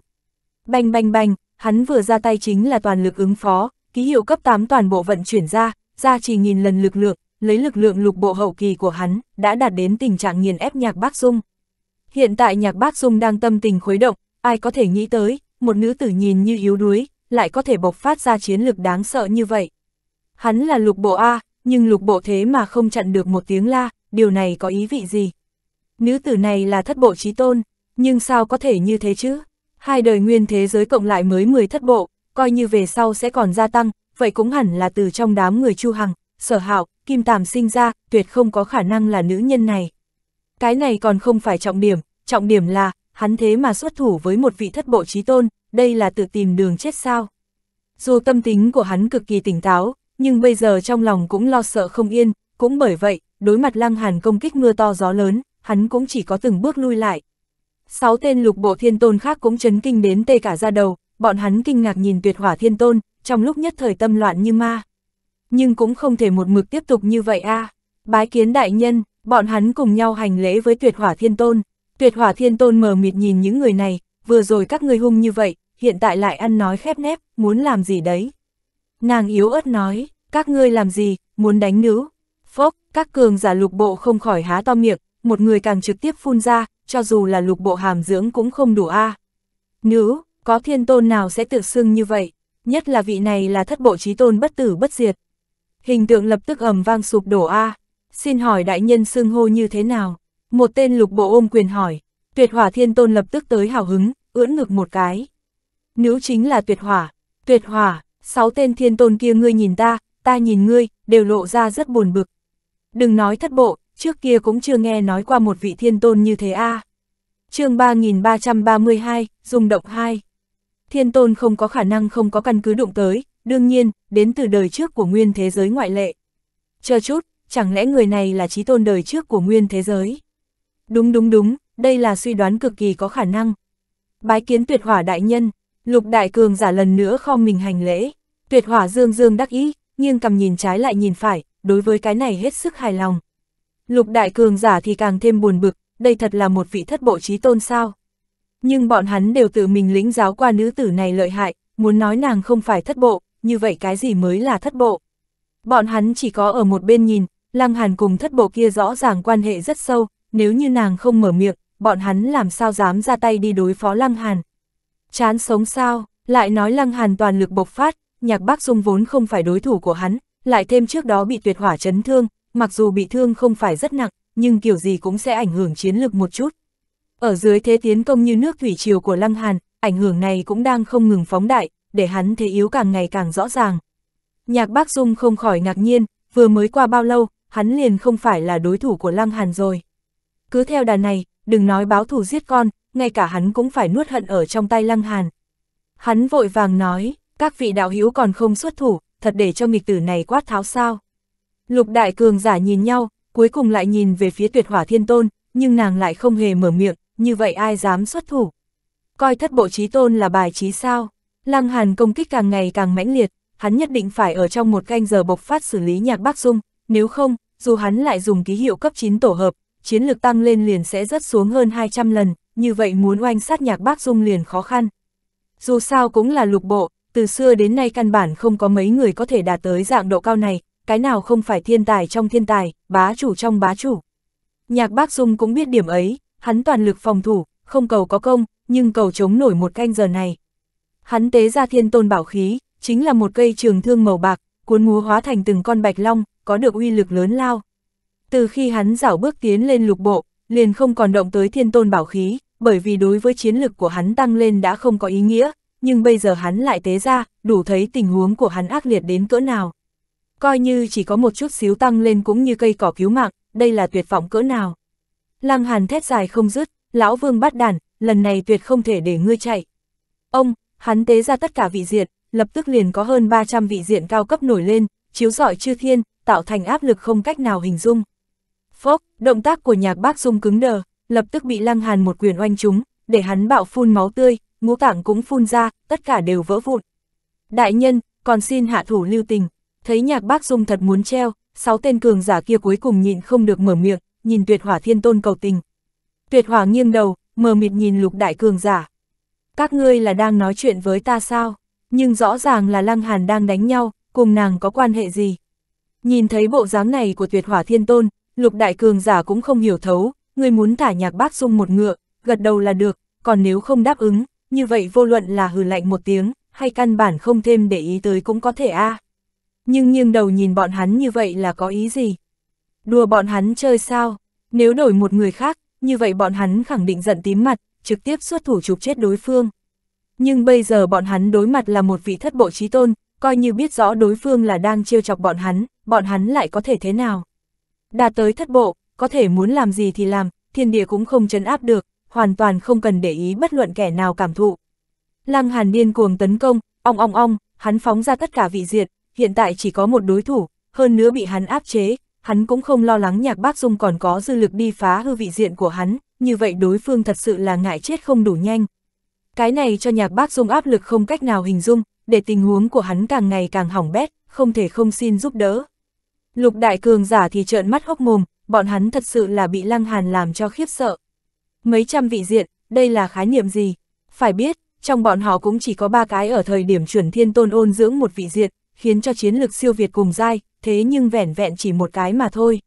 Bành bành bành, hắn vừa ra tay chính là toàn lực ứng phó, ký hiệu cấp 8 toàn bộ vận chuyển ra, ra chỉ nghìn lần lực lượng, lấy lực lượng lục bộ hậu kỳ của hắn, đã đạt đến tình trạng nghiền ép nhạc bác dung. Hiện tại nhạc bác dung đang tâm tình khuấy động, ai có thể nghĩ tới, một nữ tử nhìn như yếu đuối, lại có thể bộc phát ra chiến lực đáng sợ như vậy. Hắn là lục bộ A, nhưng lục bộ thế mà không chặn được một tiếng la, điều này có ý vị gì? Nữ tử này là thất bộ trí tôn, nhưng sao có thể như thế chứ? Hai đời nguyên thế giới cộng lại mới 10 thất bộ, coi như về sau sẽ còn gia tăng, vậy cũng hẳn là từ trong đám người Chu Hằng, sở hạo, kim tàm sinh ra, tuyệt không có khả năng là nữ nhân này. Cái này còn không phải trọng điểm, trọng điểm là, hắn thế mà xuất thủ với một vị thất bộ trí tôn, đây là tự tìm đường chết sao. Dù tâm tính của hắn cực kỳ tỉnh táo, nhưng bây giờ trong lòng cũng lo sợ không yên, cũng bởi vậy, đối mặt lăng hàn công kích mưa to gió lớn, hắn cũng chỉ có từng bước lui lại. Sáu tên lục bộ thiên tôn khác cũng chấn kinh đến tê cả ra đầu, bọn hắn kinh ngạc nhìn tuyệt hỏa thiên tôn, trong lúc nhất thời tâm loạn như ma nhưng cũng không thể một mực tiếp tục như vậy a à. Bái kiến đại nhân, bọn hắn cùng nhau hành lễ với tuyệt hỏa thiên tôn. Tuyệt hỏa thiên tôn mờ mịt nhìn những người này, vừa rồi các ngươi hung như vậy, hiện tại lại ăn nói khép nép, muốn làm gì đấy. Nàng yếu ớt nói, các ngươi làm gì, muốn đánh nữ. Phốc, các cường giả lục bộ không khỏi há to miệng, một người càng trực tiếp phun ra, cho dù là lục bộ hàm dưỡng cũng không đủ a. À. Nữ, có thiên tôn nào sẽ tự xưng như vậy, nhất là vị này là thất bộ trí tôn bất tử bất diệt, hình tượng lập tức ầm vang sụp đổ a. À. Xin hỏi đại nhân xưng hô như thế nào? Một tên lục bộ ôm quyền hỏi, tuyệt hỏa thiên tôn lập tức tới hào hứng, ưỡn ngực một cái. Nữ chính là tuyệt hỏa, tuyệt hỏa, sáu tên thiên tôn kia ngươi nhìn ta, ta nhìn ngươi, đều lộ ra rất buồn bực. Đừng nói thất bộ, trước kia cũng chưa nghe nói qua một vị thiên tôn như thế a. À. chương 3332, rung động 2. Thiên tôn không có khả năng không có căn cứ đụng tới, đương nhiên, đến từ đời trước của nguyên thế giới ngoại lệ. Chờ chút, chẳng lẽ người này là trí tôn đời trước của nguyên thế giới? Đúng đúng đúng, đây là suy đoán cực kỳ có khả năng. Bái kiến tuyệt hỏa đại nhân, lục đại cường giả lần nữa kho mình hành lễ, tuyệt hỏa dương dương đắc ý, nghiêng cầm nhìn trái lại nhìn phải, đối với cái này hết sức hài lòng. Lục đại cường giả thì càng thêm buồn bực, đây thật là một vị thất bộ trí tôn sao. Nhưng bọn hắn đều tự mình lĩnh giáo qua nữ tử này lợi hại, muốn nói nàng không phải thất bộ, như vậy cái gì mới là thất bộ. Bọn hắn chỉ có ở một bên nhìn, Lăng Hàn cùng thất bộ kia rõ ràng quan hệ rất sâu, nếu như nàng không mở miệng, bọn hắn làm sao dám ra tay đi đối phó Lăng Hàn. Chán sống sao, lại nói Lăng Hàn toàn lực bộc phát, nhạc bác dung vốn không phải đối thủ của hắn, lại thêm trước đó bị tuyệt hỏa chấn thương, mặc dù bị thương không phải rất nặng, nhưng kiểu gì cũng sẽ ảnh hưởng chiến lực một chút. Ở dưới thế tiến công như nước thủy triều của Lăng Hàn, ảnh hưởng này cũng đang không ngừng phóng đại, để hắn thế yếu càng ngày càng rõ ràng. Nhạc bác Dung không khỏi ngạc nhiên, vừa mới qua bao lâu, hắn liền không phải là đối thủ của Lăng Hàn rồi. Cứ theo đà này, đừng nói báo thù giết con, ngay cả hắn cũng phải nuốt hận ở trong tay Lăng Hàn. Hắn vội vàng nói, các vị đạo hữu còn không xuất thủ, thật để cho nghịch tử này quát tháo sao. Lục đại cường giả nhìn nhau, cuối cùng lại nhìn về phía tuyệt hỏa thiên tôn, nhưng nàng lại không hề mở miệng, như vậy ai dám xuất thủ. Coi thất bộ trí tôn là bài trí sao? Lăng Hàn công kích càng ngày càng mãnh liệt, hắn nhất định phải ở trong một canh giờ bộc phát xử lý nhạc Bắc Dung, nếu không, dù hắn lại dùng ký hiệu cấp 9 tổ hợp, chiến lực tăng lên liền sẽ rất xuống hơn 200 lần, như vậy muốn oanh sát nhạc Bắc Dung liền khó khăn. Dù sao cũng là lục bộ, từ xưa đến nay căn bản không có mấy người có thể đạt tới dạng độ cao này, cái nào không phải thiên tài trong thiên tài, bá chủ trong bá chủ. Nhạc Bác Dung cũng biết điểm ấy, hắn toàn lực phòng thủ, không cầu có công, nhưng cầu chống nổi một canh giờ này, Hắn tế ra thiên tôn bảo khí, chính là một cây trường thương màu bạc, cuốn múa hóa thành từng con bạch long, có được uy lực lớn lao. Từ khi hắn dảo bước tiến lên lục bộ, liền không còn động tới thiên tôn bảo khí, bởi vì đối với chiến lực của hắn tăng lên đã không có ý nghĩa, nhưng bây giờ hắn lại tế ra, đủ thấy tình huống của hắn ác liệt đến cỡ nào. Coi như chỉ có một chút xíu tăng lên cũng như cây cỏ cứu mạng, đây là tuyệt vọng cỡ nào. Lăng hàn thét dài không dứt, lão vương bắt đàn, lần này tuyệt không thể để ngươi chạy. Ông, hắn tế ra tất cả vị diện, lập tức liền có hơn 300 vị diện cao cấp nổi lên, chiếu rọi chư thiên, tạo thành áp lực không cách nào hình dung. Phốc, động tác của nhạc bác dung cứng đờ, lập tức bị lăng hàn một quyền oanh chúng để hắn bạo phun máu tươi, ngũ tảng cũng phun ra, tất cả đều vỡ vụn. Đại nhân, còn xin hạ thủ lưu tình, thấy nhạc bác dung thật muốn treo, sáu tên cường giả kia cuối cùng nhịn không được mở miệng, nhìn tuyệt hỏa thiên tôn cầu tình. Tuyệt hỏa nghiêng đầu, mờ mịt nhìn lục đại cường giả các ngươi là đang nói chuyện với ta sao? Nhưng rõ ràng là Lăng Hàn đang đánh nhau, cùng nàng có quan hệ gì? Nhìn thấy bộ dáng này của tuyệt hỏa thiên tôn, lục đại cường giả cũng không hiểu thấu, Ngươi muốn thả nhạc bác dung một ngựa, gật đầu là được, còn nếu không đáp ứng, như vậy vô luận là hừ lạnh một tiếng, hay căn bản không thêm để ý tới cũng có thể a. À. Nhưng nghiêng đầu nhìn bọn hắn như vậy là có ý gì? Đùa bọn hắn chơi sao? Nếu đổi một người khác, như vậy bọn hắn khẳng định giận tím mặt, trực tiếp xuất thủ chụp chết đối phương. Nhưng bây giờ bọn hắn đối mặt là một vị thất bộ trí tôn, coi như biết rõ đối phương là đang trêu chọc bọn hắn, bọn hắn lại có thể thế nào. Đạt tới thất bộ, có thể muốn làm gì thì làm, thiên địa cũng không chấn áp được, hoàn toàn không cần để ý bất luận kẻ nào cảm thụ. Lăng Hàn điên cuồng tấn công, ong ong ong, hắn phóng ra tất cả vị diệt, hiện tại chỉ có một đối thủ, hơn nữa bị hắn áp chế, hắn cũng không lo lắng nhạc bác dung còn có dư lực đi phá hư vị diện của hắn, như vậy đối phương thật sự là ngại chết không đủ nhanh. Cái này cho nhạc bác dung áp lực không cách nào hình dung, để tình huống của hắn càng ngày càng hỏng bét, không thể không xin giúp đỡ. Lục đại cường giả thì trợn mắt hốc mồm, bọn hắn thật sự là bị lăng hàn làm cho khiếp sợ. Mấy trăm vị diện, đây là khái niệm gì? Phải biết, trong bọn họ cũng chỉ có ba cái ở thời điểm chuẩn thiên tôn ôn dưỡng một vị diện, khiến cho chiến lực siêu việt cùng dai, thế nhưng vẻn vẹn chỉ một cái mà thôi.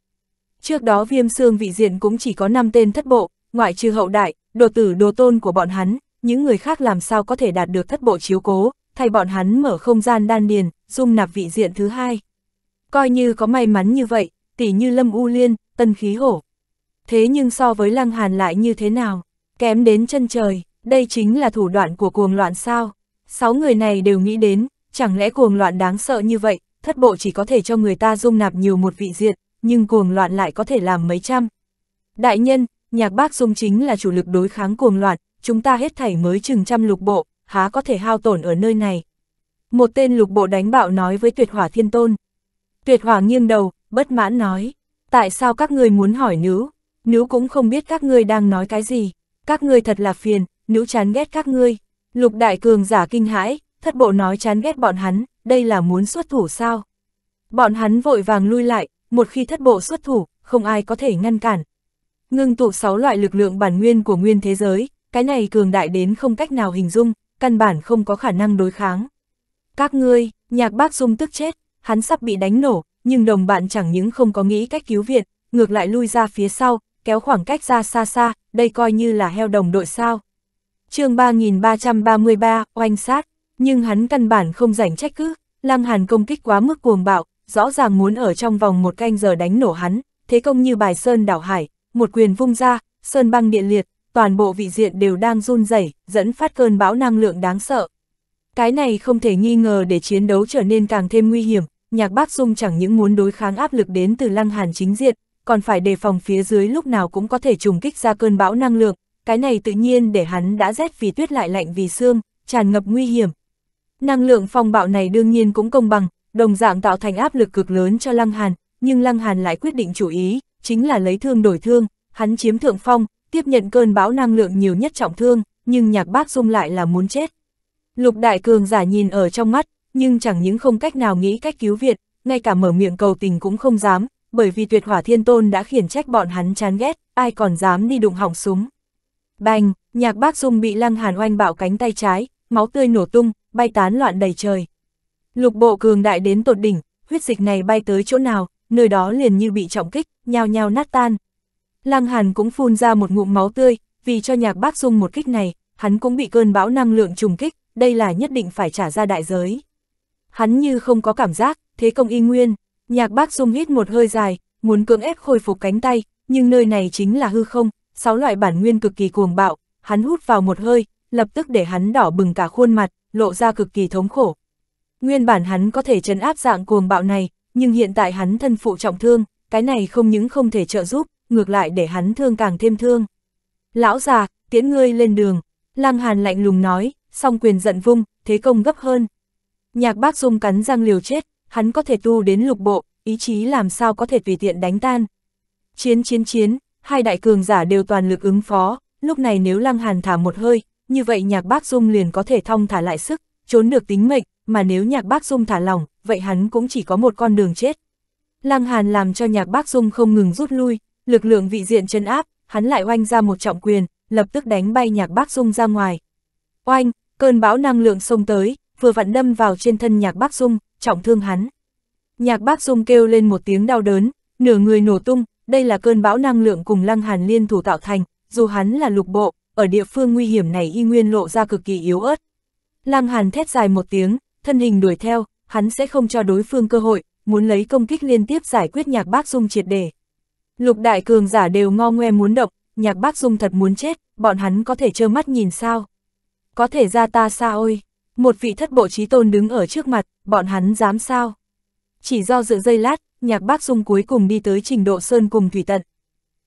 Trước đó viêm xương vị diện cũng chỉ có 5 tên thất bộ, ngoại trừ hậu đại, đồ tử đồ tôn của bọn hắn, những người khác làm sao có thể đạt được thất bộ chiếu cố, thay bọn hắn mở không gian đan điền, dung nạp vị diện thứ hai. Coi như có may mắn như vậy, tỷ như Lâm U Liên, Tân Khí Hổ. Thế nhưng so với Lăng Hàn lại như thế nào? Kém đến chân trời, đây chính là thủ đoạn của cuồng loạn sao? Sáu người này đều nghĩ đến, chẳng lẽ cuồng loạn đáng sợ như vậy, thất bộ chỉ có thể cho người ta dung nạp nhiều một vị diện, nhưng cuồng loạn lại có thể làm mấy trăm. Đại nhân, nhạc bác dung chính là chủ lực đối kháng cuồng loạn, chúng ta hết thảy mới chừng trăm lục bộ, há có thể hao tổn ở nơi này. Một tên lục bộ đánh bạo nói với tuyệt hỏa thiên tôn. Tuyệt hỏa nghiêng đầu, bất mãn nói, tại sao các ngươi muốn hỏi nữ, nữ cũng không biết các ngươi đang nói cái gì, các ngươi thật là phiền, nữ chán ghét các ngươi. Lục đại cường giả kinh hãi, thất bộ nói chán ghét bọn hắn, đây là muốn xuất thủ sao. Bọn hắn vội vàng lui lại, một khi thất bộ xuất thủ, không ai có thể ngăn cản, Ngưng tụ 6 loại lực lượng bản nguyên của nguyên thế giới, cái này cường đại đến không cách nào hình dung, căn bản không có khả năng đối kháng. Các ngươi, nhạc bác dung tức chết, hắn sắp bị đánh nổ, nhưng đồng bạn chẳng những không có nghĩ cách cứu viện, ngược lại lui ra phía sau, kéo khoảng cách ra xa xa, đây coi như là heo đồng đội sao. chương 3333, oanh sát, nhưng hắn căn bản không rảnh trách cứ, Lăng Hàn công kích quá mức cuồng bạo, rõ ràng muốn ở trong vòng một canh giờ đánh nổ hắn, thế công như bài sơn đảo hải, một quyền vung ra, sơn băng điện liệt, toàn bộ vị diện đều đang run rẩy, dẫn phát cơn bão năng lượng đáng sợ. Cái này không thể nghi ngờ để chiến đấu trở nên càng thêm nguy hiểm, nhạc bác dung chẳng những muốn đối kháng áp lực đến từ lăng hàn chính diện, còn phải đề phòng phía dưới lúc nào cũng có thể trùng kích ra cơn bão năng lượng, cái này tự nhiên để hắn đã rét vì tuyết lại lạnh vì xương, tràn ngập nguy hiểm. Năng lượng phong bạo này đương nhiên cũng công bằng, đồng dạng tạo thành áp lực cực lớn cho Lăng Hàn, nhưng Lăng Hàn lại quyết định chủ ý, chính là lấy thương đổi thương, hắn chiếm thượng phong, tiếp nhận cơn bão năng lượng nhiều nhất trọng thương, nhưng nhạc bác dung lại là muốn chết. Lục đại cường giả nhìn ở trong mắt, nhưng chẳng những không cách nào nghĩ cách cứu viện, ngay cả mở miệng cầu tình cũng không dám, bởi vì tuyệt hỏa thiên tôn đã khiển trách bọn hắn chán ghét, ai còn dám đi đụng hỏng súng. Bành, nhạc bác dung bị lăng hàn oanh bạo cánh tay trái, máu tươi nổ tung, bay tán loạn đầy trời. Lục bộ cường đại đến tột đỉnh, huyết dịch này bay tới chỗ nào, nơi đó liền như bị trọng kích, nhao nhao nát tan. Lăng Hàn cũng phun ra một ngụm máu tươi, vì cho nhạc bác dung một kích này, hắn cũng bị cơn bão năng lượng trùng kích, đây là nhất định phải trả ra đại giới. Hắn như không có cảm giác, thế công y nguyên, nhạc bác dung hít một hơi dài, muốn cưỡng ép khôi phục cánh tay, nhưng nơi này chính là hư không, sáu loại bản nguyên cực kỳ cuồng bạo, hắn hút vào một hơi, lập tức để hắn đỏ bừng cả khuôn mặt, lộ ra cực kỳ thống khổ. Nguyên bản hắn có thể chấn áp dạng cuồng bạo này, nhưng hiện tại hắn thân phụ trọng thương, cái này không những không thể trợ giúp, ngược lại để hắn thương càng thêm thương. Lão già, tiễn ngươi lên đường, lang Hàn lạnh lùng nói, song quyền giận vung, thế công gấp hơn. Nhạc bác dung cắn răng liều chết, hắn có thể tu đến lục bộ, ý chí làm sao có thể tùy tiện đánh tan. Chiến chiến chiến, hai đại cường giả đều toàn lực ứng phó, lúc này nếu lang Hàn thả một hơi, như vậy nhạc bác dung liền có thể thong thả lại sức, trốn được tính mệnh, mà nếu nhạc bác Dung thả lỏng, vậy hắn cũng chỉ có một con đường chết. Lăng Hàn làm cho nhạc bác Dung không ngừng rút lui, lực lượng vị diện chân áp, hắn lại oanh ra một trọng quyền, lập tức đánh bay nhạc bác Dung ra ngoài. Oanh, cơn bão năng lượng xông tới, vừa vặn đâm vào trên thân nhạc bác Dung, trọng thương hắn. Nhạc bác Dung kêu lên một tiếng đau đớn, nửa người nổ tung, đây là cơn bão năng lượng cùng Lăng Hàn liên thủ tạo thành, dù hắn là lục bộ, ở địa phương nguy hiểm này y nguyên lộ ra cực kỳ yếu ớt. Lăng Hàn thét dài một tiếng, thân hình đuổi theo, hắn sẽ không cho đối phương cơ hội, muốn lấy công kích liên tiếp giải quyết nhạc bác dung triệt đề. Lục đại cường giả đều ngo ngoe muốn động, nhạc bác dung thật muốn chết, bọn hắn có thể trơ mắt nhìn sao. Có thể ra ta sao ôi, một vị thất bộ trí tôn đứng ở trước mặt, bọn hắn dám sao. Chỉ do dự dây lát, nhạc bác dung cuối cùng đi tới trình độ sơn cùng thủy tận.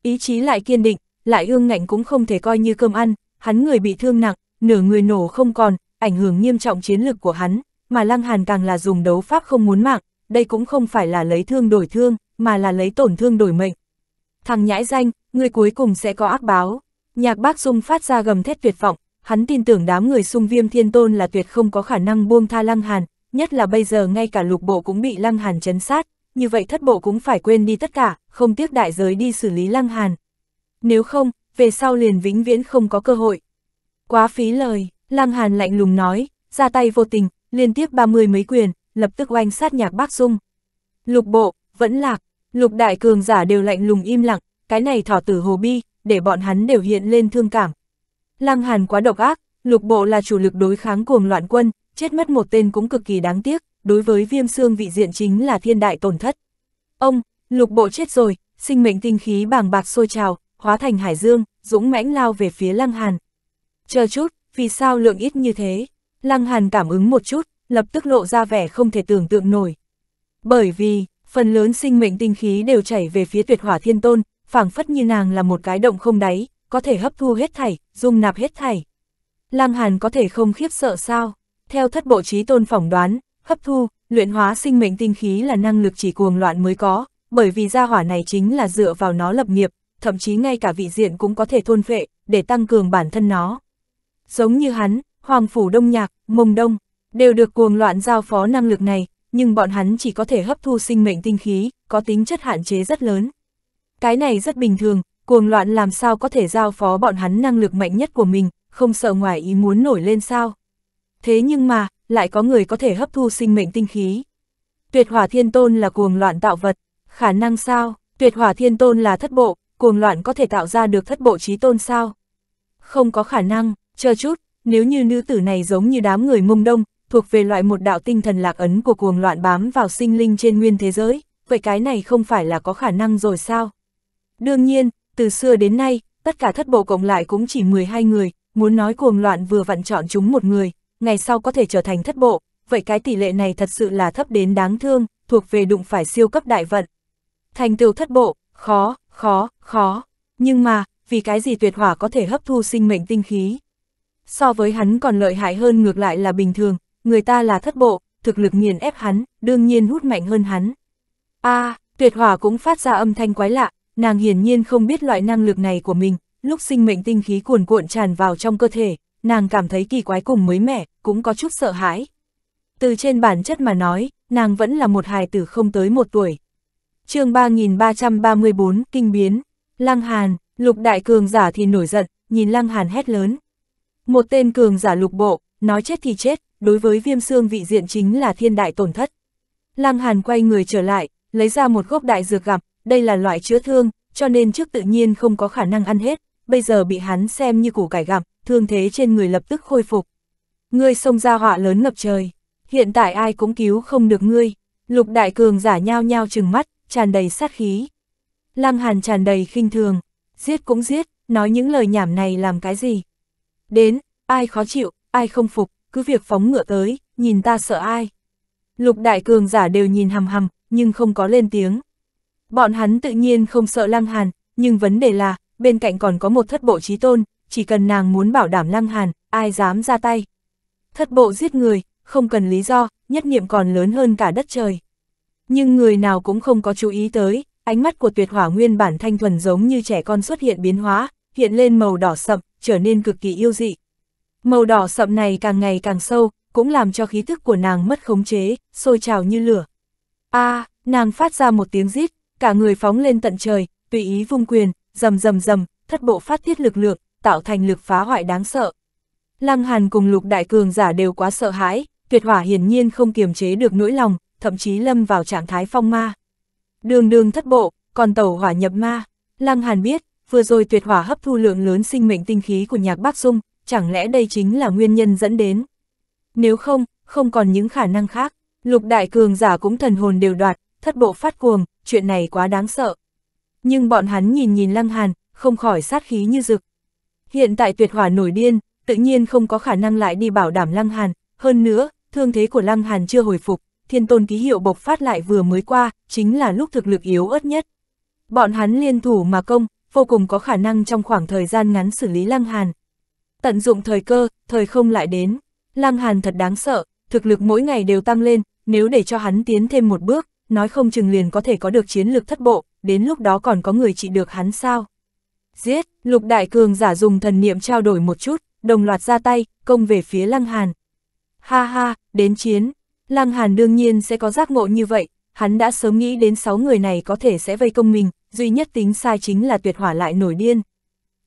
Ý chí lại kiên định, lại ương ngạnh cũng không thể coi như cơm ăn, hắn người bị thương nặng, nửa người nổ không còn, ảnh hưởng nghiêm trọng chiến lược của hắn, mà Lăng Hàn càng là dùng đấu pháp không muốn mạng, đây cũng không phải là lấy thương đổi thương, mà là lấy tổn thương đổi mệnh. Thằng nhãi danh, người cuối cùng sẽ có ác báo. Nhạc bác dung phát ra gầm thét tuyệt vọng, hắn tin tưởng đám người sung viêm thiên tôn là tuyệt không có khả năng buông tha Lăng Hàn, nhất là bây giờ ngay cả lục bộ cũng bị Lăng Hàn chấn sát, như vậy thất bộ cũng phải quên đi tất cả, không tiếc đại giới đi xử lý Lăng Hàn. Nếu không, về sau liền vĩnh viễn không có cơ hội. Quá phí lời, Lăng Hàn lạnh lùng nói, ra tay vô tình, liên tiếp 30 mấy quyền, lập tức oanh sát nhạc bác dung. Lục bộ, vẫn lạc, lục đại cường giả đều lạnh lùng im lặng, cái này thỏ tử hồ bi, để bọn hắn đều hiện lên thương cảm. Lăng Hàn quá độc ác, lục bộ là chủ lực đối kháng cuồng loạn quân, chết mất một tên cũng cực kỳ đáng tiếc, đối với viêm xương vị diện chính là thiên đại tổn thất. Ông, lục bộ chết rồi, sinh mệnh tinh khí bàng bạc sôi trào, hóa thành hải dương, dũng mãnh lao về phía Lăng Hàn. Chờ chút, vì sao lượng ít như thế? Lăng Hàn cảm ứng một chút, lập tức lộ ra vẻ không thể tưởng tượng nổi. Bởi vì, phần lớn sinh mệnh tinh khí đều chảy về phía tuyệt hỏa thiên tôn, phảng phất như nàng là một cái động không đáy, có thể hấp thu hết thảy, dung nạp hết thảy. Lăng Hàn có thể không khiếp sợ sao? Theo thất bộ trí tôn phỏng đoán, hấp thu, luyện hóa sinh mệnh tinh khí là năng lực chỉ cuồng loạn mới có, bởi vì gia hỏa này chính là dựa vào nó lập nghiệp, thậm chí ngay cả vị diện cũng có thể thôn phệ, để tăng cường bản thân nó. Giống như hắn, Hoàng Phủ Đông Nhạc, Mông Đông, đều được cuồng loạn giao phó năng lực này, nhưng bọn hắn chỉ có thể hấp thu sinh mệnh tinh khí, có tính chất hạn chế rất lớn. Cái này rất bình thường, cuồng loạn làm sao có thể giao phó bọn hắn năng lực mạnh nhất của mình, không sợ ngoài ý muốn nổi lên sao. Thế nhưng mà, lại có người có thể hấp thu sinh mệnh tinh khí. Tuyệt hỏa thiên tôn là cuồng loạn tạo vật, khả năng sao, tuyệt hỏa thiên tôn là thất bộ, cuồng loạn có thể tạo ra được thất bộ trí tôn sao? Không có khả năng, chờ chút, nếu như nữ tử này giống như đám người mông đông, thuộc về loại một đạo tinh thần lạc ấn của cuồng loạn bám vào sinh linh trên nguyên thế giới, vậy cái này không phải là có khả năng rồi sao? Đương nhiên, từ xưa đến nay, tất cả thất bộ cộng lại cũng chỉ 12 người, muốn nói cuồng loạn vừa vặn chọn chúng một người, ngày sau có thể trở thành thất bộ, vậy cái tỷ lệ này thật sự là thấp đến đáng thương, thuộc về đụng phải siêu cấp đại vận. Thành tựu thất bộ, khó, khó, khó, nhưng mà, vì cái gì tuyệt hỏa có thể hấp thu sinh mệnh tinh khí, so với hắn còn lợi hại hơn ngược lại là bình thường, người ta là thất bộ, thực lực nghiền ép hắn, đương nhiên hút mạnh hơn hắn. a à, tuyệt hỏa cũng phát ra âm thanh quái lạ, nàng hiển nhiên không biết loại năng lực này của mình, lúc sinh mệnh tinh khí cuồn cuộn tràn vào trong cơ thể, nàng cảm thấy kỳ quái cùng mới mẻ, cũng có chút sợ hãi. Từ trên bản chất mà nói, nàng vẫn là một hài tử không tới một tuổi. chương 3334, Kinh Biến, Lăng Hàn, lục đại cường giả thì nổi giận, nhìn Lăng Hàn hét lớn. Một tên cường giả lục bộ, nói chết thì chết, đối với viêm xương vị diện chính là thiên đại tổn thất. Lăng Hàn quay người trở lại, lấy ra một gốc đại dược gặp, đây là loại chữa thương, cho nên trước tự nhiên không có khả năng ăn hết, bây giờ bị hắn xem như củ cải gặm, thương thế trên người lập tức khôi phục. Ngươi xông ra họa lớn ngập trời, hiện tại ai cũng cứu không được ngươi. Lục đại cường giả nhao nhao trừng mắt, tràn đầy sát khí. Lăng Hàn tràn đầy khinh thường, giết cũng giết, nói những lời nhảm này làm cái gì? Đến, ai khó chịu, ai không phục, cứ việc phóng ngựa tới, nhìn ta sợ ai. Lục đại cường giả đều nhìn hầm hầm, nhưng không có lên tiếng. Bọn hắn tự nhiên không sợ Lăng Hàn, nhưng vấn đề là, bên cạnh còn có một thất bộ trí tôn, chỉ cần nàng muốn bảo đảm Lăng Hàn, ai dám ra tay. Thất bộ giết người, không cần lý do, nhất niệm còn lớn hơn cả đất trời. Nhưng người nào cũng không có chú ý tới, ánh mắt của tuyệt hỏa nguyên bản thanh thuần giống như trẻ con xuất hiện biến hóa, hiện lên màu đỏ sậm, trở nên cực kỳ yêu dị. Màu đỏ sậm này càng ngày càng sâu, cũng làm cho khí thức của nàng mất khống chế, sôi trào như lửa. A, à, nàng phát ra một tiếng rít, cả người phóng lên tận trời, tùy ý vung quyền, rầm rầm rầm, thất bộ phát tiết lực lượng, tạo thành lực phá hoại đáng sợ. Lăng Hàn cùng Lục Đại Cường giả đều quá sợ hãi, tuyệt hỏa hiển nhiên không kiềm chế được nỗi lòng, thậm chí lâm vào trạng thái phong ma. Đường đường thất bộ, còn tẩu hỏa nhập ma. Lăng Hàn biết, vừa rồi tuyệt hỏa hấp thu lượng lớn sinh mệnh tinh khí của nhạc Bắc Dung, chẳng lẽ đây chính là nguyên nhân dẫn đến. Nếu không, không còn những khả năng khác, lục đại cường giả cũng thần hồn đều đoạt, thất bộ phát cuồng, chuyện này quá đáng sợ. Nhưng bọn hắn nhìn nhìn lăng hàn, không khỏi sát khí như rực. Hiện tại tuyệt hỏa nổi điên, tự nhiên không có khả năng lại đi bảo đảm lăng hàn, hơn nữa, thương thế của lăng hàn chưa hồi phục, thiên tôn ký hiệu bộc phát lại vừa mới qua, chính là lúc thực lực yếu ớt nhất. Bọn hắn liên thủ mà công, vô cùng có khả năng trong khoảng thời gian ngắn xử lý Lăng Hàn. Tận dụng thời cơ, thời không lại đến. Lăng Hàn thật đáng sợ, thực lực mỗi ngày đều tăng lên, nếu để cho hắn tiến thêm một bước, nói không chừng liền có thể có được chiến lược thất bộ, đến lúc đó còn có người trị được hắn sao. Giết, lục đại cường giả dùng thần niệm trao đổi một chút, đồng loạt ra tay, công về phía Lăng Hàn. Ha ha, đến chiến, Lăng Hàn đương nhiên sẽ có giác ngộ như vậy, hắn đã sớm nghĩ đến 6 người này có thể sẽ vây công mình, duy nhất tính sai chính là tuyệt hỏa lại nổi điên.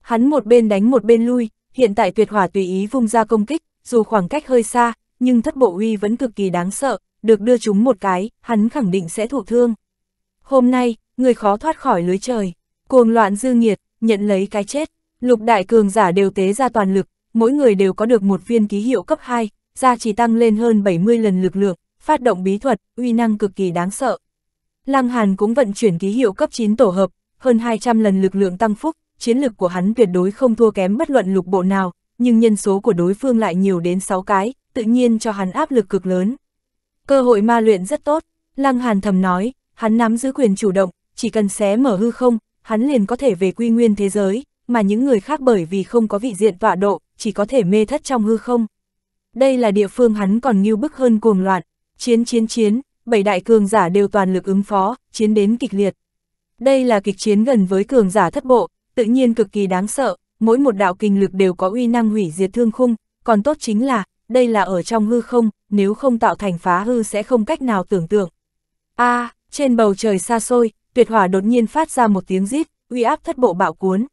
Hắn một bên đánh một bên lui, hiện tại tuyệt hỏa tùy ý vung ra công kích, dù khoảng cách hơi xa, nhưng thất bộ uy vẫn cực kỳ đáng sợ, được đưa chúng một cái, hắn khẳng định sẽ thụ thương. Hôm nay, người khó thoát khỏi lưới trời, cuồng loạn dư nghiệt, nhận lấy cái chết, lục đại cường giả đều tế ra toàn lực, mỗi người đều có được một viên ký hiệu cấp 2, gia chỉ tăng lên hơn 70 lần lực lượng, phát động bí thuật, uy năng cực kỳ đáng sợ. Lăng Hàn cũng vận chuyển ký hiệu cấp 9 tổ hợp, hơn 200 lần lực lượng tăng phúc, chiến lực của hắn tuyệt đối không thua kém bất luận lục bộ nào, nhưng nhân số của đối phương lại nhiều đến 6 cái, tự nhiên cho hắn áp lực cực lớn. Cơ hội ma luyện rất tốt, Lăng Hàn thầm nói, hắn nắm giữ quyền chủ động, chỉ cần xé mở hư không, hắn liền có thể về quy nguyên thế giới, mà những người khác bởi vì không có vị diện tọa độ, chỉ có thể mê thất trong hư không. Đây là địa phương hắn còn nghiêu bức hơn cuồng loạn, chiến chiến chiến, bảy đại cường giả đều toàn lực ứng phó, chiến đến kịch liệt. Đây là kịch chiến gần với cường giả thất bộ, tự nhiên cực kỳ đáng sợ, mỗi một đạo kinh lực đều có uy năng hủy diệt thương khung, còn tốt chính là, đây là ở trong hư không, nếu không tạo thành phá hư sẽ không cách nào tưởng tượng. a à, trên bầu trời xa xôi, tuyệt hỏa đột nhiên phát ra một tiếng rít, uy áp thất bộ bạo cuốn.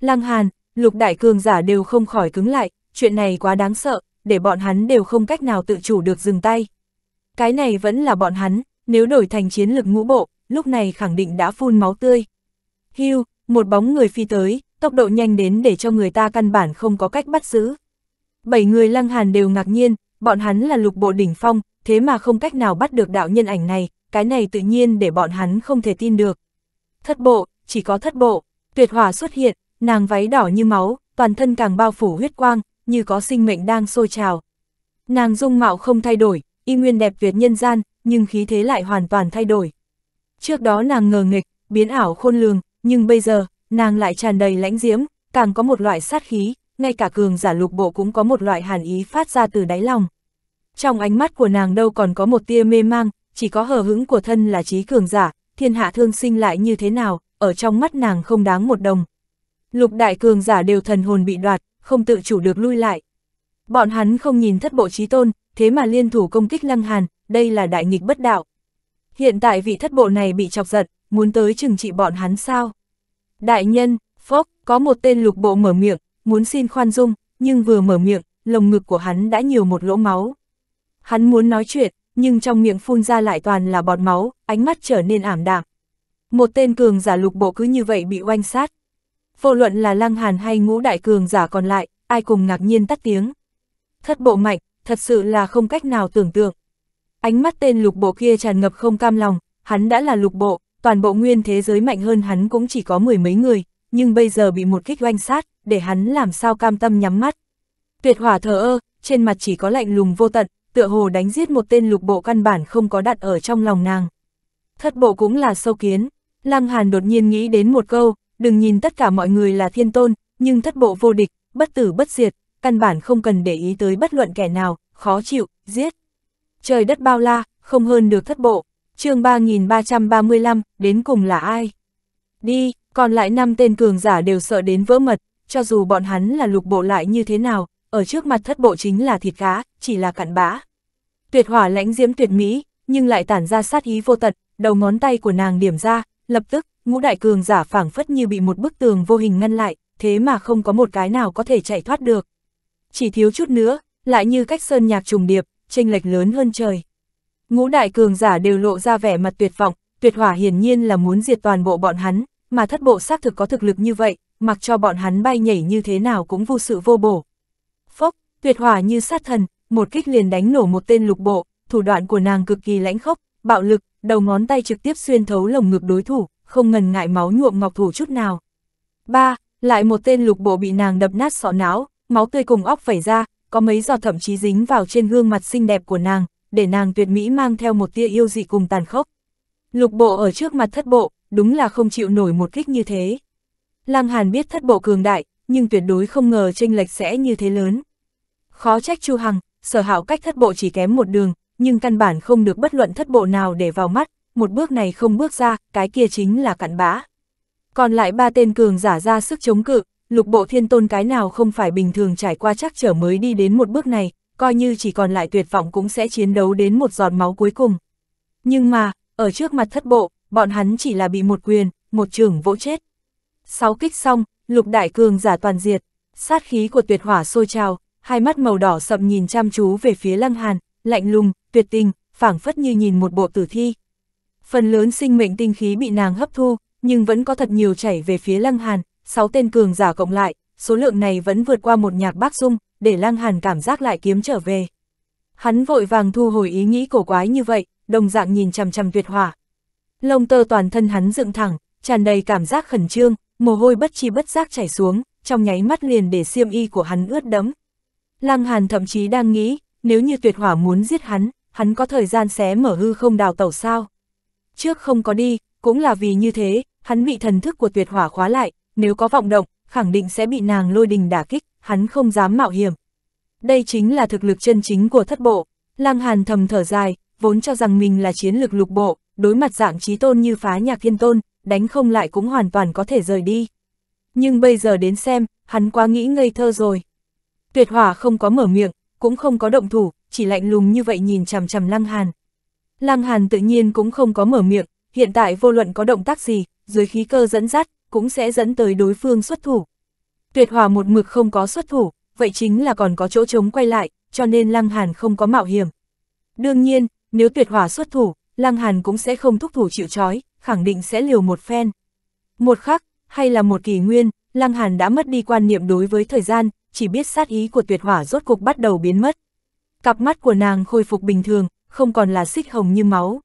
Lăng Hàn, lục đại cường giả đều không khỏi cứng lại, chuyện này quá đáng sợ, để bọn hắn đều không cách nào tự chủ được dừng tay, cái này vẫn là bọn hắn, nếu đổi thành chiến lực ngũ bộ, lúc này khẳng định đã phun máu tươi. Hưu, một bóng người phi tới, tốc độ nhanh đến để cho người ta căn bản không có cách bắt giữ. Bảy người lăng hàn đều ngạc nhiên, bọn hắn là lục bộ đỉnh phong, thế mà không cách nào bắt được đạo nhân ảnh này, cái này tự nhiên để bọn hắn không thể tin được. Thất bộ, chỉ có thất bộ, tuyệt hỏa xuất hiện, nàng váy đỏ như máu, toàn thân càng bao phủ huyết quang, như có sinh mệnh đang sôi trào. Nàng dung mạo không thay đổi, y nguyên đẹp tuyệt nhân gian, nhưng khí thế lại hoàn toàn thay đổi. Trước đó nàng ngờ nghịch, biến ảo khôn lường, nhưng bây giờ, nàng lại tràn đầy lãnh diễm, càng có một loại sát khí, ngay cả cường giả lục bộ cũng có một loại hàn ý phát ra từ đáy lòng. Trong ánh mắt của nàng đâu còn có một tia mê mang, chỉ có hờ hững của thân là trí cường giả, thiên hạ thương sinh lại như thế nào, ở trong mắt nàng không đáng một đồng. Lục đại cường giả đều thần hồn bị đoạt, không tự chủ được lui lại. Bọn hắn không nhìn thất bộ trí tôn, thế mà liên thủ công kích Lăng Hàn, đây là đại nghịch bất đạo. Hiện tại vị thất bộ này bị chọc giận muốn tới trừng trị bọn hắn sao? Đại nhân, Phốc, có một tên lục bộ mở miệng, muốn xin khoan dung, nhưng vừa mở miệng, lồng ngực của hắn đã nhiều một lỗ máu. Hắn muốn nói chuyện, nhưng trong miệng phun ra lại toàn là bọt máu, ánh mắt trở nên ảm đạm. Một tên cường giả lục bộ cứ như vậy bị oanh sát. Vô luận là lăng hàn hay ngũ đại cường giả còn lại, ai cùng ngạc nhiên tắt tiếng. Thất bộ mạnh, thật sự là không cách nào tưởng tượng. Ánh mắt tên lục bộ kia tràn ngập không cam lòng, hắn đã là lục bộ, toàn bộ nguyên thế giới mạnh hơn hắn cũng chỉ có mười mấy người, nhưng bây giờ bị một kích oanh sát, để hắn làm sao cam tâm nhắm mắt. Tuyệt hỏa thờ ơ, trên mặt chỉ có lạnh lùng vô tận, tựa hồ đánh giết một tên lục bộ căn bản không có đặt ở trong lòng nàng. Thất bộ cũng là sâu kiến, Lăng Hàn đột nhiên nghĩ đến một câu, đừng nhìn tất cả mọi người là thiên tôn, nhưng thất bộ vô địch, bất tử bất diệt, căn bản không cần để ý tới bất luận kẻ nào, khó chịu, giết. Trời đất bao la, không hơn được thất bộ. chương 3335, đến cùng là ai? Đi, còn lại năm tên cường giả đều sợ đến vỡ mật, cho dù bọn hắn là lục bộ lại như thế nào, ở trước mặt thất bộ chính là thịt cá, chỉ là cặn bã. Tuyệt hỏa lãnh diễm tuyệt mỹ, nhưng lại tản ra sát ý vô tận, đầu ngón tay của nàng điểm ra, lập tức, ngũ đại cường giả phảng phất như bị một bức tường vô hình ngăn lại, thế mà không có một cái nào có thể chạy thoát được chỉ thiếu chút nữa, lại như cách sơn nhạc trùng điệp, tranh lệch lớn hơn trời. Ngũ đại cường giả đều lộ ra vẻ mặt tuyệt vọng, tuyệt hỏa hiển nhiên là muốn diệt toàn bộ bọn hắn, mà thất bộ xác thực có thực lực như vậy, mặc cho bọn hắn bay nhảy như thế nào cũng vô sự vô bổ. Phốc, tuyệt hỏa như sát thần, một kích liền đánh nổ một tên lục bộ, thủ đoạn của nàng cực kỳ lãnh khốc, bạo lực, đầu ngón tay trực tiếp xuyên thấu lồng ngực đối thủ, không ngần ngại máu nhuộm ngọc thủ chút nào. ba Lại một tên lục bộ bị nàng đập nát sọ não, máu tươi cùng óc vẩy ra, có mấy giọt thậm chí dính vào trên gương mặt xinh đẹp của nàng, để nàng tuyệt mỹ mang theo một tia yêu dị cùng tàn khốc. Lục bộ ở trước mặt thất bộ, đúng là không chịu nổi một kích như thế. Lăng Hàn biết thất bộ cường đại, nhưng tuyệt đối không ngờ tranh lệch sẽ như thế lớn. Khó trách Chu Hằng, sở hạo cách thất bộ chỉ kém một đường, nhưng căn bản không được bất luận thất bộ nào để vào mắt, một bước này không bước ra, cái kia chính là cặn bã. Còn lại ba tên cường giả ra sức chống cự, lục bộ thiên tôn cái nào không phải bình thường trải qua chắc trở mới đi đến một bước này, coi như chỉ còn lại tuyệt vọng cũng sẽ chiến đấu đến một giọt máu cuối cùng. Nhưng mà, ở trước mặt thất bộ, bọn hắn chỉ là bị một quyền, một trường vỗ chết. Sáu kích xong, lục đại cường giả toàn diệt, sát khí của tuyệt hỏa sôi trào, hai mắt màu đỏ sậm nhìn chăm chú về phía lăng hàn, lạnh lùng, tuyệt tình, phảng phất như nhìn một bộ tử thi. Phần lớn sinh mệnh tinh khí bị nàng hấp thu, nhưng vẫn có thật nhiều chảy về phía lăng hàn, sáu tên cường giả cộng lại, số lượng này vẫn vượt qua một nhạc bác dung, để Lăng Hàn cảm giác lại kiếm trở về. Hắn vội vàng thu hồi ý nghĩ cổ quái như vậy, đồng dạng nhìn chằm chằm tuyệt hỏa. Lông tơ toàn thân hắn dựng thẳng, tràn đầy cảm giác khẩn trương, mồ hôi bất chi bất giác chảy xuống, trong nháy mắt liền để xiêm y của hắn ướt đẫm. Lăng Hàn thậm chí đang nghĩ, nếu như tuyệt hỏa muốn giết hắn, hắn có thời gian xé mở hư không đào tẩu sao? Trước không có đi, cũng là vì như thế, hắn bị thần thức của tuyệt hỏa khóa lại, nếu có vọng động, khẳng định sẽ bị nàng lôi đình đả kích, hắn không dám mạo hiểm. Đây chính là thực lực chân chính của thất bộ. Lăng Hàn thầm thở dài, vốn cho rằng mình là chiến lược lục bộ, đối mặt dạng trí tôn như phá nhạc thiên tôn, đánh không lại cũng hoàn toàn có thể rời đi. Nhưng bây giờ đến xem, hắn quá nghĩ ngây thơ rồi. Tuyệt hỏa không có mở miệng, cũng không có động thủ, chỉ lạnh lùng như vậy nhìn chằm chằm Lăng Hàn. Lăng Hàn tự nhiên cũng không có mở miệng, hiện tại vô luận có động tác gì, dưới khí cơ dẫn dắt, cũng sẽ dẫn tới đối phương xuất thủ. Tuyệt hỏa một mực không có xuất thủ, vậy chính là còn có chỗ trống quay lại, cho nên Lăng Hàn không có mạo hiểm. Đương nhiên, nếu tuyệt hỏa xuất thủ, Lăng Hàn cũng sẽ không thúc thủ chịu trói, khẳng định sẽ liều một phen. Một khắc, hay là một kỳ nguyên, Lăng Hàn đã mất đi quan niệm đối với thời gian, chỉ biết sát ý của tuyệt hỏa rốt cục bắt đầu biến mất. Cặp mắt của nàng khôi phục bình thường, không còn là xích hồng như máu.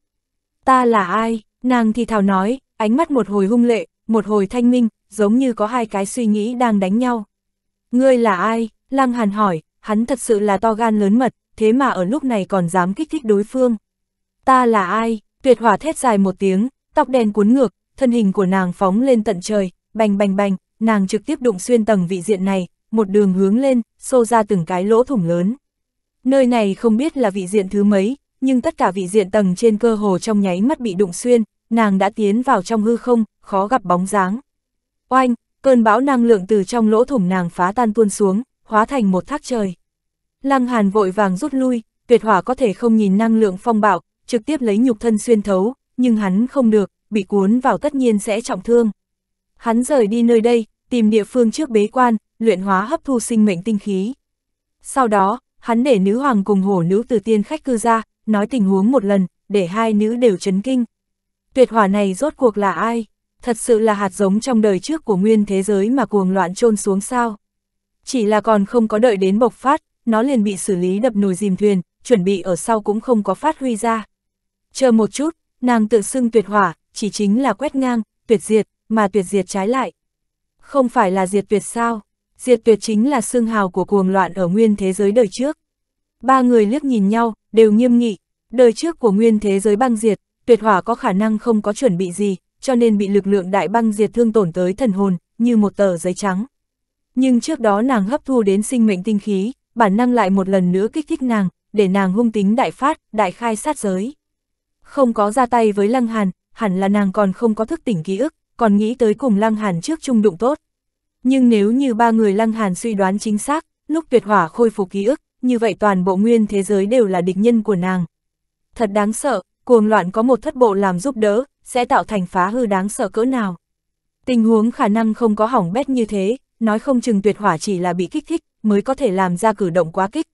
Ta là ai? Nàng thì thào nói, ánh mắt một hồi hung lệ, một hồi thanh minh, giống như có hai cái suy nghĩ đang đánh nhau. Ngươi là ai? Lăng Hàn hỏi, hắn thật sự là to gan lớn mật, thế mà ở lúc này còn dám kích thích đối phương. Ta là ai? Tuyệt hỏa thét dài một tiếng, tóc đen cuốn ngược, thân hình của nàng phóng lên tận trời, bành bành bành, nàng trực tiếp đụng xuyên tầng vị diện này, một đường hướng lên, xô ra từng cái lỗ thủng lớn. Nơi này không biết là vị diện thứ mấy, nhưng tất cả vị diện tầng trên cơ hồ trong nháy mắt bị đụng xuyên, nàng đã tiến vào trong hư không, khó gặp bóng dáng. Oanh, cơn bão năng lượng từ trong lỗ thủng nàng phá tan tuôn xuống, hóa thành một thác trời. Lăng Hàn vội vàng rút lui, tuyệt hỏa có thể không nhìn năng lượng phong bạo, trực tiếp lấy nhục thân xuyên thấu, nhưng hắn không được, bị cuốn vào tất nhiên sẽ trọng thương. Hắn rời đi nơi đây, tìm địa phương trước bế quan, luyện hóa hấp thu sinh mệnh tinh khí. Sau đó, hắn để nữ hoàng cùng hổ nữ từ tiên khách cư ra, nói tình huống một lần, để hai nữ đều chấn kinh tuyệt hỏa này rốt cuộc là ai? Thật sự là hạt giống trong đời trước của nguyên thế giới mà cuồng loạn trôn xuống sao? Chỉ là còn không có đợi đến bộc phát, nó liền bị xử lý đập nồi dìm thuyền, chuẩn bị ở sau cũng không có phát huy ra. Chờ một chút, nàng tự xưng tuyệt hỏa, chỉ chính là quét ngang, tuyệt diệt, mà tuyệt diệt trái lại. Không phải là diệt tuyệt sao? Diệt tuyệt chính là xương hào của cuồng loạn ở nguyên thế giới đời trước. Ba người liếc nhìn nhau, đều nghiêm nghị, đời trước của nguyên thế giới băng diệt, tuyệt hỏa có khả năng không có chuẩn bị gì, cho nên bị lực lượng đại băng diệt thương tổn tới thần hồn, như một tờ giấy trắng. Nhưng trước đó nàng hấp thu đến sinh mệnh tinh khí, bản năng lại một lần nữa kích thích nàng, để nàng hung tính đại phát, đại khai sát giới. Không có ra tay với Lăng Hàn, hẳn là nàng còn không có thức tỉnh ký ức, còn nghĩ tới cùng Lăng Hàn trước chung đụng tốt. Nhưng nếu như ba người Lăng Hàn suy đoán chính xác, lúc tuyệt hỏa khôi phục ký ức, như vậy toàn bộ nguyên thế giới đều là địch nhân của nàng. Thật đáng sợ, cuồng loạn có một thất bộ làm giúp đỡ, sẽ tạo thành phá hư đáng sợ cỡ nào. Tình huống khả năng không có hỏng bét như thế, nói không chừng tuyệt hỏa chỉ là bị kích thích, mới có thể làm ra cử động quá kích.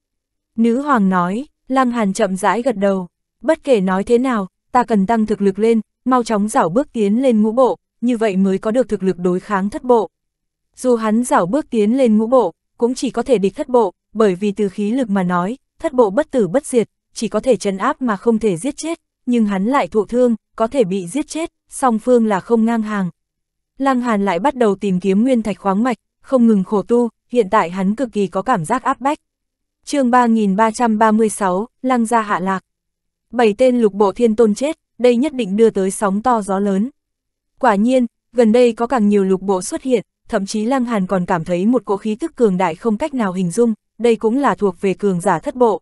Nữ hoàng nói, Lăng Hàn chậm rãi gật đầu, bất kể nói thế nào, ta cần tăng thực lực lên, mau chóng dảo bước tiến lên ngũ bộ, như vậy mới có được thực lực đối kháng thất bộ. Dù hắn dảo bước tiến lên ngũ bộ, cũng chỉ có thể địch thất bộ, bởi vì từ khí lực mà nói, thất bộ bất tử bất diệt, chỉ có thể trấn áp mà không thể giết chết nhưng hắn lại thụ thương, có thể bị giết chết, song phương là không ngang hàng. Lăng Hàn lại bắt đầu tìm kiếm nguyên thạch khoáng mạch, không ngừng khổ tu, hiện tại hắn cực kỳ có cảm giác áp bách. chương 3336, Lăng ra hạ lạc. Bảy tên lục bộ thiên tôn chết, đây nhất định đưa tới sóng to gió lớn. Quả nhiên, gần đây có càng nhiều lục bộ xuất hiện, thậm chí Lăng Hàn còn cảm thấy một cỗ khí tức cường đại không cách nào hình dung, đây cũng là thuộc về cường giả thất bộ.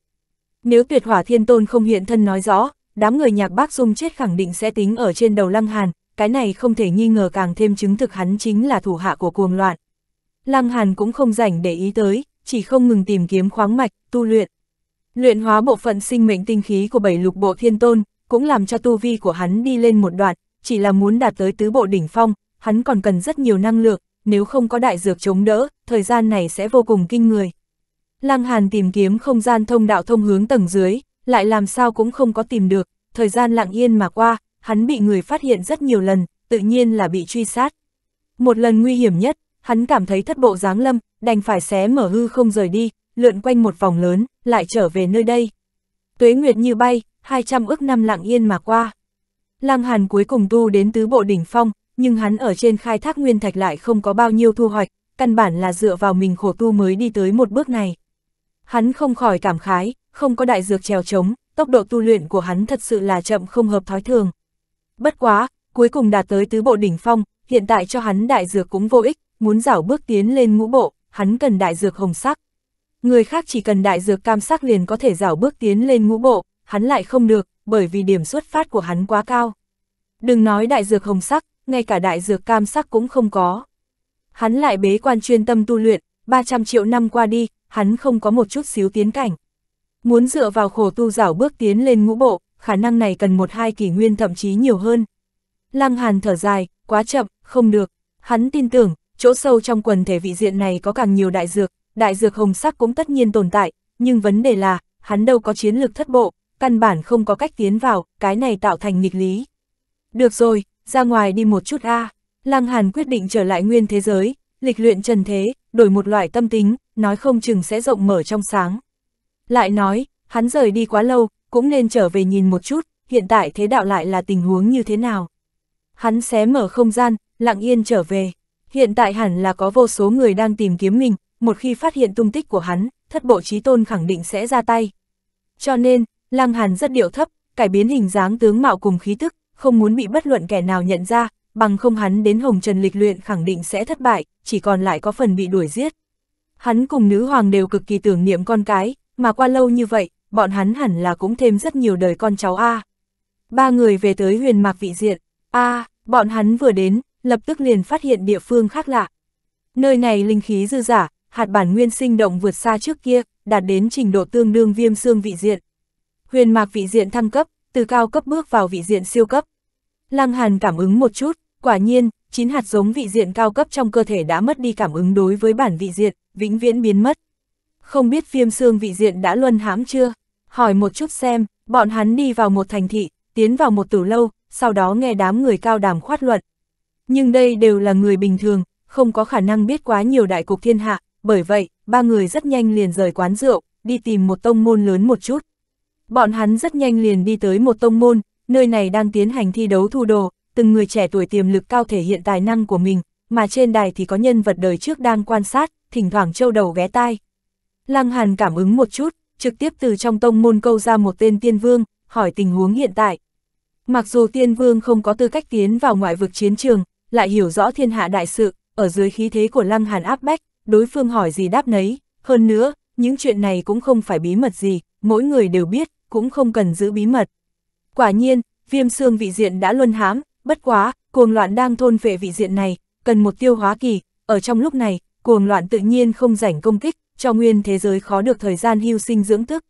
Nếu tuyệt hỏa thiên tôn không hiện thân nói rõ, đám người nhạc bác dung chết khẳng định sẽ tính ở trên đầu Lăng Hàn, cái này không thể nghi ngờ càng thêm chứng thực hắn chính là thủ hạ của cuồng loạn. Lăng Hàn cũng không rảnh để ý tới, chỉ không ngừng tìm kiếm khoáng mạch, tu luyện. Luyện hóa bộ phận sinh mệnh tinh khí của bảy lục bộ thiên tôn, cũng làm cho tu vi của hắn đi lên một đoạn, chỉ là muốn đạt tới tứ bộ đỉnh phong, hắn còn cần rất nhiều năng lượng, nếu không có đại dược chống đỡ, thời gian này sẽ vô cùng kinh người. Lăng Hàn tìm kiếm không gian thông đạo thông hướng tầng dưới, lại làm sao cũng không có tìm được, thời gian lặng yên mà qua, hắn bị người phát hiện rất nhiều lần, tự nhiên là bị truy sát. Một lần nguy hiểm nhất, hắn cảm thấy thất bộ giáng lâm, đành phải xé mở hư không rời đi, lượn quanh một vòng lớn, lại trở về nơi đây. Tuế nguyệt như bay, 200 ước năm lặng yên mà qua. Lăng Hàn cuối cùng tu đến tứ bộ đỉnh phong, nhưng hắn ở trên khai thác nguyên thạch lại không có bao nhiêu thu hoạch, căn bản là dựa vào mình khổ tu mới đi tới một bước này. Hắn không khỏi cảm khái, không có đại dược trèo chống tốc độ tu luyện của hắn thật sự là chậm không hợp thói thường. Bất quá, cuối cùng đạt tới tứ bộ đỉnh phong, hiện tại cho hắn đại dược cũng vô ích, muốn rảo bước tiến lên ngũ bộ, hắn cần đại dược hồng sắc. Người khác chỉ cần đại dược cam sắc liền có thể rảo bước tiến lên ngũ bộ, hắn lại không được, bởi vì điểm xuất phát của hắn quá cao. Đừng nói đại dược hồng sắc, ngay cả đại dược cam sắc cũng không có. Hắn lại bế quan chuyên tâm tu luyện, 300 triệu năm qua đi, hắn không có một chút xíu tiến cảnh. Muốn dựa vào khổ tu rảo bước tiến lên ngũ bộ, khả năng này cần một hai kỷ nguyên thậm chí nhiều hơn. Lăng Hàn thở dài, quá chậm, không được. Hắn tin tưởng, chỗ sâu trong quần thể vị diện này có càng nhiều đại dược, đại dược hồng sắc cũng tất nhiên tồn tại, nhưng vấn đề là, hắn đâu có chiến lược thất bộ, căn bản không có cách tiến vào, cái này tạo thành nghịch lý. Được rồi, ra ngoài đi một chút a. À. Lăng Hàn quyết định trở lại nguyên thế giới, lịch luyện trần thế, đổi một loại tâm tính, nói không chừng sẽ rộng mở trong sáng. Lại nói, hắn rời đi quá lâu, cũng nên trở về nhìn một chút, hiện tại thế đạo lại là tình huống như thế nào. Hắn xé mở không gian, lặng yên trở về. Hiện tại hẳn là có vô số người đang tìm kiếm mình, một khi phát hiện tung tích của hắn, thất bộ trí tôn khẳng định sẽ ra tay. Cho nên, Lăng Hàn rất điệu thấp, cải biến hình dáng tướng mạo cùng khí tức, không muốn bị bất luận kẻ nào nhận ra, bằng không hắn đến Hồng Trần lịch luyện khẳng định sẽ thất bại, chỉ còn lại có phần bị đuổi giết hắn cùng nữ hoàng đều cực kỳ tưởng niệm con cái, mà qua lâu như vậy, bọn hắn hẳn là cũng thêm rất nhiều đời con cháu A. Ba người về tới huyền mạc vị diện, A, bọn hắn vừa đến, lập tức liền phát hiện địa phương khác lạ. Nơi này linh khí dư giả, hạt bản nguyên sinh động vượt xa trước kia, đạt đến trình độ tương đương viêm xương vị diện. Huyền mạc vị diện thăng cấp, từ cao cấp bước vào vị diện siêu cấp. Lăng Hàn cảm ứng một chút, quả nhiên, chín hạt giống vị diện cao cấp trong cơ thể đã mất đi cảm ứng đối với bản vị diện, vĩnh viễn biến mất. Không biết viêm xương vị diện đã luân hãm chưa? Hỏi một chút xem, bọn hắn đi vào một thành thị, tiến vào một tử lâu, sau đó nghe đám người cao đàm khoát luận. Nhưng đây đều là người bình thường, không có khả năng biết quá nhiều đại cục thiên hạ, bởi vậy, ba người rất nhanh liền rời quán rượu, đi tìm một tông môn lớn một chút. Bọn hắn rất nhanh liền đi tới một tông môn, nơi này đang tiến hành thi đấu thu đồ, từng người trẻ tuổi tiềm lực cao thể hiện tài năng của mình, mà trên đài thì có nhân vật đời trước đang quan sát, thỉnh thoảng trâu đầu ghé tai. Lăng Hàn cảm ứng một chút, trực tiếp từ trong tông môn câu ra một tên tiên vương, hỏi tình huống hiện tại. Mặc dù tiên vương không có tư cách tiến vào ngoại vực chiến trường, lại hiểu rõ thiên hạ đại sự, ở dưới khí thế của Lăng Hàn áp bách, đối phương hỏi gì đáp nấy, hơn nữa, những chuyện này cũng không phải bí mật gì, mỗi người đều biết, cũng không cần giữ bí mật. Quả nhiên, viêm xương vị diện đã luân hãm, Bất quá, cuồng loạn đang thôn vệ vị diện này, cần một tiêu hóa kỳ, ở trong lúc này, cuồng loạn tự nhiên không rảnh công kích, cho nguyên thế giới khó được thời gian hưu sinh dưỡng tức.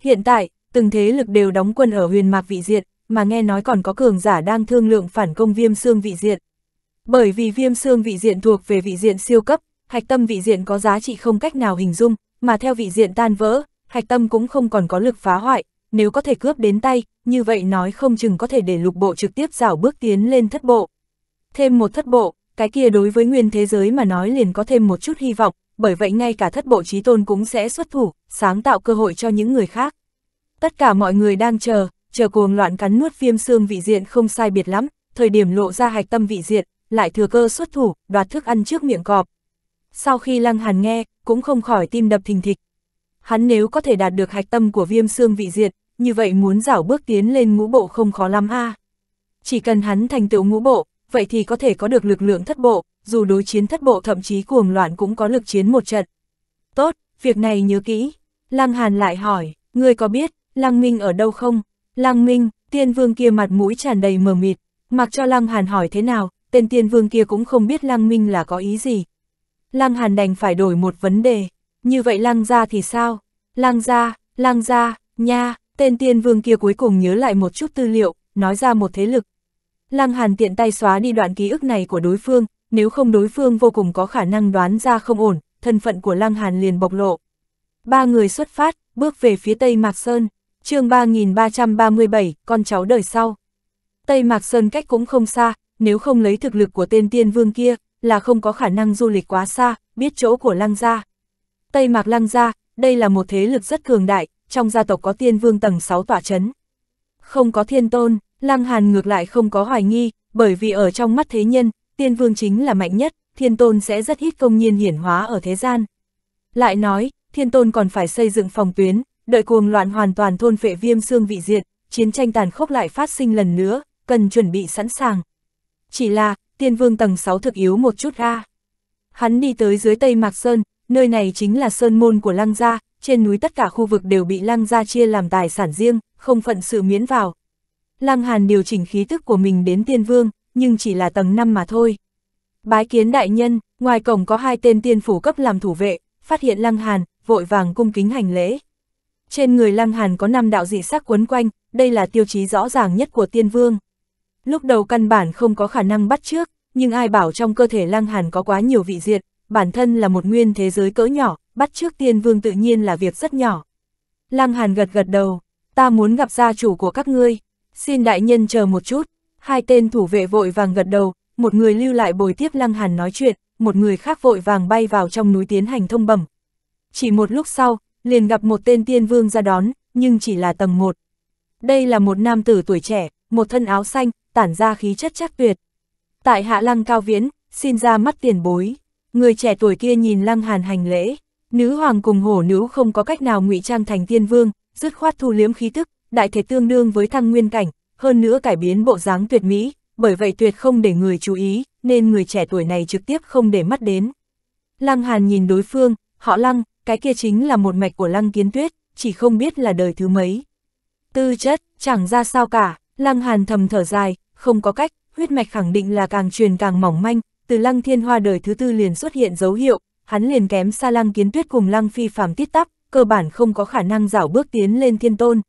Hiện tại, từng thế lực đều đóng quân ở huyền mạc vị diện, mà nghe nói còn có cường giả đang thương lượng phản công viêm xương vị diện. Bởi vì viêm xương vị diện thuộc về vị diện siêu cấp, hạch tâm vị diện có giá trị không cách nào hình dung, mà theo vị diện tan vỡ, hạch tâm cũng không còn có lực phá hoại, nếu có thể cướp đến tay, như vậy nói không chừng có thể để lục bộ trực tiếp rảo bước tiến lên thất bộ. Thêm một thất bộ, cái kia đối với nguyên thế giới mà nói liền có thêm một chút hy vọng, bởi vậy ngay cả thất bộ trí tôn cũng sẽ xuất thủ, sáng tạo cơ hội cho những người khác. Tất cả mọi người đang chờ, chờ cuồng loạn cắn nuốt viêm xương vị diện không sai biệt lắm, thời điểm lộ ra hạch tâm vị diện, lại thừa cơ xuất thủ, đoạt thức ăn trước miệng cọp. Sau khi Lăng Hàn nghe, cũng không khỏi tim đập thình thịch, hắn nếu có thể đạt được hạch tâm của viêm xương vị diệt, như vậy muốn rảo bước tiến lên ngũ bộ không khó lắm a. À. Chỉ cần hắn thành tựu ngũ bộ, vậy thì có thể có được lực lượng thất bộ, dù đối chiến thất bộ thậm chí cuồng loạn cũng có lực chiến một trận. Tốt, việc này nhớ kỹ. Lăng Hàn lại hỏi, ngươi có biết, Lăng Minh ở đâu không? Lăng Minh, tiên vương kia mặt mũi tràn đầy mờ mịt, mặc cho Lăng Hàn hỏi thế nào, tên tiên vương kia cũng không biết Lăng Minh là có ý gì. Lăng Hàn đành phải đổi một vấn đề như vậy lang gia thì sao? Lang gia, lang gia, nha, tên tiên vương kia cuối cùng nhớ lại một chút tư liệu, nói ra một thế lực. Lang Hàn tiện tay xóa đi đoạn ký ức này của đối phương, nếu không đối phương vô cùng có khả năng đoán ra không ổn, thân phận của Lang Hàn liền bộc lộ. Ba người xuất phát, bước về phía Tây Mạc Sơn, chương 3337, con cháu đời sau. Tây Mạc Sơn cách cũng không xa, nếu không lấy thực lực của tên tiên vương kia, là không có khả năng du lịch quá xa, biết chỗ của Lang gia. Tây Mạc Lăng Gia, đây là một thế lực rất cường đại, trong gia tộc có tiên vương tầng 6 tỏa chấn. Không có thiên tôn, Lăng Hàn ngược lại không có hoài nghi, bởi vì ở trong mắt thế nhân, tiên vương chính là mạnh nhất, thiên tôn sẽ rất ít công nhiên hiển hóa ở thế gian. Lại nói, thiên tôn còn phải xây dựng phòng tuyến, đợi cuồng loạn hoàn toàn thôn phệ viêm xương vị diệt, chiến tranh tàn khốc lại phát sinh lần nữa, cần chuẩn bị sẵn sàng. Chỉ là, tiên vương tầng 6 thực yếu một chút a. Hắn đi tới dưới Tây Mạc Sơn, nơi này chính là sơn môn của Lăng Gia, trên núi tất cả khu vực đều bị Lăng Gia chia làm tài sản riêng, không phận sự miễn vào. Lăng Hàn điều chỉnh khí tức của mình đến tiên vương, nhưng chỉ là tầng 5 mà thôi. Bái kiến đại nhân, ngoài cổng có hai tên tiên phủ cấp làm thủ vệ, phát hiện Lăng Hàn, vội vàng cung kính hành lễ. Trên người Lăng Hàn có năm đạo dị sắc quấn quanh, đây là tiêu chí rõ ràng nhất của tiên vương. Lúc đầu căn bản không có khả năng bắt trước, nhưng ai bảo trong cơ thể Lăng Hàn có quá nhiều vị diệt, bản thân là một nguyên thế giới cỡ nhỏ, bắt trước tiên vương tự nhiên là việc rất nhỏ. Lăng Hàn gật gật đầu, ta muốn gặp gia chủ của các ngươi, xin đại nhân chờ một chút, hai tên thủ vệ vội vàng gật đầu, một người lưu lại bồi tiếp Lăng Hàn nói chuyện, một người khác vội vàng bay vào trong núi tiến hành thông bẩm. Chỉ một lúc sau, liền gặp một tên tiên vương ra đón, nhưng chỉ là tầng 1. Đây là một nam tử tuổi trẻ, một thân áo xanh, tản ra khí chất chắc tuyệt. Tại hạ lăng cao viễn, xin ra mắt tiền bối. Người trẻ tuổi kia nhìn lăng hàn hành lễ, nữ hoàng cùng hổ nữ không có cách nào ngụy trang thành tiên vương, dứt khoát thu liếm khí tức, đại thể tương đương với thăng nguyên cảnh, hơn nữa cải biến bộ dáng tuyệt mỹ, bởi vậy tuyệt không để người chú ý, nên người trẻ tuổi này trực tiếp không để mắt đến. Lăng hàn nhìn đối phương, họ lăng, cái kia chính là một mạch của lăng kiến tuyết, chỉ không biết là đời thứ mấy. Tư chất, chẳng ra sao cả, lăng hàn thầm thở dài, không có cách, huyết mạch khẳng định là càng truyền càng mỏng manh, từ lăng thiên hoa đời thứ tư liền xuất hiện dấu hiệu, hắn liền kém xa lăng kiến tuyết cùng lăng phi phàm tiết tắp, cơ bản không có khả năng dảo bước tiến lên thiên tôn.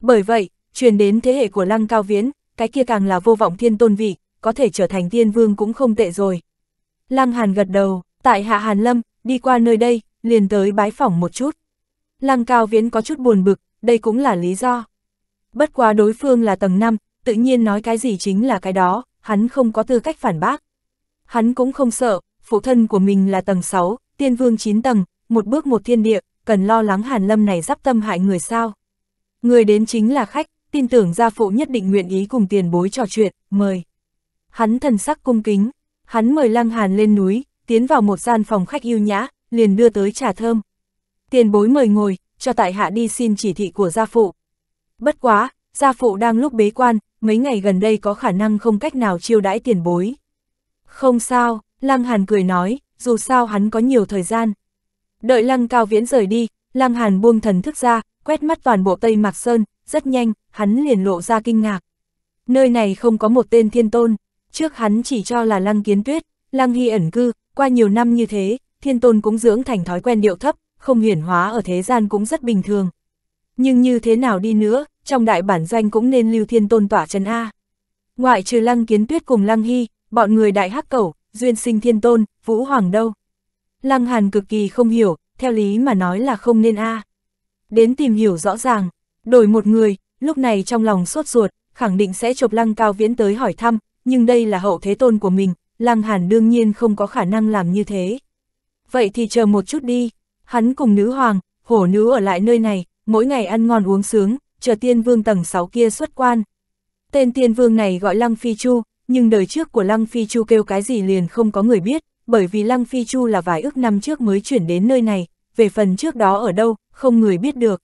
Bởi vậy, truyền đến thế hệ của lăng cao viễn, cái kia càng là vô vọng thiên tôn vị, có thể trở thành tiên vương cũng không tệ rồi. Lăng Hàn gật đầu, tại Hạ Hàn Lâm, đi qua nơi đây, liền tới bái phỏng một chút. Lăng Cao Viễn có chút buồn bực, đây cũng là lý do. Bất quá đối phương là tầng 5, tự nhiên nói cái gì chính là cái đó, hắn không có tư cách phản bác. Hắn cũng không sợ, phụ thân của mình là tầng 6, tiên vương 9 tầng, một bước một thiên địa, cần lo lắng hàn lâm này giáp tâm hại người sao. Người đến chính là khách, tin tưởng gia phụ nhất định nguyện ý cùng tiền bối trò chuyện, mời. Hắn thần sắc cung kính, hắn mời lăng hàn lên núi, tiến vào một gian phòng khách yêu nhã, liền đưa tới trà thơm. Tiền bối mời ngồi, cho tại hạ đi xin chỉ thị của gia phụ. Bất quá, gia phụ đang lúc bế quan, mấy ngày gần đây có khả năng không cách nào chiêu đãi tiền bối. Không sao, Lăng Hàn cười nói, dù sao hắn có nhiều thời gian. Đợi Lăng Cao Viễn rời đi, Lăng Hàn buông thần thức ra, quét mắt toàn bộ Tây Mạc Sơn, rất nhanh, hắn liền lộ ra kinh ngạc. Nơi này không có một tên thiên tôn, trước hắn chỉ cho là Lăng Kiến Tuyết, Lăng Hy ẩn cư, qua nhiều năm như thế, thiên tôn cũng dưỡng thành thói quen điệu thấp, không hiển hóa ở thế gian cũng rất bình thường. Nhưng như thế nào đi nữa, trong đại bản doanh cũng nên lưu thiên tôn tỏa trần A. Ngoại trừ Lăng Kiến Tuyết cùng Lăng Hy, bọn người đại hắc cẩu, duyên sinh thiên tôn, vũ hoàng đâu. Lăng Hàn cực kỳ không hiểu, theo lý mà nói là không nên a. À. Đến tìm hiểu rõ ràng, đổi một người, lúc này trong lòng sốt ruột, khẳng định sẽ chụp Lăng Cao Viễn tới hỏi thăm, nhưng đây là hậu thế tôn của mình, Lăng Hàn đương nhiên không có khả năng làm như thế. Vậy thì chờ một chút đi, hắn cùng nữ hoàng, hổ nữ ở lại nơi này, mỗi ngày ăn ngon uống sướng, chờ tiên vương tầng 6 kia xuất quan. Tên tiên vương này gọi Lăng Phi Chu, nhưng đời trước của Lăng Phi Chu kêu cái gì liền không có người biết, bởi vì Lăng Phi Chu là vài ước năm trước mới chuyển đến nơi này, về phần trước đó ở đâu, không người biết được.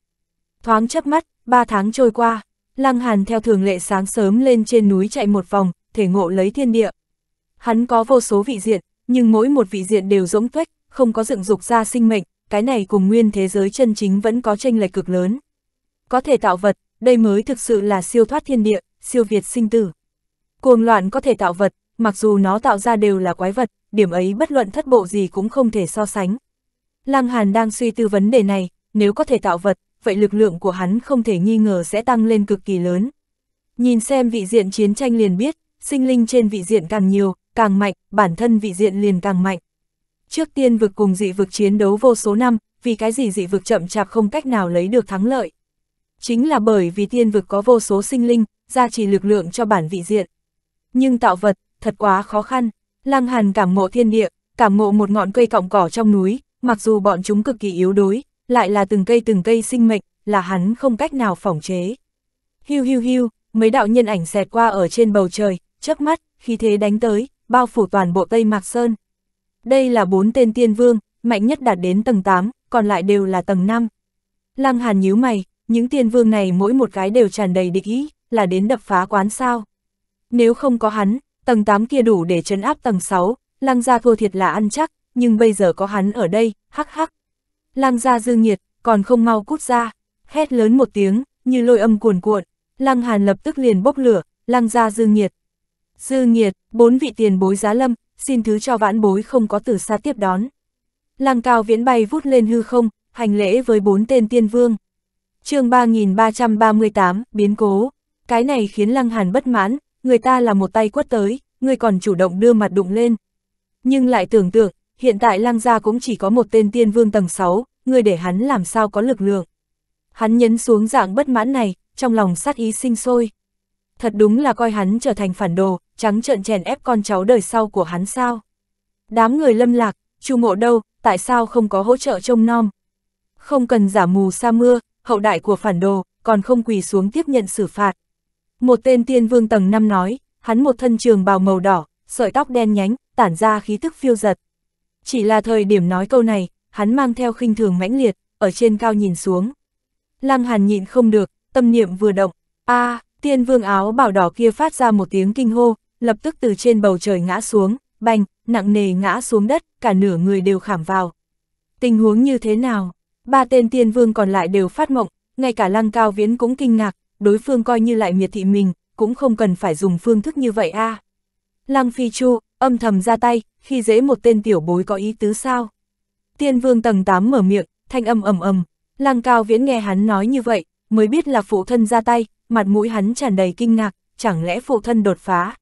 Thoáng chớp mắt, ba tháng trôi qua, Lăng Hàn theo thường lệ sáng sớm lên trên núi chạy một vòng, thể ngộ lấy thiên địa. Hắn có vô số vị diện, nhưng mỗi một vị diện đều rỗng tuếch, không có dựng dục ra sinh mệnh, cái này cùng nguyên thế giới chân chính vẫn có tranh lệch cực lớn. Có thể tạo vật, đây mới thực sự là siêu thoát thiên địa, siêu việt sinh tử. Cuồng loạn có thể tạo vật, mặc dù nó tạo ra đều là quái vật, điểm ấy bất luận thất bộ gì cũng không thể so sánh. Lăng Hàn đang suy tư vấn đề này, nếu có thể tạo vật, vậy lực lượng của hắn không thể nghi ngờ sẽ tăng lên cực kỳ lớn. Nhìn xem vị diện chiến tranh liền biết, sinh linh trên vị diện càng nhiều, càng mạnh, bản thân vị diện liền càng mạnh. Trước tiên vực cùng dị vực chiến đấu vô số năm, vì cái gì dị vực chậm chạp không cách nào lấy được thắng lợi. Chính là bởi vì tiên vực có vô số sinh linh, gia trì lực lượng cho bản vị diện nhưng tạo vật, thật quá khó khăn. Lăng Hàn cảm ngộ thiên địa, cảm ngộ một ngọn cây cọng cỏ trong núi, mặc dù bọn chúng cực kỳ yếu đuối, lại là từng cây từng cây sinh mệnh, là hắn không cách nào phỏng chế. Hiu hiu hiu, mấy đạo nhân ảnh xẹt qua ở trên bầu trời, chớp mắt, khi thế đánh tới, bao phủ toàn bộ Tây Mạc Sơn. Đây là bốn tên tiên vương, mạnh nhất đạt đến tầng 8, còn lại đều là tầng 5. Lăng Hàn nhíu mày, những tiên vương này mỗi một cái đều tràn đầy địch ý, là đến đập phá quán sao. Nếu không có hắn, tầng 8 kia đủ để chấn áp tầng 6, lăng gia thua thiệt là ăn chắc, nhưng bây giờ có hắn ở đây, hắc hắc. lăng gia dư nhiệt, còn không mau cút ra, hét lớn một tiếng, như lôi âm cuồn cuộn, lăng hàn lập tức liền bốc lửa, lăng gia dư nhiệt, Dư nhiệt, bốn vị tiền bối giá lâm, xin thứ cho vãn bối không có từ xa tiếp đón. lăng cao viễn bay vút lên hư không, hành lễ với bốn tên tiên vương. chương 3338, biến cố. Cái này khiến Lăng Hàn bất mãn, người ta là một tay quất tới, người còn chủ động đưa mặt đụng lên. Nhưng lại tưởng tượng, hiện tại lang gia cũng chỉ có một tên tiên vương tầng 6, người để hắn làm sao có lực lượng. Hắn nhấn xuống dạng bất mãn này, trong lòng sát ý sinh sôi. Thật đúng là coi hắn trở thành phản đồ, trắng trợn chèn ép con cháu đời sau của hắn sao. Đám người lâm lạc, chu mộ đâu, tại sao không có hỗ trợ trông nom. Không cần giả mù sa mưa, hậu đại của phản đồ, còn không quỳ xuống tiếp nhận xử phạt. Một tên tiên vương tầng 5 nói, hắn một thân trường bào màu đỏ, sợi tóc đen nhánh, tản ra khí tức phiêu giật. Chỉ là thời điểm nói câu này, hắn mang theo khinh thường mãnh liệt, ở trên cao nhìn xuống. Lăng Hàn nhịn không được, tâm niệm vừa động, a à, tiên vương áo bảo đỏ kia phát ra một tiếng kinh hô, lập tức từ trên bầu trời ngã xuống, bành, nặng nề ngã xuống đất, cả nửa người đều khảm vào. Tình huống như thế nào? Ba tên tiên vương còn lại đều phát mộng, ngay cả lăng cao viễn cũng kinh ngạc, đối phương coi như lại miệt thị mình, cũng không cần phải dùng phương thức như vậy a. À. Lăng Phi Chu, âm thầm ra tay, khi dễ một tên tiểu bối có ý tứ sao? Tiên vương tầng 8 mở miệng, thanh âm ầm ầm, Lăng Cao Viễn nghe hắn nói như vậy, mới biết là phụ thân ra tay, mặt mũi hắn tràn đầy kinh ngạc, chẳng lẽ phụ thân đột phá?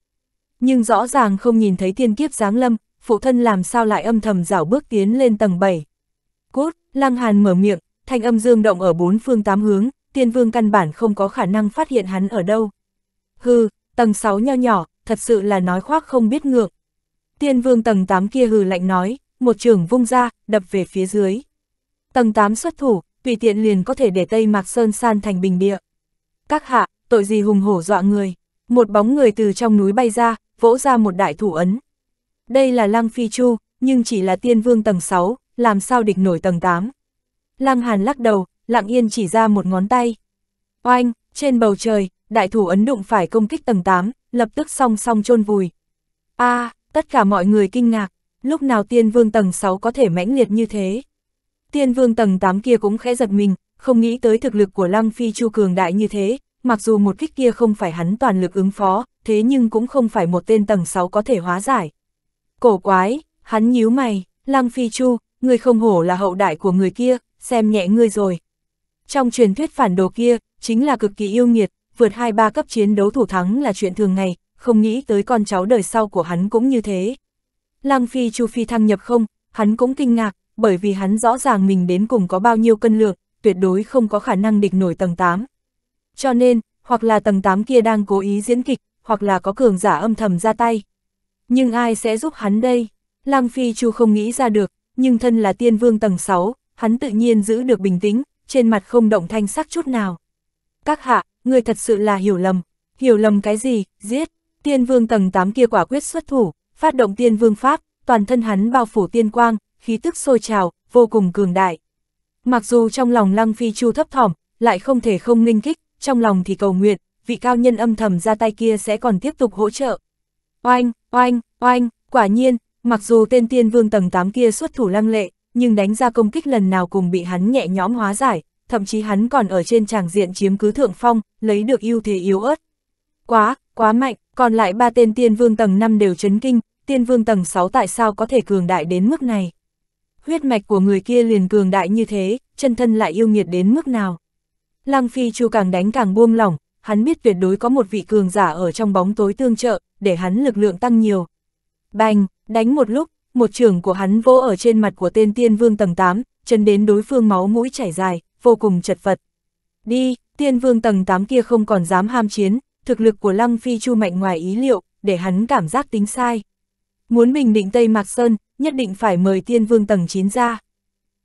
Nhưng rõ ràng không nhìn thấy thiên kiếp giáng lâm, phụ thân làm sao lại âm thầm rảo bước tiến lên tầng 7. Cốt, Lăng Hàn mở miệng, thanh âm dương động ở bốn phương tám hướng, tiên vương căn bản không có khả năng phát hiện hắn ở đâu. Hừ, tầng 6 nho nhỏ, thật sự là nói khoác không biết ngược. Tiên vương tầng 8 kia hừ lạnh nói, một trường vung ra, đập về phía dưới. Tầng 8 xuất thủ, tùy tiện liền có thể để Tây Mạc Sơn san thành bình địa. Các hạ, tội gì hùng hổ dọa người. Một bóng người từ trong núi bay ra, vỗ ra một đại thủ ấn. Đây là Lăng Phi Chu, nhưng chỉ là tiên vương tầng 6, làm sao địch nổi tầng 8. Lăng Hàn lắc đầu, lặng yên chỉ ra một ngón tay. Oanh, trên bầu trời, đại thủ ấn đụng phải công kích tầng 8, lập tức song song chôn vùi. a à, tất cả mọi người kinh ngạc, lúc nào tiên vương tầng 6 có thể mãnh liệt như thế. Tiên vương tầng 8 kia cũng khẽ giật mình, không nghĩ tới thực lực của Lăng Phi Chu cường đại như thế, mặc dù một kích kia không phải hắn toàn lực ứng phó, thế nhưng cũng không phải một tên tầng 6 có thể hóa giải. Cổ quái, hắn nhíu mày, Lăng Phi Chu, người không hổ là hậu đại của người kia, xem nhẹ ngươi rồi. Trong truyền thuyết phản đồ kia, chính là cực kỳ yêu nghiệt, vượt hai ba cấp chiến đấu thủ thắng là chuyện thường ngày, không nghĩ tới con cháu đời sau của hắn cũng như thế. Lăng Phi Chu Phi thăng nhập không, hắn cũng kinh ngạc, bởi vì hắn rõ ràng mình đến cùng có bao nhiêu cân lượng, tuyệt đối không có khả năng địch nổi tầng 8. Cho nên, hoặc là tầng 8 kia đang cố ý diễn kịch, hoặc là có cường giả âm thầm ra tay. Nhưng ai sẽ giúp hắn đây? Lăng Phi Chu không nghĩ ra được, nhưng thân là tiên vương tầng 6, hắn tự nhiên giữ được bình tĩnh, trên mặt không động thanh sắc chút nào. Các hạ, người thật sự là hiểu lầm. Hiểu lầm cái gì, giết. Tiên vương tầng 8 kia quả quyết xuất thủ, phát động tiên vương pháp, toàn thân hắn bao phủ tiên quang, khí tức sôi trào, vô cùng cường đại. Mặc dù trong lòng Lăng Phi Chu thấp thỏm, lại không thể không linh kích, trong lòng thì cầu nguyện, vị cao nhân âm thầm ra tay kia sẽ còn tiếp tục hỗ trợ. Oanh, oanh, oanh, quả nhiên, mặc dù tên tiên vương tầng 8 kia xuất thủ lăng lệ, nhưng đánh ra công kích lần nào cùng bị hắn nhẹ nhõm hóa giải, thậm chí hắn còn ở trên tràng diện chiếm cứ thượng phong, lấy được ưu thế yếu ớt. Quá, quá mạnh, còn lại ba tên tiên vương tầng 5 đều chấn kinh, tiên vương tầng 6 tại sao có thể cường đại đến mức này? Huyết mạch của người kia liền cường đại như thế, chân thân lại yêu nghiệt đến mức nào? Lăng Phi Chu càng đánh càng buông lỏng, hắn biết tuyệt đối có một vị cường giả ở trong bóng tối tương trợ, để hắn lực lượng tăng nhiều. Bành, đánh một lúc, một trường của hắn vỗ ở trên mặt của tên tiên vương tầng 8, chân đến đối phương máu mũi chảy dài, vô cùng chật vật. Đi, tiên vương tầng 8 kia không còn dám ham chiến, thực lực của Lăng Phi Chu mạnh ngoài ý liệu, để hắn cảm giác tính sai. Muốn bình định Tây Mạc Sơn, nhất định phải mời tiên vương tầng 9 ra.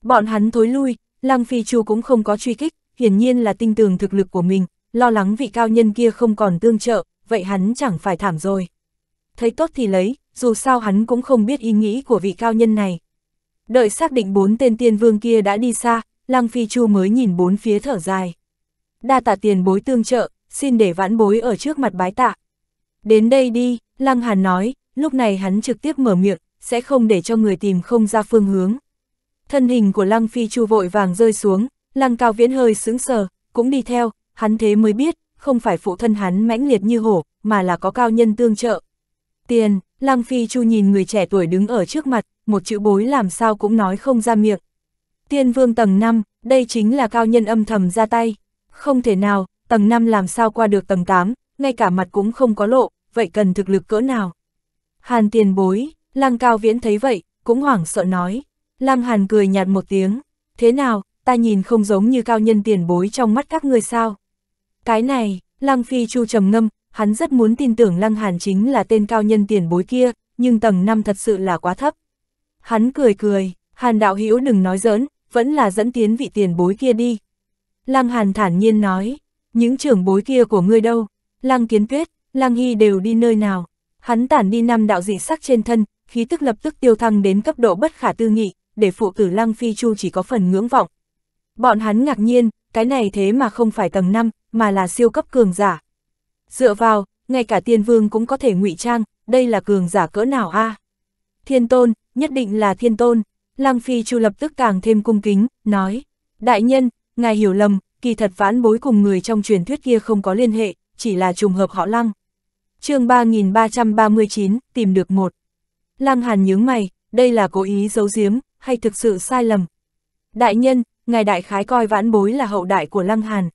Bọn hắn thối lui, Lăng Phi Chu cũng không có truy kích, hiển nhiên là tinh tường thực lực của mình, lo lắng vị cao nhân kia không còn tương trợ, vậy hắn chẳng phải thảm rồi. Thấy tốt thì lấy, dù sao hắn cũng không biết ý nghĩ của vị cao nhân này. Đợi xác định bốn tên tiên vương kia đã đi xa, Lăng Phi Chu mới nhìn bốn phía thở dài. Đa tạ tiền bối tương trợ, xin để vãn bối ở trước mặt bái tạ. Đến đây đi, Lăng Hàn nói, lúc này hắn trực tiếp mở miệng, sẽ không để cho người tìm không ra phương hướng. Thân hình của Lăng Phi Chu vội vàng rơi xuống, Lăng Cao Viễn hơi sững sờ, cũng đi theo, hắn thế mới biết, không phải phụ thân hắn mãnh liệt như hổ, mà là có cao nhân tương trợ. Tiền, Lăng Phi Chu nhìn người trẻ tuổi đứng ở trước mặt, một chữ bối làm sao cũng nói không ra miệng. Tiên vương tầng 5, đây chính là cao nhân âm thầm ra tay. Không thể nào, tầng 5 làm sao qua được tầng 8, ngay cả mặt cũng không có lộ, vậy cần thực lực cỡ nào. Hàn tiền bối, Lăng Cao Viễn thấy vậy, cũng hoảng sợ nói. Lăng Hàn cười nhạt một tiếng, thế nào, ta nhìn không giống như cao nhân tiền bối trong mắt các người sao. Cái này, Lăng Phi Chu trầm ngâm, hắn rất muốn tin tưởng Lăng Hàn chính là tên cao nhân tiền bối kia, nhưng tầng 5 thật sự là quá thấp. Hắn cười cười, Hàn đạo hữu đừng nói giỡn, vẫn là dẫn tiến vị tiền bối kia đi. Lăng Hàn thản nhiên nói, những trưởng bối kia của ngươi đâu, Lăng Kiến Tuyết, Lăng Hy đều đi nơi nào. Hắn tản đi năm đạo dị sắc trên thân, khí tức lập tức tiêu thăng đến cấp độ bất khả tư nghị, để phụ tử Lăng Phi Chu chỉ có phần ngưỡng vọng. Bọn hắn ngạc nhiên, cái này thế mà không phải tầng 5, mà là siêu cấp cường giả, Dựa vào, ngay cả tiên vương cũng có thể ngụy trang, đây là cường giả cỡ nào a Thiên tôn, nhất định là thiên tôn. Lăng Phi Chu lập tức càng thêm cung kính, nói. Đại nhân, ngài hiểu lầm, kỳ thật vãn bối cùng người trong truyền thuyết kia không có liên hệ, chỉ là trùng hợp họ lăng. chương 3339, tìm được một. Lăng Hàn nhướng mày, đây là cố ý giấu giếm, hay thực sự sai lầm. Đại nhân, ngài đại khái coi vãn bối là hậu đại của Lăng Hàn.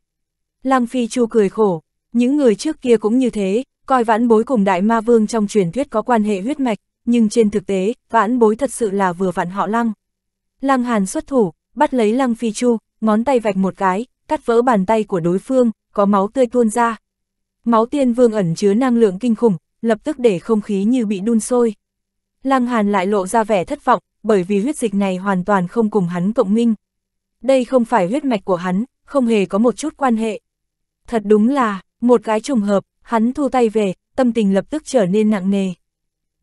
Lăng Phi Chu cười khổ, những người trước kia cũng như thế, coi vãn bối cùng đại ma vương trong truyền thuyết có quan hệ huyết mạch, nhưng trên thực tế, vãn bối thật sự là vừa vặn họ lăng. Lăng Hàn xuất thủ, bắt lấy lăng phi chu, ngón tay vạch một cái, cắt vỡ bàn tay của đối phương, có máu tươi tuôn ra. Máu tiên vương ẩn chứa năng lượng kinh khủng, lập tức để không khí như bị đun sôi. Lăng Hàn lại lộ ra vẻ thất vọng, bởi vì huyết dịch này hoàn toàn không cùng hắn cộng minh. Đây không phải huyết mạch của hắn, không hề có một chút quan hệ. Thật đúng là, một cái trùng hợp, hắn thu tay về, tâm tình lập tức trở nên nặng nề.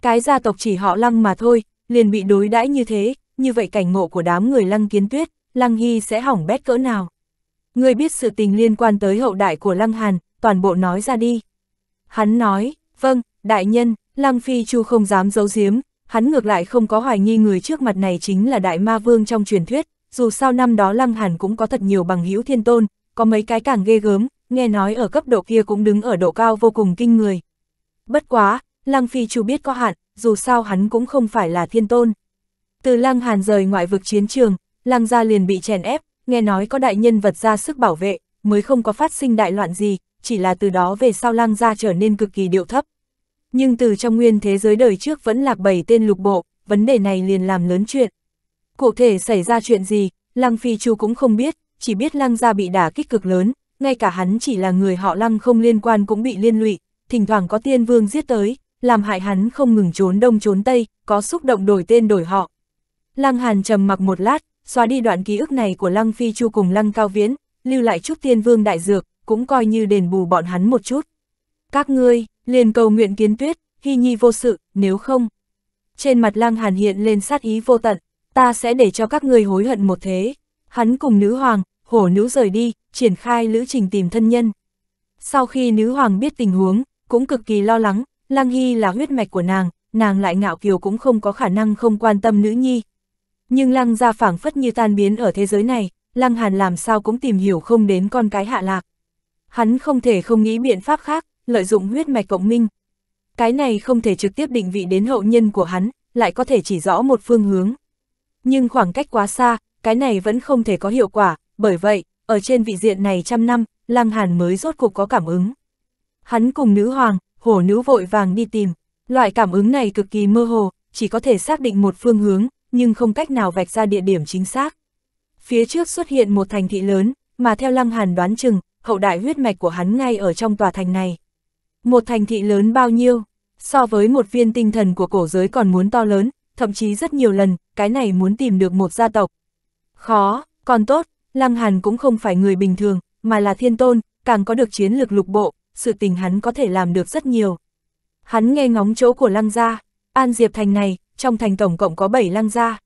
Cái gia tộc chỉ họ lăng mà thôi, liền bị đối đãi như thế, như vậy cảnh ngộ của đám người lăng kiến tuyết, lăng hy sẽ hỏng bét cỡ nào. Người biết sự tình liên quan tới hậu đại của lăng hàn, toàn bộ nói ra đi. Hắn nói, vâng, đại nhân, lăng phi chu không dám giấu giếm, hắn ngược lại không có hoài nghi người trước mặt này chính là đại ma vương trong truyền thuyết, dù sao năm đó lăng hàn cũng có thật nhiều bằng hữu thiên tôn, có mấy cái càng ghê gớm, nghe nói ở cấp độ kia cũng đứng ở độ cao vô cùng kinh người. Bất quá, Lăng Phi Chu biết có hạn, dù sao hắn cũng không phải là thiên tôn. Từ Lăng Hàn rời ngoại vực chiến trường, Lăng gia liền bị chèn ép, nghe nói có đại nhân vật ra sức bảo vệ, mới không có phát sinh đại loạn gì, chỉ là từ đó về sau Lăng gia trở nên cực kỳ điệu thấp. Nhưng từ trong nguyên thế giới đời trước vẫn lạc bảy tên lục bộ, vấn đề này liền làm lớn chuyện. Cụ thể xảy ra chuyện gì, Lăng Phi Chu cũng không biết, chỉ biết Lăng gia bị đả kích cực lớn, ngay cả hắn chỉ là người họ lăng không liên quan cũng bị liên lụy, thỉnh thoảng có tiên vương giết tới, làm hại hắn không ngừng trốn đông trốn tây, có xúc động đổi tên đổi họ. Lăng Hàn trầm mặc một lát, xóa đi đoạn ký ức này của Lăng Phi Chu cùng Lăng Cao Viễn, lưu lại chút tiên vương đại dược, cũng coi như đền bù bọn hắn một chút. Các ngươi, liền cầu nguyện kiến tuyết, hy nhi vô sự, nếu không. Trên mặt Lăng Hàn hiện lên sát ý vô tận, ta sẽ để cho các ngươi hối hận một thế. Hắn cùng nữ hoàng, hổ nữ rời đi, triển khai lữ trình tìm thân nhân. Sau khi nữ hoàng biết tình huống, cũng cực kỳ lo lắng, Lăng Hy là huyết mạch của nàng, nàng lại ngạo kiều cũng không có khả năng không quan tâm nữ nhi. Nhưng Lăng gia phảng phất như tan biến ở thế giới này, Lăng Hàn làm sao cũng tìm hiểu không đến con cái hạ lạc. Hắn không thể không nghĩ biện pháp khác, lợi dụng huyết mạch cộng minh. Cái này không thể trực tiếp định vị đến hậu nhân của hắn, lại có thể chỉ rõ một phương hướng. Nhưng khoảng cách quá xa, cái này vẫn không thể có hiệu quả, bởi vậy, ở trên vị diện này trăm năm, Lăng Hàn mới rốt cuộc có cảm ứng. Hắn cùng nữ hoàng, hổ nữ vội vàng đi tìm, loại cảm ứng này cực kỳ mơ hồ, chỉ có thể xác định một phương hướng, nhưng không cách nào vạch ra địa điểm chính xác. Phía trước xuất hiện một thành thị lớn, mà theo Lăng Hàn đoán chừng, hậu đại huyết mạch của hắn ngay ở trong tòa thành này. Một thành thị lớn bao nhiêu, so với một viên tinh thần của cổ giới còn muốn to lớn, thậm chí rất nhiều lần, cái này muốn tìm được một gia tộc. Khó, còn tốt, Lăng Hàn cũng không phải người bình thường, mà là thiên tôn, càng có được chiến lược lục bộ, sự tình hắn có thể làm được rất nhiều. Hắn nghe ngóng chỗ của Lăng gia, An Diệp Thành này, trong thành tổng cộng có 7 Lăng gia.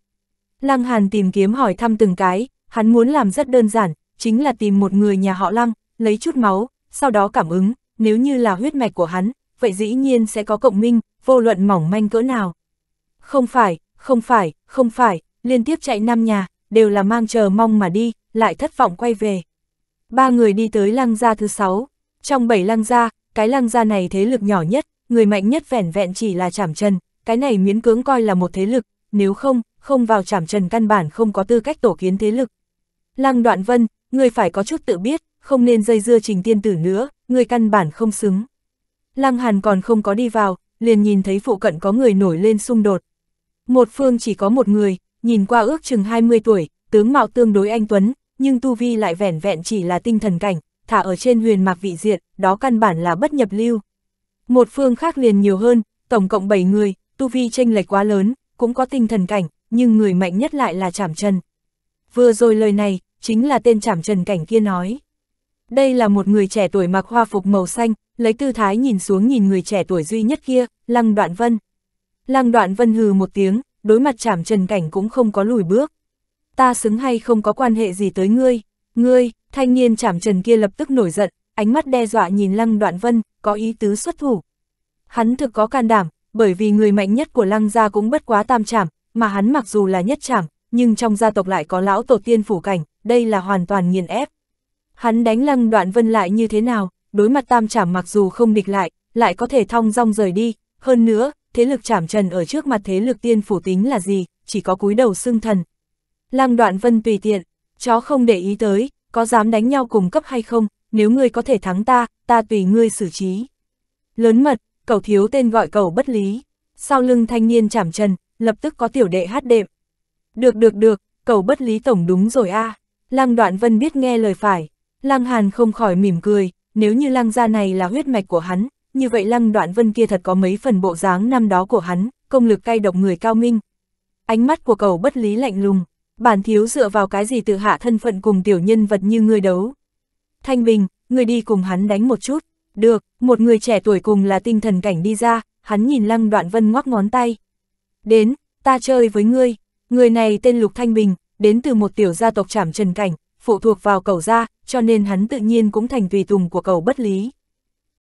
Lăng Hàn tìm kiếm hỏi thăm từng cái, hắn muốn làm rất đơn giản, chính là tìm một người nhà họ Lăng, lấy chút máu, sau đó cảm ứng, nếu như là huyết mạch của hắn, vậy dĩ nhiên sẽ có cộng minh, vô luận mỏng manh cỡ nào. Không phải, không phải, không phải, liên tiếp chạy năm nhà, đều là mang chờ mong mà đi, lại thất vọng quay về. Ba người đi tới lăng gia thứ sáu. Trong bảy lăng gia, cái lăng gia này thế lực nhỏ nhất, người mạnh nhất vẻn vẹn chỉ là chảm trần, cái này miễn cưỡng coi là một thế lực, nếu không, không vào chảm trần căn bản không có tư cách tổ kiến thế lực. Lăng đoạn vân, người phải có chút tự biết, không nên dây dưa trình tiên tử nữa, người căn bản không xứng. Lăng hàn còn không có đi vào, liền nhìn thấy phụ cận có người nổi lên xung đột. Một phương chỉ có một người, nhìn qua ước chừng 20 tuổi, tướng mạo tương đối anh Tuấn, nhưng tu vi lại vẻn vẹn chỉ là tinh thần cảnh, thả ở trên huyền mạc vị diện đó căn bản là bất nhập lưu. Một phương khác liền nhiều hơn, tổng cộng 7 người, tu vi chênh lệch quá lớn, cũng có tinh thần cảnh, nhưng người mạnh nhất lại là Trảm Trần. Vừa rồi lời này, chính là tên Trảm Trần cảnh kia nói. Đây là một người trẻ tuổi mặc hoa phục màu xanh, lấy tư thái nhìn xuống nhìn người trẻ tuổi duy nhất kia, Lăng Đoạn Vân. Lăng Đoạn Vân hừ một tiếng, đối mặt Trảm Trần cảnh cũng không có lùi bước ta xứng hay không có quan hệ gì tới ngươi, ngươi, thanh niên chảm trần kia lập tức nổi giận, ánh mắt đe dọa nhìn Lăng Đoạn Vân, có ý tứ xuất thủ. Hắn thực có can đảm, bởi vì người mạnh nhất của Lăng gia cũng bất quá tam chảm, mà hắn mặc dù là nhất chảm, nhưng trong gia tộc lại có lão tổ tiên phủ cảnh, đây là hoàn toàn nghiền ép. Hắn đánh Lăng Đoạn Vân lại như thế nào, đối mặt tam chảm mặc dù không địch lại, lại có thể thong dong rời đi, hơn nữa, thế lực chảm trần ở trước mặt thế lực tiên phủ tính là gì, chỉ có cúi đầu xưng thần, Lăng đoạn vân tùy tiện, chó không để ý tới, có dám đánh nhau cùng cấp hay không, nếu ngươi có thể thắng ta, ta tùy ngươi xử trí. Lớn mật, cậu thiếu tên gọi cậu bất lý. Sau lưng thanh niên chảm chân, lập tức có tiểu đệ hát đệm. Được được được, cậu bất lý tổng đúng rồi a à. Lăng đoạn vân biết nghe lời phải. Lăng hàn không khỏi mỉm cười, nếu như lăng gia này là huyết mạch của hắn, như vậy lăng đoạn vân kia thật có mấy phần bộ dáng năm đó của hắn, công lực cay độc người cao minh. Ánh mắt của cậu bất lý lạnh lùng, bản thiếu dựa vào cái gì tự hạ thân phận cùng tiểu nhân vật như ngươi đấu. Thanh Bình, ngươi đi cùng hắn đánh một chút, được, một người trẻ tuổi cùng là tinh thần cảnh đi ra, hắn nhìn Lăng Đoạn Vân ngoắc ngón tay. Đến, ta chơi với ngươi, người này tên Lục Thanh Bình, đến từ một tiểu gia tộc trảm trần cảnh, phụ thuộc vào cầu gia, cho nên hắn tự nhiên cũng thành tùy tùng của cầu bất lý.